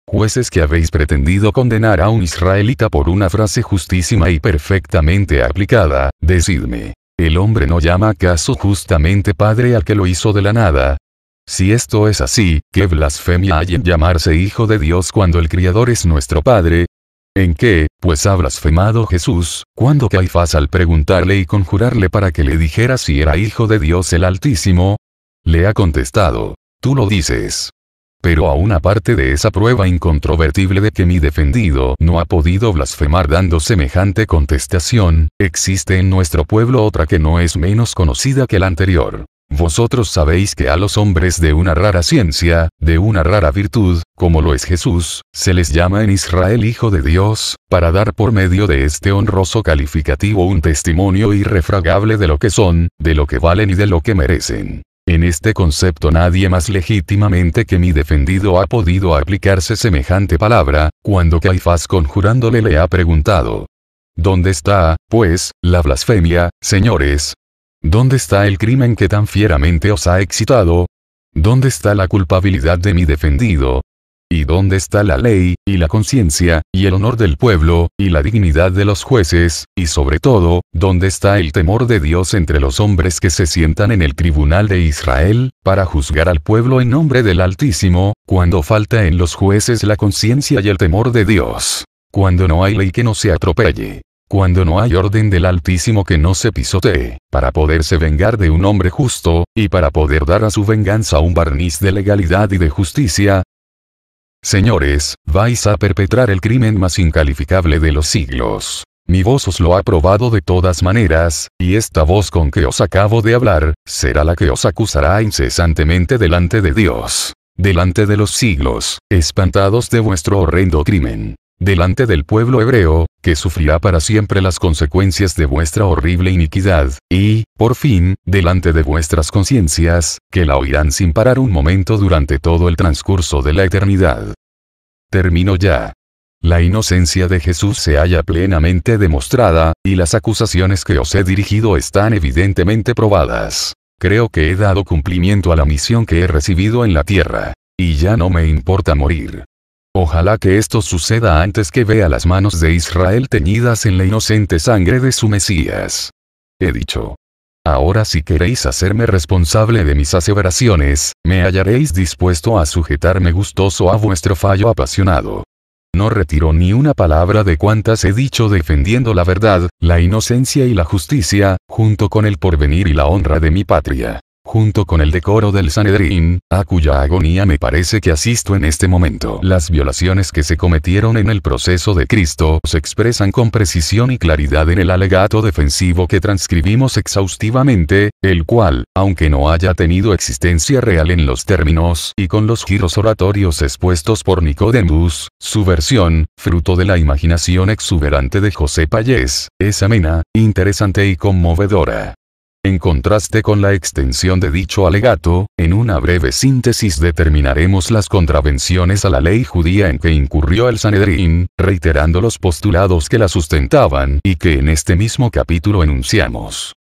S1: Jueces que habéis pretendido condenar a un israelita por una frase justísima y perfectamente aplicada, decidme. ¿El hombre no llama acaso justamente padre al que lo hizo de la nada? Si esto es así, ¿qué blasfemia hay en llamarse hijo de Dios cuando el Criador es nuestro Padre, ¿En qué, pues ha blasfemado Jesús? Cuando Caifás al preguntarle y conjurarle para que le dijera si era hijo de Dios el Altísimo, le ha contestado, tú lo dices. Pero aún aparte de esa prueba incontrovertible de que mi defendido no ha podido blasfemar dando semejante contestación, existe en nuestro pueblo otra que no es menos conocida que la anterior. Vosotros sabéis que a los hombres de una rara ciencia, de una rara virtud, como lo es Jesús, se les llama en Israel Hijo de Dios, para dar por medio de este honroso calificativo un testimonio irrefragable de lo que son, de lo que valen y de lo que merecen. En este concepto nadie más legítimamente que mi defendido ha podido aplicarse semejante palabra, cuando Caifás conjurándole le ha preguntado, ¿Dónde está, pues, la blasfemia, señores, ¿Dónde está el crimen que tan fieramente os ha excitado? ¿Dónde está la culpabilidad de mi defendido? ¿Y dónde está la ley, y la conciencia, y el honor del pueblo, y la dignidad de los jueces, y sobre todo, dónde está el temor de Dios entre los hombres que se sientan en el tribunal de Israel, para juzgar al pueblo en nombre del Altísimo, cuando falta en los jueces la conciencia y el temor de Dios? Cuando no hay ley que no se atropelle cuando no hay orden del Altísimo que no se pisotee, para poderse vengar de un hombre justo, y para poder dar a su venganza un barniz de legalidad y de justicia. Señores, vais a perpetrar el crimen más incalificable de los siglos. Mi voz os lo ha probado de todas maneras, y esta voz con que os acabo de hablar, será la que os acusará incesantemente delante de Dios, delante de los siglos, espantados de vuestro horrendo crimen delante del pueblo hebreo, que sufrirá para siempre las consecuencias de vuestra horrible iniquidad, y, por fin, delante de vuestras conciencias, que la oirán sin parar un momento durante todo el transcurso de la eternidad. Termino ya. La inocencia de Jesús se halla plenamente demostrada, y las acusaciones que os he dirigido están evidentemente probadas. Creo que he dado cumplimiento a la misión que he recibido en la tierra. Y ya no me importa morir. Ojalá que esto suceda antes que vea las manos de Israel teñidas en la inocente sangre de su Mesías. He dicho. Ahora si queréis hacerme responsable de mis aseveraciones, me hallaréis dispuesto a sujetarme gustoso a vuestro fallo apasionado. No retiro ni una palabra de cuantas he dicho defendiendo la verdad, la inocencia y la justicia, junto con el porvenir y la honra de mi patria junto con el decoro del Sanedrín, a cuya agonía me parece que asisto en este momento. Las violaciones que se cometieron en el proceso de Cristo se expresan con precisión y claridad en el alegato defensivo que transcribimos exhaustivamente, el cual, aunque no haya tenido existencia real en los términos y con los giros oratorios expuestos por Nicodemus, su versión, fruto de la imaginación exuberante de José Payés, es amena, interesante y conmovedora. En contraste con la extensión de dicho alegato, en una breve síntesis determinaremos las contravenciones a la ley judía en que incurrió el Sanedrín, reiterando los postulados que la sustentaban y que en este mismo capítulo enunciamos.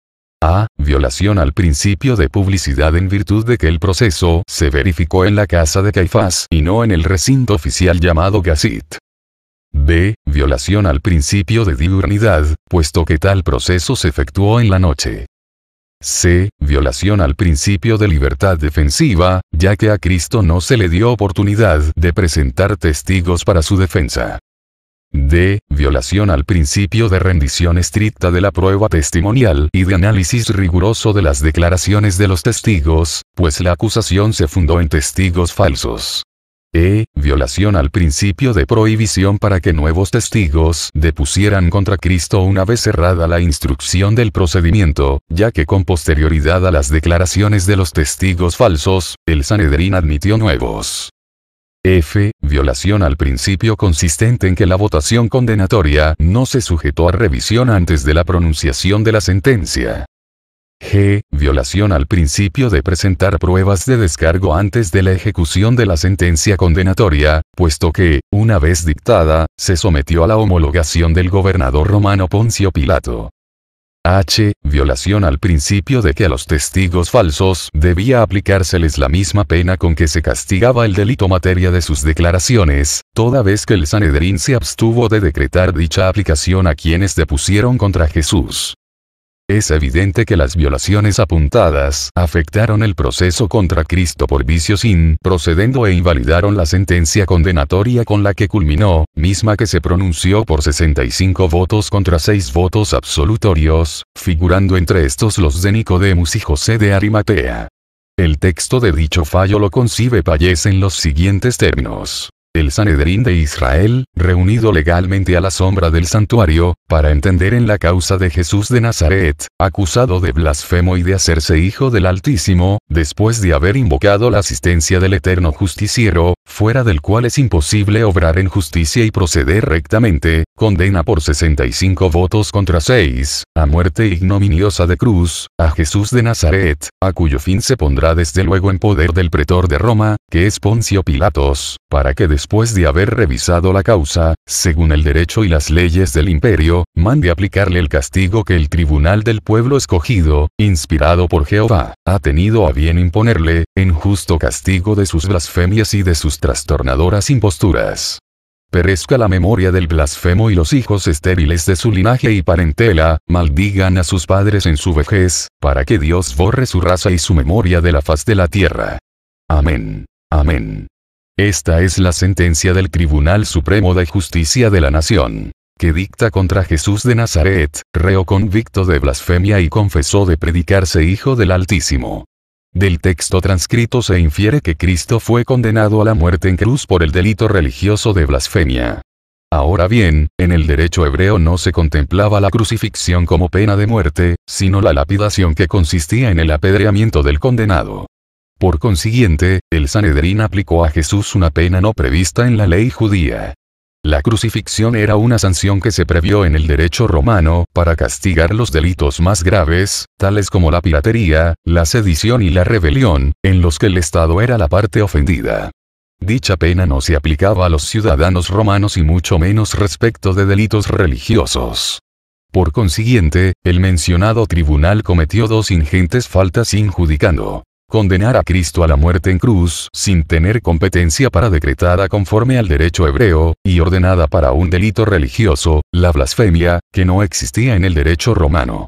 S1: A. Violación al principio de publicidad en virtud de que el proceso se verificó en la casa de Caifás y no en el recinto oficial llamado Gazit. B. Violación al principio de diurnidad, puesto que tal proceso se efectuó en la noche. C. Violación al principio de libertad defensiva, ya que a Cristo no se le dio oportunidad de presentar testigos para su defensa. D. Violación al principio de rendición estricta de la prueba testimonial y de análisis riguroso de las declaraciones de los testigos, pues la acusación se fundó en testigos falsos. E. Violación al principio de prohibición para que nuevos testigos depusieran contra Cristo una vez cerrada la instrucción del procedimiento, ya que con posterioridad a las declaraciones de los testigos falsos, el Sanedrín admitió nuevos. F. Violación al principio consistente en que la votación condenatoria no se sujetó a revisión antes de la pronunciación de la sentencia. G. Violación al principio de presentar pruebas de descargo antes de la ejecución de la sentencia condenatoria, puesto que, una vez dictada, se sometió a la homologación del gobernador romano Poncio Pilato. H. Violación al principio de que a los testigos falsos debía aplicárseles la misma pena con que se castigaba el delito materia de sus declaraciones, toda vez que el Sanedrín se abstuvo de decretar dicha aplicación a quienes depusieron contra Jesús. Es evidente que las violaciones apuntadas afectaron el proceso contra Cristo por vicio sin procedendo e invalidaron la sentencia condenatoria con la que culminó, misma que se pronunció por 65 votos contra 6 votos absolutorios, figurando entre estos los de Nicodemus y José de Arimatea. El texto de dicho fallo lo concibe Payés en los siguientes términos el Sanedrín de Israel, reunido legalmente a la sombra del santuario, para entender en la causa de Jesús de Nazaret, acusado de blasfemo y de hacerse hijo del Altísimo, después de haber invocado la asistencia del eterno justiciero, fuera del cual es imposible obrar en justicia y proceder rectamente, condena por 65 votos contra 6, a muerte ignominiosa de cruz, a Jesús de Nazaret, a cuyo fin se pondrá desde luego en poder del pretor de Roma, que es Poncio Pilatos, para que después de haber revisado la causa, según el derecho y las leyes del imperio, mande aplicarle el castigo que el tribunal del pueblo escogido, inspirado por Jehová, ha tenido a bien imponerle, en justo castigo de sus blasfemias y de sus trastornadoras imposturas. Perezca la memoria del blasfemo y los hijos estériles de su linaje y parentela, maldigan a sus padres en su vejez, para que Dios borre su raza y su memoria de la faz de la tierra. Amén. Amén. Esta es la sentencia del Tribunal Supremo de Justicia de la Nación, que dicta contra Jesús de Nazaret, reo convicto de blasfemia y confesó de predicarse Hijo del Altísimo. Del texto transcrito se infiere que Cristo fue condenado a la muerte en cruz por el delito religioso de blasfemia. Ahora bien, en el derecho hebreo no se contemplaba la crucifixión como pena de muerte, sino la lapidación que consistía en el apedreamiento del condenado. Por consiguiente, el Sanedrín aplicó a Jesús una pena no prevista en la ley judía. La crucifixión era una sanción que se previó en el derecho romano, para castigar los delitos más graves, tales como la piratería, la sedición y la rebelión, en los que el Estado era la parte ofendida. Dicha pena no se aplicaba a los ciudadanos romanos y mucho menos respecto de delitos religiosos. Por consiguiente, el mencionado tribunal cometió dos ingentes faltas injudicando condenar a Cristo a la muerte en cruz sin tener competencia para decretada conforme al derecho hebreo, y ordenada para un delito religioso, la blasfemia, que no existía en el derecho romano.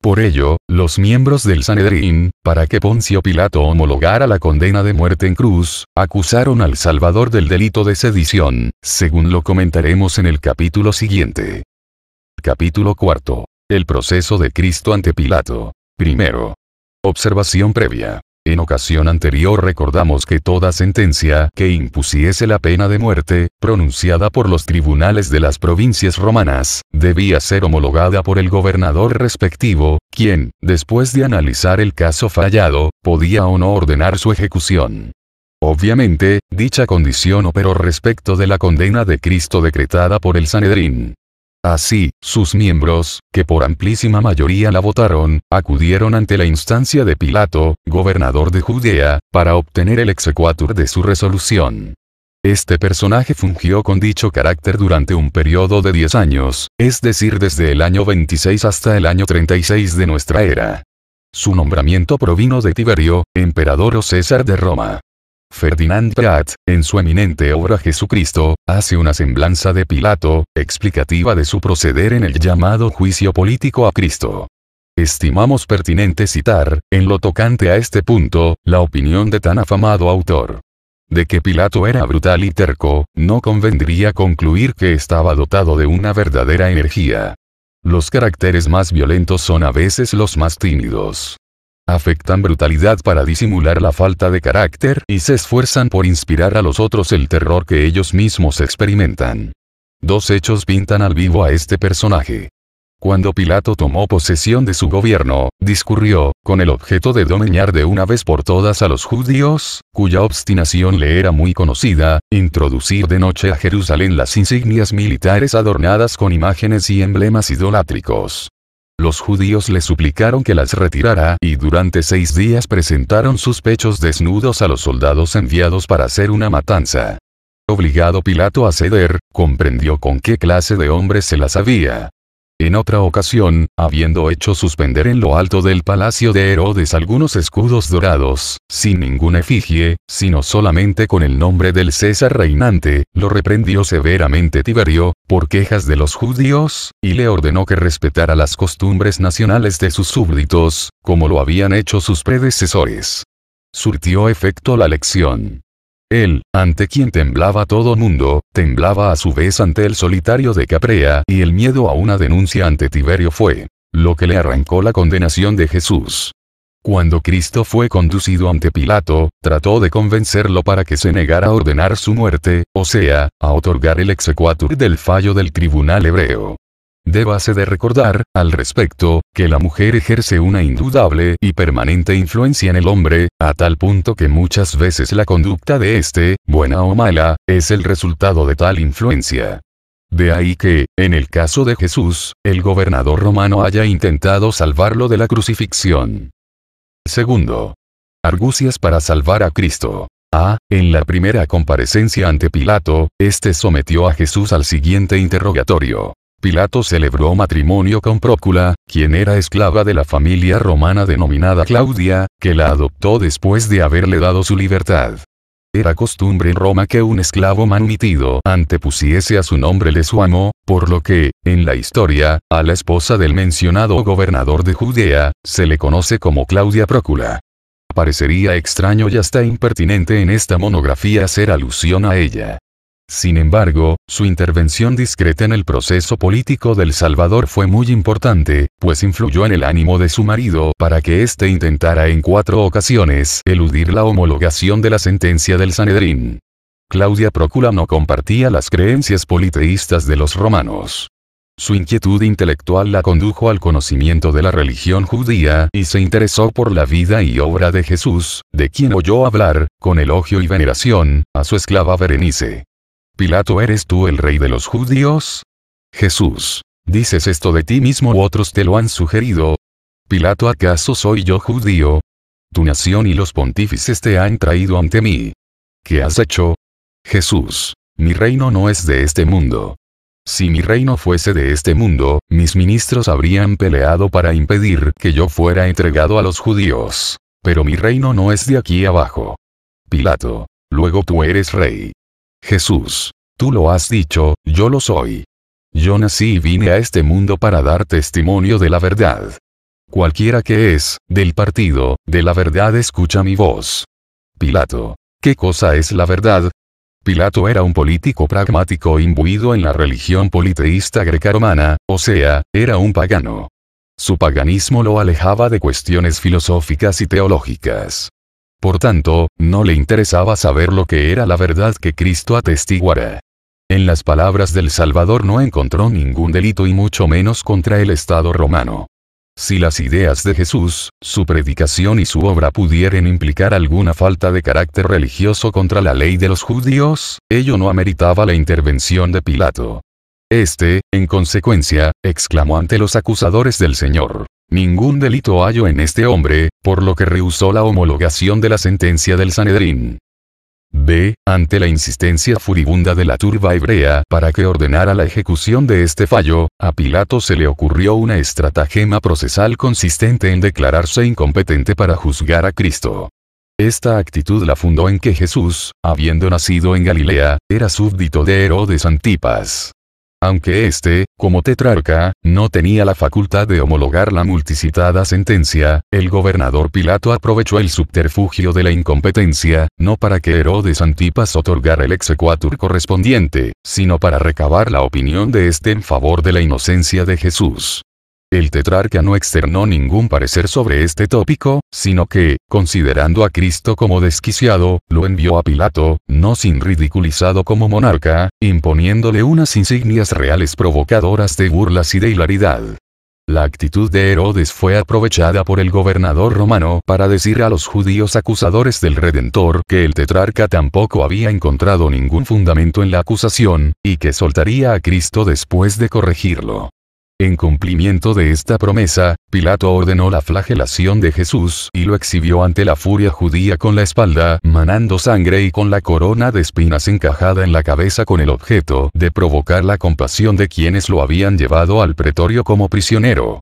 S1: Por ello, los miembros del Sanedrín, para que Poncio Pilato homologara la condena de muerte en cruz, acusaron al Salvador del delito de sedición, según lo comentaremos en el capítulo siguiente. Capítulo 4. El proceso de Cristo ante Pilato. Primero. Observación previa. En ocasión anterior recordamos que toda sentencia que impusiese la pena de muerte, pronunciada por los tribunales de las provincias romanas, debía ser homologada por el gobernador respectivo, quien, después de analizar el caso fallado, podía o no ordenar su ejecución. Obviamente, dicha condición operó respecto de la condena de Cristo decretada por el Sanedrín. Así, sus miembros, que por amplísima mayoría la votaron, acudieron ante la instancia de Pilato, gobernador de Judea, para obtener el exequatur de su resolución. Este personaje fungió con dicho carácter durante un periodo de 10 años, es decir desde el año 26 hasta el año 36 de nuestra era. Su nombramiento provino de Tiberio, emperador o César de Roma. Ferdinand Pratt, en su eminente obra Jesucristo, hace una semblanza de Pilato, explicativa de su proceder en el llamado juicio político a Cristo. Estimamos pertinente citar, en lo tocante a este punto, la opinión de tan afamado autor. De que Pilato era brutal y terco, no convendría concluir que estaba dotado de una verdadera energía. Los caracteres más violentos son a veces los más tímidos afectan brutalidad para disimular la falta de carácter y se esfuerzan por inspirar a los otros el terror que ellos mismos experimentan. Dos hechos pintan al vivo a este personaje. Cuando Pilato tomó posesión de su gobierno, discurrió, con el objeto de domeñar de una vez por todas a los judíos, cuya obstinación le era muy conocida, introducir de noche a Jerusalén las insignias militares adornadas con imágenes y emblemas idolátricos. Los judíos le suplicaron que las retirara y durante seis días presentaron sus pechos desnudos a los soldados enviados para hacer una matanza. Obligado Pilato a ceder, comprendió con qué clase de hombres se las había en otra ocasión, habiendo hecho suspender en lo alto del palacio de Herodes algunos escudos dorados, sin ninguna efigie, sino solamente con el nombre del César reinante, lo reprendió severamente Tiberio, por quejas de los judíos, y le ordenó que respetara las costumbres nacionales de sus súbditos, como lo habían hecho sus predecesores. Surtió efecto la lección. Él, ante quien temblaba todo mundo, temblaba a su vez ante el solitario de Caprea y el miedo a una denuncia ante Tiberio fue lo que le arrancó la condenación de Jesús. Cuando Cristo fue conducido ante Pilato, trató de convencerlo para que se negara a ordenar su muerte, o sea, a otorgar el exequatur del fallo del tribunal hebreo. Débase de recordar, al respecto, que la mujer ejerce una indudable y permanente influencia en el hombre, a tal punto que muchas veces la conducta de éste, buena o mala, es el resultado de tal influencia. De ahí que, en el caso de Jesús, el gobernador romano haya intentado salvarlo de la crucifixión. Segundo. Argucias para salvar a Cristo. A. En la primera comparecencia ante Pilato, éste sometió a Jesús al siguiente interrogatorio. Pilato celebró matrimonio con Prócula, quien era esclava de la familia romana denominada Claudia, que la adoptó después de haberle dado su libertad. Era costumbre en Roma que un esclavo manmitido antepusiese a su nombre de su amo, por lo que, en la historia, a la esposa del mencionado gobernador de Judea, se le conoce como Claudia Prócula. Parecería extraño y hasta impertinente en esta monografía hacer alusión a ella. Sin embargo, su intervención discreta en el proceso político del Salvador fue muy importante, pues influyó en el ánimo de su marido para que éste intentara en cuatro ocasiones eludir la homologación de la sentencia del Sanedrín. Claudia Procula no compartía las creencias politeístas de los romanos. Su inquietud intelectual la condujo al conocimiento de la religión judía y se interesó por la vida y obra de Jesús, de quien oyó hablar, con elogio y veneración, a su esclava Berenice. Pilato, ¿eres tú el rey de los judíos? Jesús, ¿dices esto de ti mismo u otros te lo han sugerido? Pilato, ¿acaso soy yo judío? Tu nación y los pontífices te han traído ante mí. ¿Qué has hecho? Jesús, mi reino no es de este mundo. Si mi reino fuese de este mundo, mis ministros habrían peleado para impedir que yo fuera entregado a los judíos. Pero mi reino no es de aquí abajo. Pilato, luego tú eres rey. Jesús, tú lo has dicho, yo lo soy. Yo nací y vine a este mundo para dar testimonio de la verdad. Cualquiera que es, del partido, de la verdad escucha mi voz. Pilato. ¿Qué cosa es la verdad? Pilato era un político pragmático imbuido en la religión politeísta greca-romana, o sea, era un pagano. Su paganismo lo alejaba de cuestiones filosóficas y teológicas. Por tanto, no le interesaba saber lo que era la verdad que Cristo atestiguara. En las palabras del Salvador no encontró ningún delito y mucho menos contra el Estado romano. Si las ideas de Jesús, su predicación y su obra pudieran implicar alguna falta de carácter religioso contra la ley de los judíos, ello no ameritaba la intervención de Pilato. Este, en consecuencia, exclamó ante los acusadores del Señor, Ningún delito hallo en este hombre, por lo que rehusó la homologación de la sentencia del Sanedrín. B. Ante la insistencia furibunda de la turba hebrea para que ordenara la ejecución de este fallo, a Pilato se le ocurrió una estratagema procesal consistente en declararse incompetente para juzgar a Cristo. Esta actitud la fundó en que Jesús, habiendo nacido en Galilea, era súbdito de Herodes Antipas aunque este, como tetrarca, no tenía la facultad de homologar la multicitada sentencia, el gobernador Pilato aprovechó el subterfugio de la incompetencia, no para que Herodes Antipas otorgara el exequatur correspondiente, sino para recabar la opinión de este en favor de la inocencia de Jesús. El tetrarca no externó ningún parecer sobre este tópico, sino que, considerando a Cristo como desquiciado, lo envió a Pilato, no sin ridiculizado como monarca, imponiéndole unas insignias reales provocadoras de burlas y de hilaridad. La actitud de Herodes fue aprovechada por el gobernador romano para decir a los judíos acusadores del Redentor que el tetrarca tampoco había encontrado ningún fundamento en la acusación, y que soltaría a Cristo después de corregirlo. En cumplimiento de esta promesa, Pilato ordenó la flagelación de Jesús y lo exhibió ante la furia judía con la espalda, manando sangre y con la corona de espinas encajada en la cabeza con el objeto de provocar la compasión de quienes lo habían llevado al pretorio como prisionero.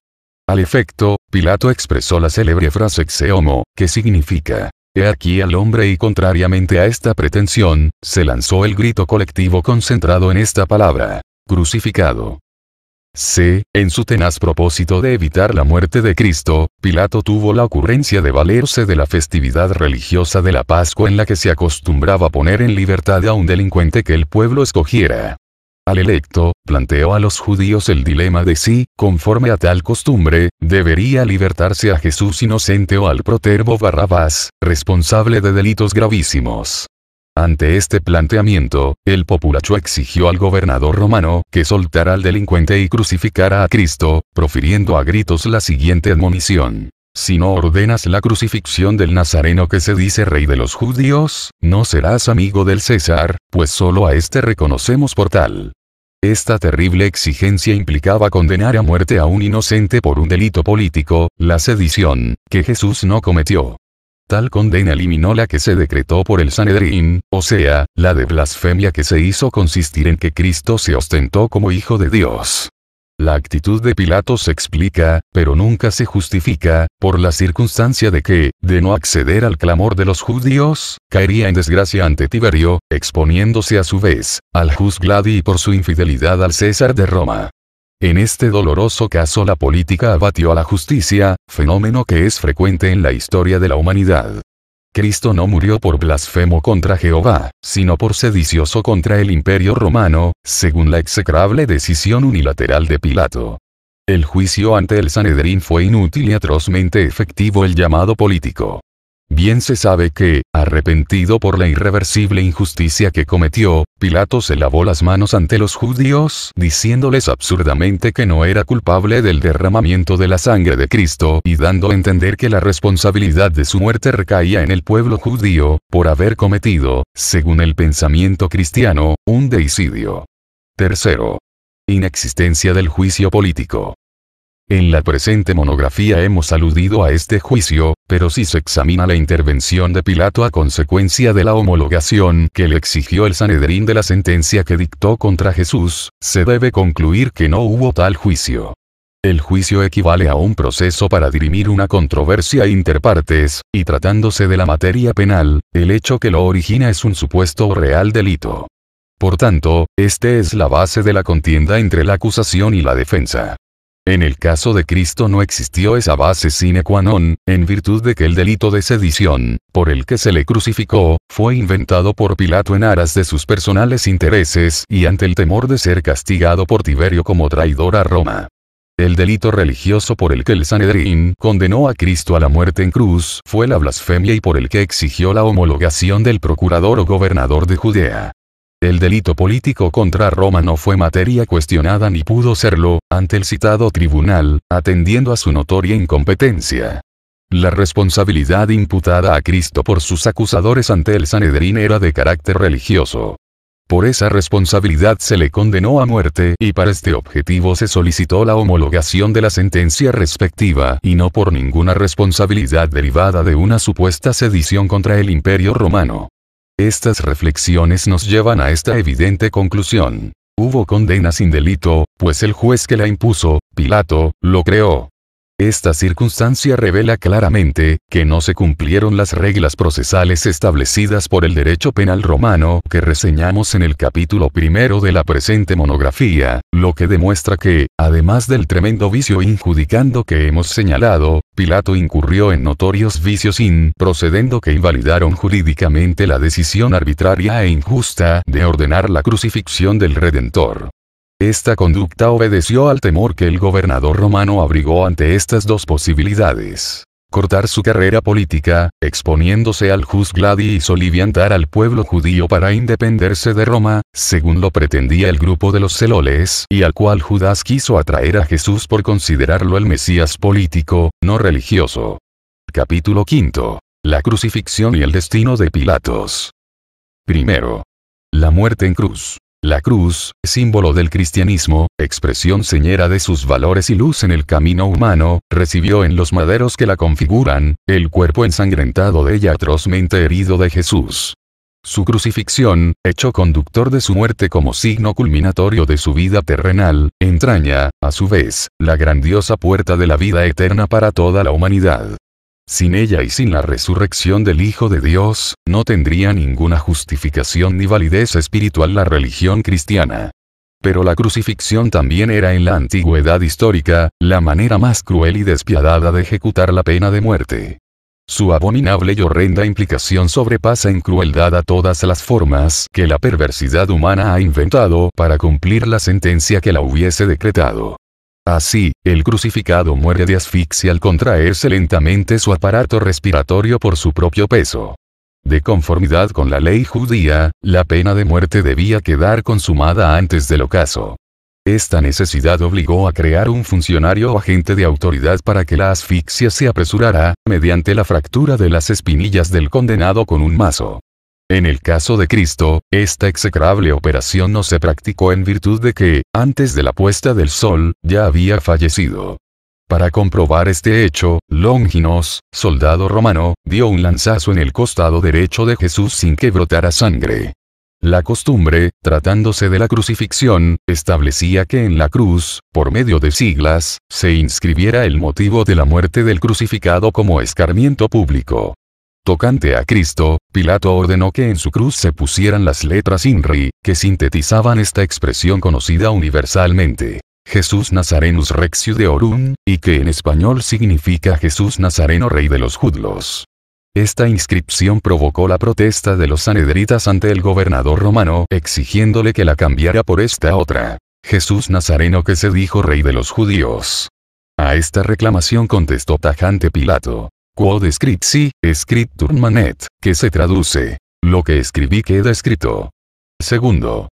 S1: Al efecto, Pilato expresó la célebre frase exeomo, que significa, He aquí al hombre y contrariamente a esta pretensión, se lanzó el grito colectivo concentrado en esta palabra, crucificado. C. En su tenaz propósito de evitar la muerte de Cristo, Pilato tuvo la ocurrencia de valerse de la festividad religiosa de la Pascua en la que se acostumbraba poner en libertad a un delincuente que el pueblo escogiera. Al electo, planteó a los judíos el dilema de si, conforme a tal costumbre, debería libertarse a Jesús inocente o al protervo Barrabás, responsable de delitos gravísimos. Ante este planteamiento, el populacho exigió al gobernador romano que soltara al delincuente y crucificara a Cristo, profiriendo a gritos la siguiente admonición. Si no ordenas la crucifixión del Nazareno que se dice rey de los judíos, no serás amigo del César, pues solo a este reconocemos por tal. Esta terrible exigencia implicaba condenar a muerte a un inocente por un delito político, la sedición, que Jesús no cometió. Tal condena eliminó la que se decretó por el Sanedrín, o sea, la de blasfemia que se hizo consistir en que Cristo se ostentó como Hijo de Dios. La actitud de Pilato se explica, pero nunca se justifica, por la circunstancia de que, de no acceder al clamor de los judíos, caería en desgracia ante Tiberio, exponiéndose a su vez, al jus y por su infidelidad al César de Roma. En este doloroso caso la política abatió a la justicia, fenómeno que es frecuente en la historia de la humanidad. Cristo no murió por blasfemo contra Jehová, sino por sedicioso contra el imperio romano, según la execrable decisión unilateral de Pilato. El juicio ante el Sanedrín fue inútil y atrozmente efectivo el llamado político. Bien se sabe que, arrepentido por la irreversible injusticia que cometió, Pilato se lavó las manos ante los judíos, diciéndoles absurdamente que no era culpable del derramamiento de la sangre de Cristo y dando a entender que la responsabilidad de su muerte recaía en el pueblo judío, por haber cometido, según el pensamiento cristiano, un deicidio. Tercero. Inexistencia del juicio político. En la presente monografía hemos aludido a este juicio, pero si se examina la intervención de Pilato a consecuencia de la homologación que le exigió el Sanedrín de la sentencia que dictó contra Jesús, se debe concluir que no hubo tal juicio. El juicio equivale a un proceso para dirimir una controversia interpartes, y tratándose de la materia penal, el hecho que lo origina es un supuesto real delito. Por tanto, este es la base de la contienda entre la acusación y la defensa. En el caso de Cristo no existió esa base sine qua non, en virtud de que el delito de sedición, por el que se le crucificó, fue inventado por Pilato en aras de sus personales intereses y ante el temor de ser castigado por Tiberio como traidor a Roma. El delito religioso por el que el Sanedrín condenó a Cristo a la muerte en cruz fue la blasfemia y por el que exigió la homologación del procurador o gobernador de Judea. El delito político contra Roma no fue materia cuestionada ni pudo serlo, ante el citado tribunal, atendiendo a su notoria incompetencia. La responsabilidad imputada a Cristo por sus acusadores ante el Sanedrín era de carácter religioso. Por esa responsabilidad se le condenó a muerte y para este objetivo se solicitó la homologación de la sentencia respectiva y no por ninguna responsabilidad derivada de una supuesta sedición contra el imperio romano. Estas reflexiones nos llevan a esta evidente conclusión. Hubo condena sin delito, pues el juez que la impuso, Pilato, lo creó. Esta circunstancia revela claramente que no se cumplieron las reglas procesales establecidas por el derecho penal romano que reseñamos en el capítulo primero de la presente monografía, lo que demuestra que, además del tremendo vicio injudicando que hemos señalado, Pilato incurrió en notorios vicios in procedendo que invalidaron jurídicamente la decisión arbitraria e injusta de ordenar la crucifixión del Redentor. Esta conducta obedeció al temor que el gobernador romano abrigó ante estas dos posibilidades. Cortar su carrera política, exponiéndose al jus gladi y soliviantar al pueblo judío para independerse de Roma, según lo pretendía el grupo de los celoles y al cual Judas quiso atraer a Jesús por considerarlo el Mesías político, no religioso. Capítulo V. La crucifixión y el destino de Pilatos. Primero. La muerte en cruz. La cruz, símbolo del cristianismo, expresión señera de sus valores y luz en el camino humano, recibió en los maderos que la configuran, el cuerpo ensangrentado de ella atrozmente herido de Jesús. Su crucifixión, hecho conductor de su muerte como signo culminatorio de su vida terrenal, entraña, a su vez, la grandiosa puerta de la vida eterna para toda la humanidad. Sin ella y sin la resurrección del Hijo de Dios, no tendría ninguna justificación ni validez espiritual la religión cristiana. Pero la crucifixión también era en la antigüedad histórica, la manera más cruel y despiadada de ejecutar la pena de muerte. Su abominable y horrenda implicación sobrepasa en crueldad a todas las formas que la perversidad humana ha inventado para cumplir la sentencia que la hubiese decretado. Así, el crucificado muere de asfixia al contraerse lentamente su aparato respiratorio por su propio peso. De conformidad con la ley judía, la pena de muerte debía quedar consumada antes del ocaso. Esta necesidad obligó a crear un funcionario o agente de autoridad para que la asfixia se apresurara, mediante la fractura de las espinillas del condenado con un mazo. En el caso de Cristo, esta execrable operación no se practicó en virtud de que, antes de la puesta del sol, ya había fallecido. Para comprobar este hecho, Longinos, soldado romano, dio un lanzazo en el costado derecho de Jesús sin que brotara sangre. La costumbre, tratándose de la crucifixión, establecía que en la cruz, por medio de siglas, se inscribiera el motivo de la muerte del crucificado como escarmiento público. Tocante a Cristo, Pilato ordenó que en su cruz se pusieran las letras INRI, que sintetizaban esta expresión conocida universalmente. Jesús Nazarenus Rexiu de Orun, y que en español significa Jesús Nazareno Rey de los Judlos. Esta inscripción provocó la protesta de los sanedritas ante el gobernador romano exigiéndole que la cambiara por esta otra. Jesús Nazareno que se dijo Rey de los Judíos. A esta reclamación contestó tajante Pilato, Quod scriptur manet, que se traduce. Lo que escribí queda escrito. Segundo.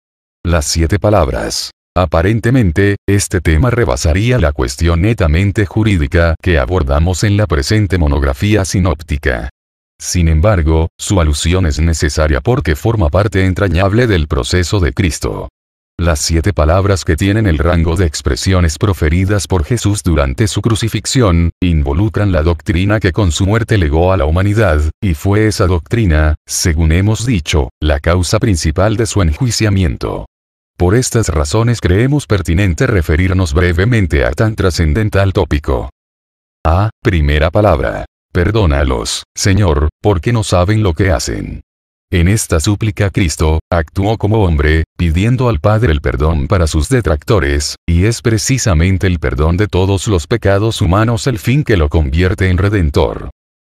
S1: Las siete palabras. Aparentemente, este tema rebasaría la cuestión netamente jurídica que abordamos en la presente monografía sinóptica. Sin embargo, su alusión es necesaria porque forma parte entrañable del proceso de Cristo. Las siete palabras que tienen el rango de expresiones proferidas por Jesús durante su crucifixión, involucran la doctrina que con su muerte legó a la humanidad, y fue esa doctrina, según hemos dicho, la causa principal de su enjuiciamiento. Por estas razones creemos pertinente referirnos brevemente a tan trascendental tópico. A. Ah, primera palabra. Perdónalos, Señor, porque no saben lo que hacen. En esta súplica Cristo, actuó como hombre, pidiendo al Padre el perdón para sus detractores, y es precisamente el perdón de todos los pecados humanos el fin que lo convierte en redentor.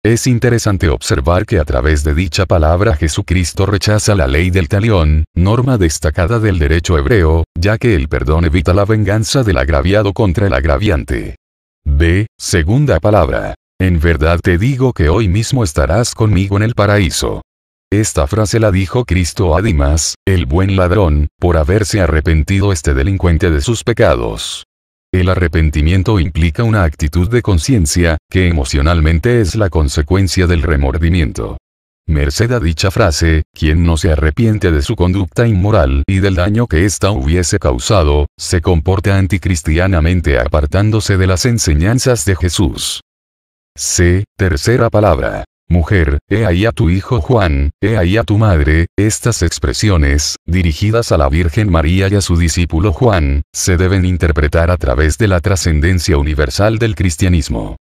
S1: Es interesante observar que a través de dicha palabra Jesucristo rechaza la ley del talión, norma destacada del derecho hebreo, ya que el perdón evita la venganza del agraviado contra el agraviante. B. Segunda palabra. En verdad te digo que hoy mismo estarás conmigo en el paraíso. Esta frase la dijo Cristo a Dimas, el buen ladrón, por haberse arrepentido este delincuente de sus pecados. El arrepentimiento implica una actitud de conciencia, que emocionalmente es la consecuencia del remordimiento. Merced a dicha frase, quien no se arrepiente de su conducta inmoral y del daño que ésta hubiese causado, se comporta anticristianamente apartándose de las enseñanzas de Jesús. C. Tercera palabra. Mujer, he ahí a tu hijo Juan, he ahí a tu madre, estas expresiones, dirigidas a la Virgen María y a su discípulo Juan, se deben interpretar a través de la trascendencia universal del cristianismo.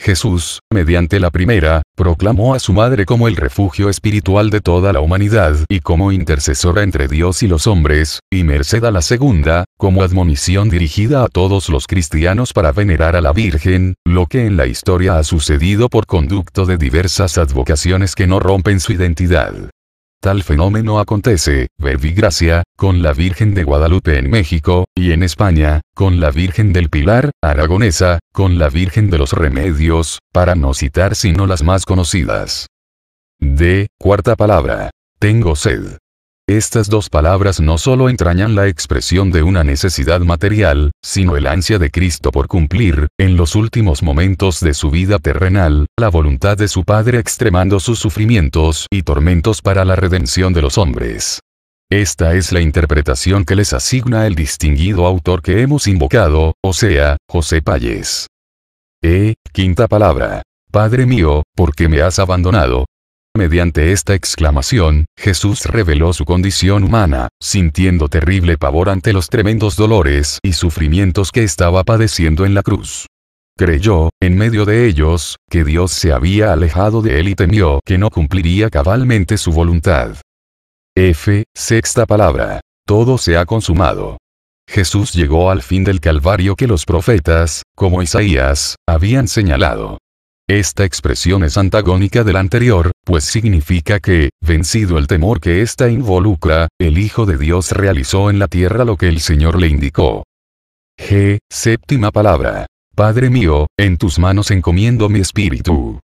S1: Jesús, mediante la primera, proclamó a su madre como el refugio espiritual de toda la humanidad y como intercesora entre Dios y los hombres, y merced a la segunda, como admonición dirigida a todos los cristianos para venerar a la Virgen, lo que en la historia ha sucedido por conducto de diversas advocaciones que no rompen su identidad. Tal fenómeno acontece, Gracia, con la Virgen de Guadalupe en México, y en España, con la Virgen del Pilar, aragonesa, con la Virgen de los Remedios, para no citar sino las más conocidas. D. Cuarta palabra. Tengo sed. Estas dos palabras no solo entrañan la expresión de una necesidad material, sino el ansia de Cristo por cumplir, en los últimos momentos de su vida terrenal, la voluntad de su Padre extremando sus sufrimientos y tormentos para la redención de los hombres. Esta es la interpretación que les asigna el distinguido autor que hemos invocado, o sea, José Payes. E. Eh, quinta palabra. Padre mío, ¿por qué me has abandonado? Mediante esta exclamación, Jesús reveló su condición humana, sintiendo terrible pavor ante los tremendos dolores y sufrimientos que estaba padeciendo en la cruz. Creyó, en medio de ellos, que Dios se había alejado de él y temió que no cumpliría cabalmente su voluntad. F. Sexta palabra. Todo se ha consumado. Jesús llegó al fin del Calvario que los profetas, como Isaías, habían señalado. Esta expresión es antagónica de la anterior, pues significa que, vencido el temor que ésta involucra, el Hijo de Dios realizó en la tierra lo que el Señor le indicó. G. Séptima palabra. Padre mío, en tus manos encomiendo mi espíritu.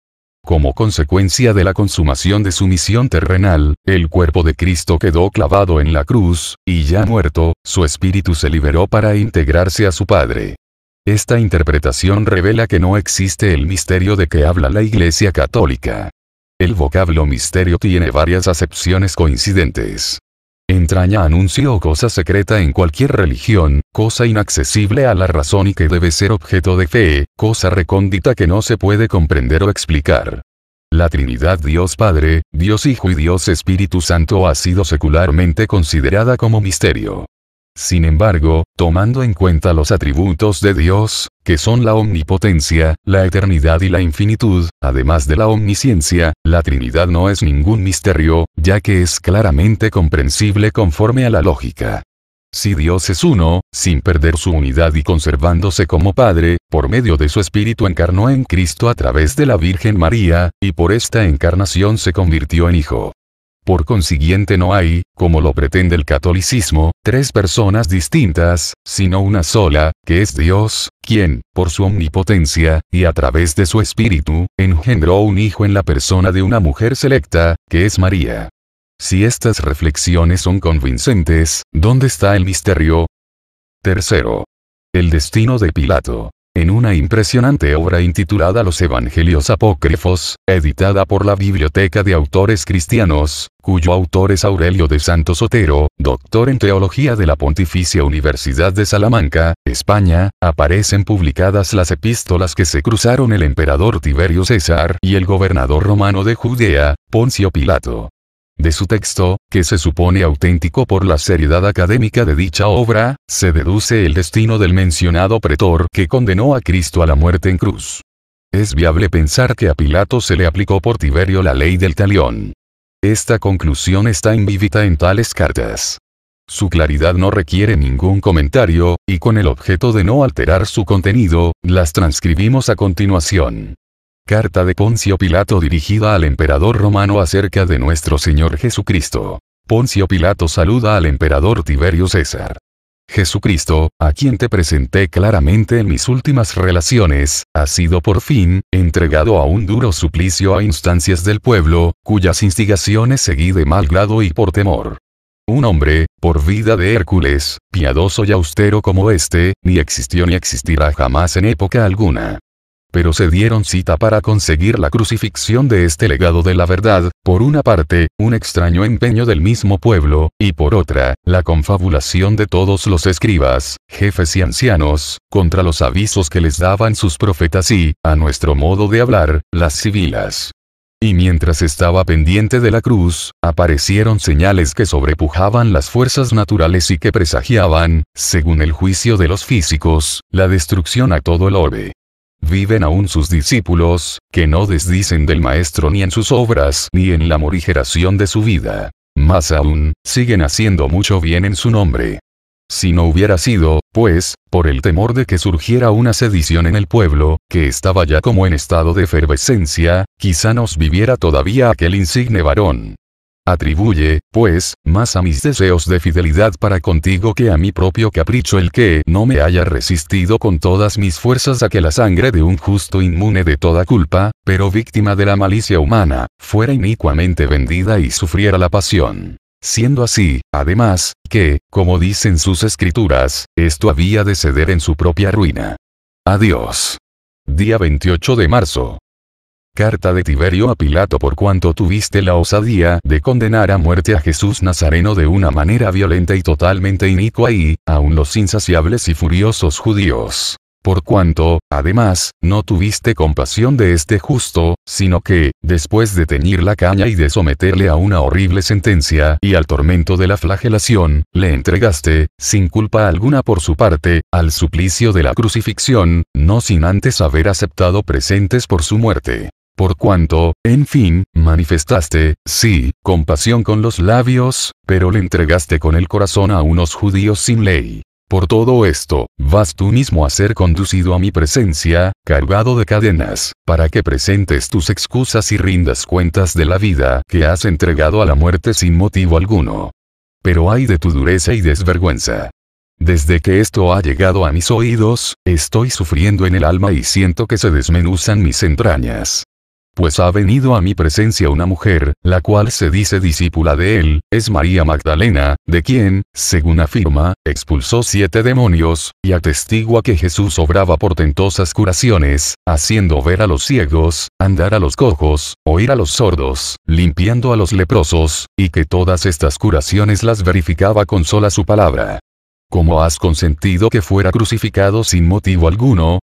S1: Como consecuencia de la consumación de su misión terrenal, el cuerpo de Cristo quedó clavado en la cruz, y ya muerto, su espíritu se liberó para integrarse a su Padre. Esta interpretación revela que no existe el misterio de que habla la Iglesia Católica. El vocablo misterio tiene varias acepciones coincidentes. Entraña anuncio o cosa secreta en cualquier religión, cosa inaccesible a la razón y que debe ser objeto de fe, cosa recóndita que no se puede comprender o explicar. La Trinidad Dios Padre, Dios Hijo y Dios Espíritu Santo ha sido secularmente considerada como misterio. Sin embargo, tomando en cuenta los atributos de Dios, que son la omnipotencia, la eternidad y la infinitud, además de la omnisciencia, la Trinidad no es ningún misterio, ya que es claramente comprensible conforme a la lógica. Si Dios es uno, sin perder su unidad y conservándose como Padre, por medio de su Espíritu encarnó en Cristo a través de la Virgen María, y por esta encarnación se convirtió en Hijo. Por consiguiente no hay, como lo pretende el catolicismo, tres personas distintas, sino una sola, que es Dios, quien, por su omnipotencia, y a través de su espíritu, engendró un hijo en la persona de una mujer selecta, que es María. Si estas reflexiones son convincentes, ¿dónde está el misterio? Tercero. El destino de Pilato en una impresionante obra intitulada Los Evangelios Apócrifos, editada por la Biblioteca de Autores Cristianos, cuyo autor es Aurelio de Santos Sotero, doctor en Teología de la Pontificia Universidad de Salamanca, España, aparecen publicadas las epístolas que se cruzaron el emperador Tiberio César y el gobernador romano de Judea, Poncio Pilato. De su texto, que se supone auténtico por la seriedad académica de dicha obra, se deduce el destino del mencionado pretor que condenó a Cristo a la muerte en cruz. Es viable pensar que a Pilato se le aplicó por Tiberio la ley del talión. Esta conclusión está invívita en tales cartas. Su claridad no requiere ningún comentario, y con el objeto de no alterar su contenido, las transcribimos a continuación. Carta de Poncio Pilato dirigida al emperador romano acerca de nuestro Señor Jesucristo. Poncio Pilato saluda al emperador Tiberio César. Jesucristo, a quien te presenté claramente en mis últimas relaciones, ha sido por fin, entregado a un duro suplicio a instancias del pueblo, cuyas instigaciones seguí de mal grado y por temor. Un hombre, por vida de Hércules, piadoso y austero como este, ni existió ni existirá jamás en época alguna pero se dieron cita para conseguir la crucifixión de este legado de la verdad, por una parte, un extraño empeño del mismo pueblo, y por otra, la confabulación de todos los escribas, jefes y ancianos, contra los avisos que les daban sus profetas y, a nuestro modo de hablar, las civilas. Y mientras estaba pendiente de la cruz, aparecieron señales que sobrepujaban las fuerzas naturales y que presagiaban, según el juicio de los físicos, la destrucción a todo el orbe viven aún sus discípulos, que no desdicen del Maestro ni en sus obras ni en la morigeración de su vida. Más aún, siguen haciendo mucho bien en su nombre. Si no hubiera sido, pues, por el temor de que surgiera una sedición en el pueblo, que estaba ya como en estado de efervescencia, quizá nos viviera todavía aquel insigne varón. Atribuye, pues, más a mis deseos de fidelidad para contigo que a mi propio capricho el que no me haya resistido con todas mis fuerzas a que la sangre de un justo inmune de toda culpa, pero víctima de la malicia humana, fuera inicuamente vendida y sufriera la pasión. Siendo así, además, que, como dicen sus escrituras, esto había de ceder en su propia ruina. Adiós. Día 28 de marzo. Carta de Tiberio a Pilato por cuanto tuviste la osadía de condenar a muerte a Jesús Nazareno de una manera violenta y totalmente inicua y, aun los insaciables y furiosos judíos. Por cuanto, además, no tuviste compasión de este justo, sino que, después de teñir la caña y de someterle a una horrible sentencia y al tormento de la flagelación, le entregaste, sin culpa alguna por su parte, al suplicio de la crucifixión, no sin antes haber aceptado presentes por su muerte por cuanto, en fin, manifestaste, sí, compasión con los labios, pero le entregaste con el corazón a unos judíos sin ley. Por todo esto, vas tú mismo a ser conducido a mi presencia, cargado de cadenas, para que presentes tus excusas y rindas cuentas de la vida que has entregado a la muerte sin motivo alguno. Pero hay de tu dureza y desvergüenza. Desde que esto ha llegado a mis oídos, estoy sufriendo en el alma y siento que se desmenuzan mis entrañas pues ha venido a mi presencia una mujer, la cual se dice discípula de él, es María Magdalena, de quien, según afirma, expulsó siete demonios, y atestigua que Jesús obraba portentosas curaciones, haciendo ver a los ciegos, andar a los cojos, oír a los sordos, limpiando a los leprosos, y que todas estas curaciones las verificaba con sola su palabra. Como has consentido que fuera crucificado sin motivo alguno,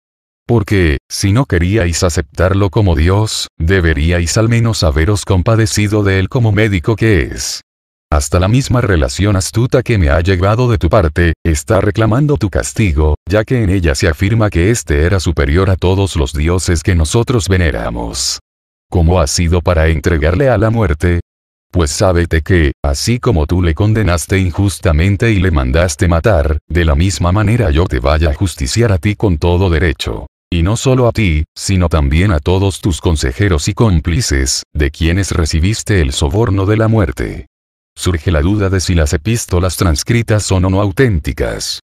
S1: porque, si no queríais aceptarlo como Dios, deberíais al menos haberos compadecido de él como médico que es. Hasta la misma relación astuta que me ha llevado de tu parte, está reclamando tu castigo, ya que en ella se afirma que éste era superior a todos los dioses que nosotros veneramos. ¿Cómo ha sido para entregarle a la muerte? Pues sábete que, así como tú le condenaste injustamente y le mandaste matar, de la misma manera yo te vaya a justiciar a ti con todo derecho y no solo a ti, sino también a todos tus consejeros y cómplices, de quienes recibiste el soborno de la muerte. Surge la duda de si las epístolas transcritas son o no auténticas.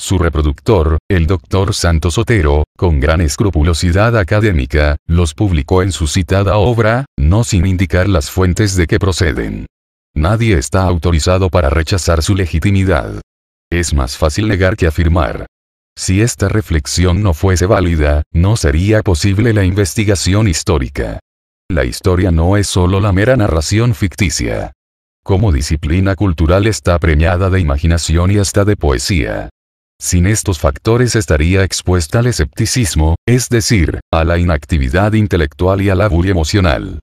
S1: Su reproductor, el doctor Santos Otero, con gran escrupulosidad académica, los publicó en su citada obra, no sin indicar las fuentes de que proceden. Nadie está autorizado para rechazar su legitimidad. Es más fácil negar que afirmar. Si esta reflexión no fuese válida, no sería posible la investigación histórica. La historia no es solo la mera narración ficticia. Como disciplina cultural está premiada de imaginación y hasta de poesía. Sin estos factores estaría expuesta al escepticismo, es decir, a la inactividad intelectual y a la bulla emocional.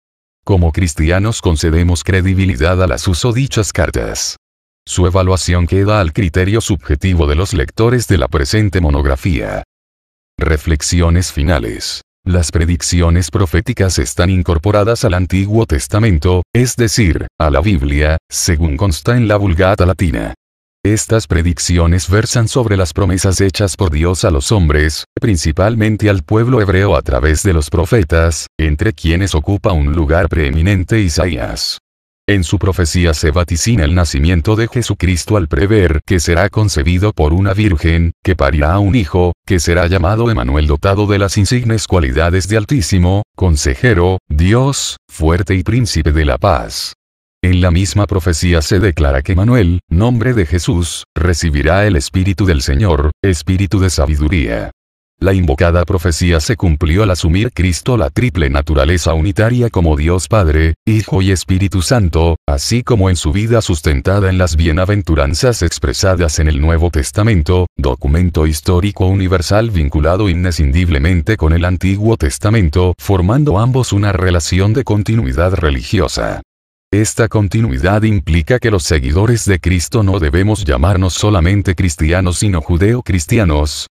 S1: Como cristianos concedemos credibilidad a las dichas cartas. Su evaluación queda al criterio subjetivo de los lectores de la presente monografía. Reflexiones finales. Las predicciones proféticas están incorporadas al Antiguo Testamento, es decir, a la Biblia, según consta en la Vulgata Latina. Estas predicciones versan sobre las promesas hechas por Dios a los hombres, principalmente al pueblo hebreo a través de los profetas, entre quienes ocupa un lugar preeminente Isaías. En su profecía se vaticina el nacimiento de Jesucristo al prever que será concebido por una virgen, que parirá a un hijo, que será llamado Emanuel dotado de las insignes cualidades de Altísimo, Consejero, Dios, Fuerte y Príncipe de la Paz. En la misma profecía se declara que Manuel, nombre de Jesús, recibirá el Espíritu del Señor, Espíritu de sabiduría. La invocada profecía se cumplió al asumir Cristo la triple naturaleza unitaria como Dios Padre, Hijo y Espíritu Santo, así como en su vida sustentada en las bienaventuranzas expresadas en el Nuevo Testamento, documento histórico universal vinculado inescindiblemente con el Antiguo Testamento, formando ambos una relación de continuidad religiosa. Esta continuidad implica que los seguidores de Cristo no debemos llamarnos solamente cristianos sino judeo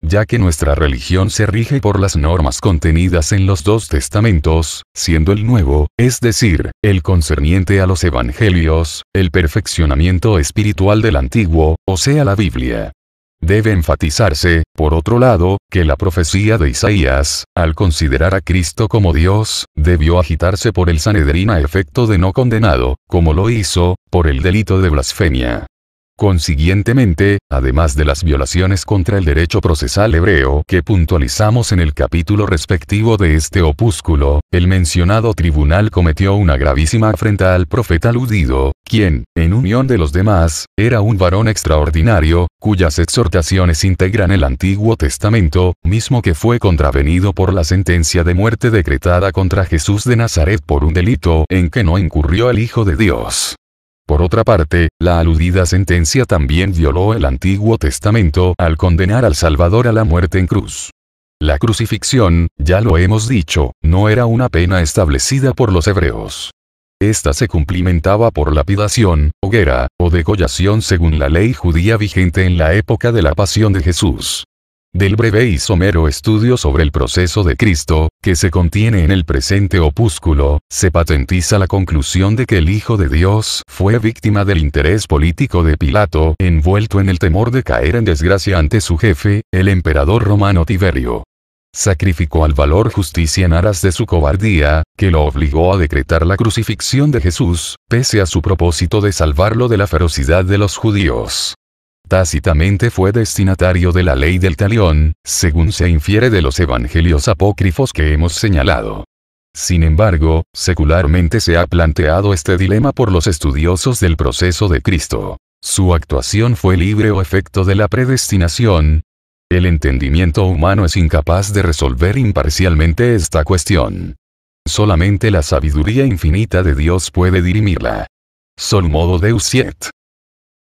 S1: ya que nuestra religión se rige por las normas contenidas en los dos testamentos, siendo el nuevo, es decir, el concerniente a los evangelios, el perfeccionamiento espiritual del antiguo, o sea la Biblia. Debe enfatizarse, por otro lado, que la profecía de Isaías, al considerar a Cristo como Dios, debió agitarse por el Sanedrín a efecto de no condenado, como lo hizo, por el delito de blasfemia. Consiguientemente, además de las violaciones contra el derecho procesal hebreo que puntualizamos en el capítulo respectivo de este opúsculo, el mencionado tribunal cometió una gravísima afrenta al profeta aludido, quien, en unión de los demás, era un varón extraordinario, cuyas exhortaciones integran el Antiguo Testamento, mismo que fue contravenido por la sentencia de muerte decretada contra Jesús de Nazaret por un delito en que no incurrió el Hijo de Dios. Por otra parte, la aludida sentencia también violó el Antiguo Testamento al condenar al Salvador a la muerte en cruz. La crucifixión, ya lo hemos dicho, no era una pena establecida por los hebreos. Esta se cumplimentaba por lapidación, hoguera, o degollación según la ley judía vigente en la época de la pasión de Jesús. Del breve y somero estudio sobre el proceso de Cristo, que se contiene en el presente opúsculo, se patentiza la conclusión de que el Hijo de Dios fue víctima del interés político de Pilato, envuelto en el temor de caer en desgracia ante su jefe, el emperador romano Tiberio sacrificó al valor justicia en aras de su cobardía, que lo obligó a decretar la crucifixión de Jesús, pese a su propósito de salvarlo de la ferocidad de los judíos. Tácitamente fue destinatario de la ley del talión, según se infiere de los evangelios apócrifos que hemos señalado. Sin embargo, secularmente se ha planteado este dilema por los estudiosos del proceso de Cristo. Su actuación fue libre o efecto de la predestinación, el entendimiento humano es incapaz de resolver imparcialmente esta cuestión. Solamente la sabiduría infinita de Dios puede dirimirla. Sol modo Deus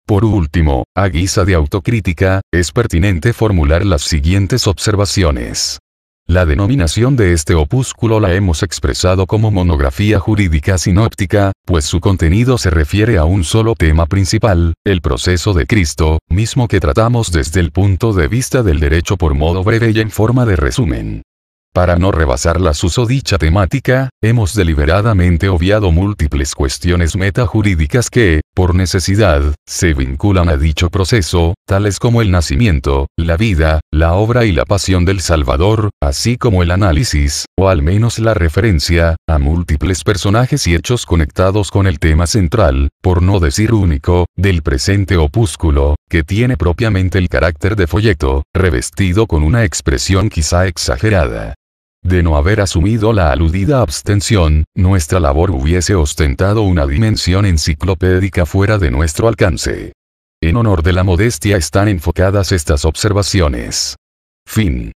S1: Por último, a guisa de autocrítica, es pertinente formular las siguientes observaciones. La denominación de este opúsculo la hemos expresado como monografía jurídica sinóptica, pues su contenido se refiere a un solo tema principal, el proceso de Cristo, mismo que tratamos desde el punto de vista del derecho por modo breve y en forma de resumen. Para no rebasar la susodicha temática, hemos deliberadamente obviado múltiples cuestiones metajurídicas que, por necesidad, se vinculan a dicho proceso, tales como el nacimiento, la vida, la obra y la pasión del Salvador, así como el análisis, o al menos la referencia, a múltiples personajes y hechos conectados con el tema central, por no decir único, del presente opúsculo, que tiene propiamente el carácter de folleto, revestido con una expresión quizá exagerada. De no haber asumido la aludida abstención, nuestra labor hubiese ostentado una dimensión enciclopédica fuera de nuestro alcance. En honor de la modestia están enfocadas estas observaciones. Fin.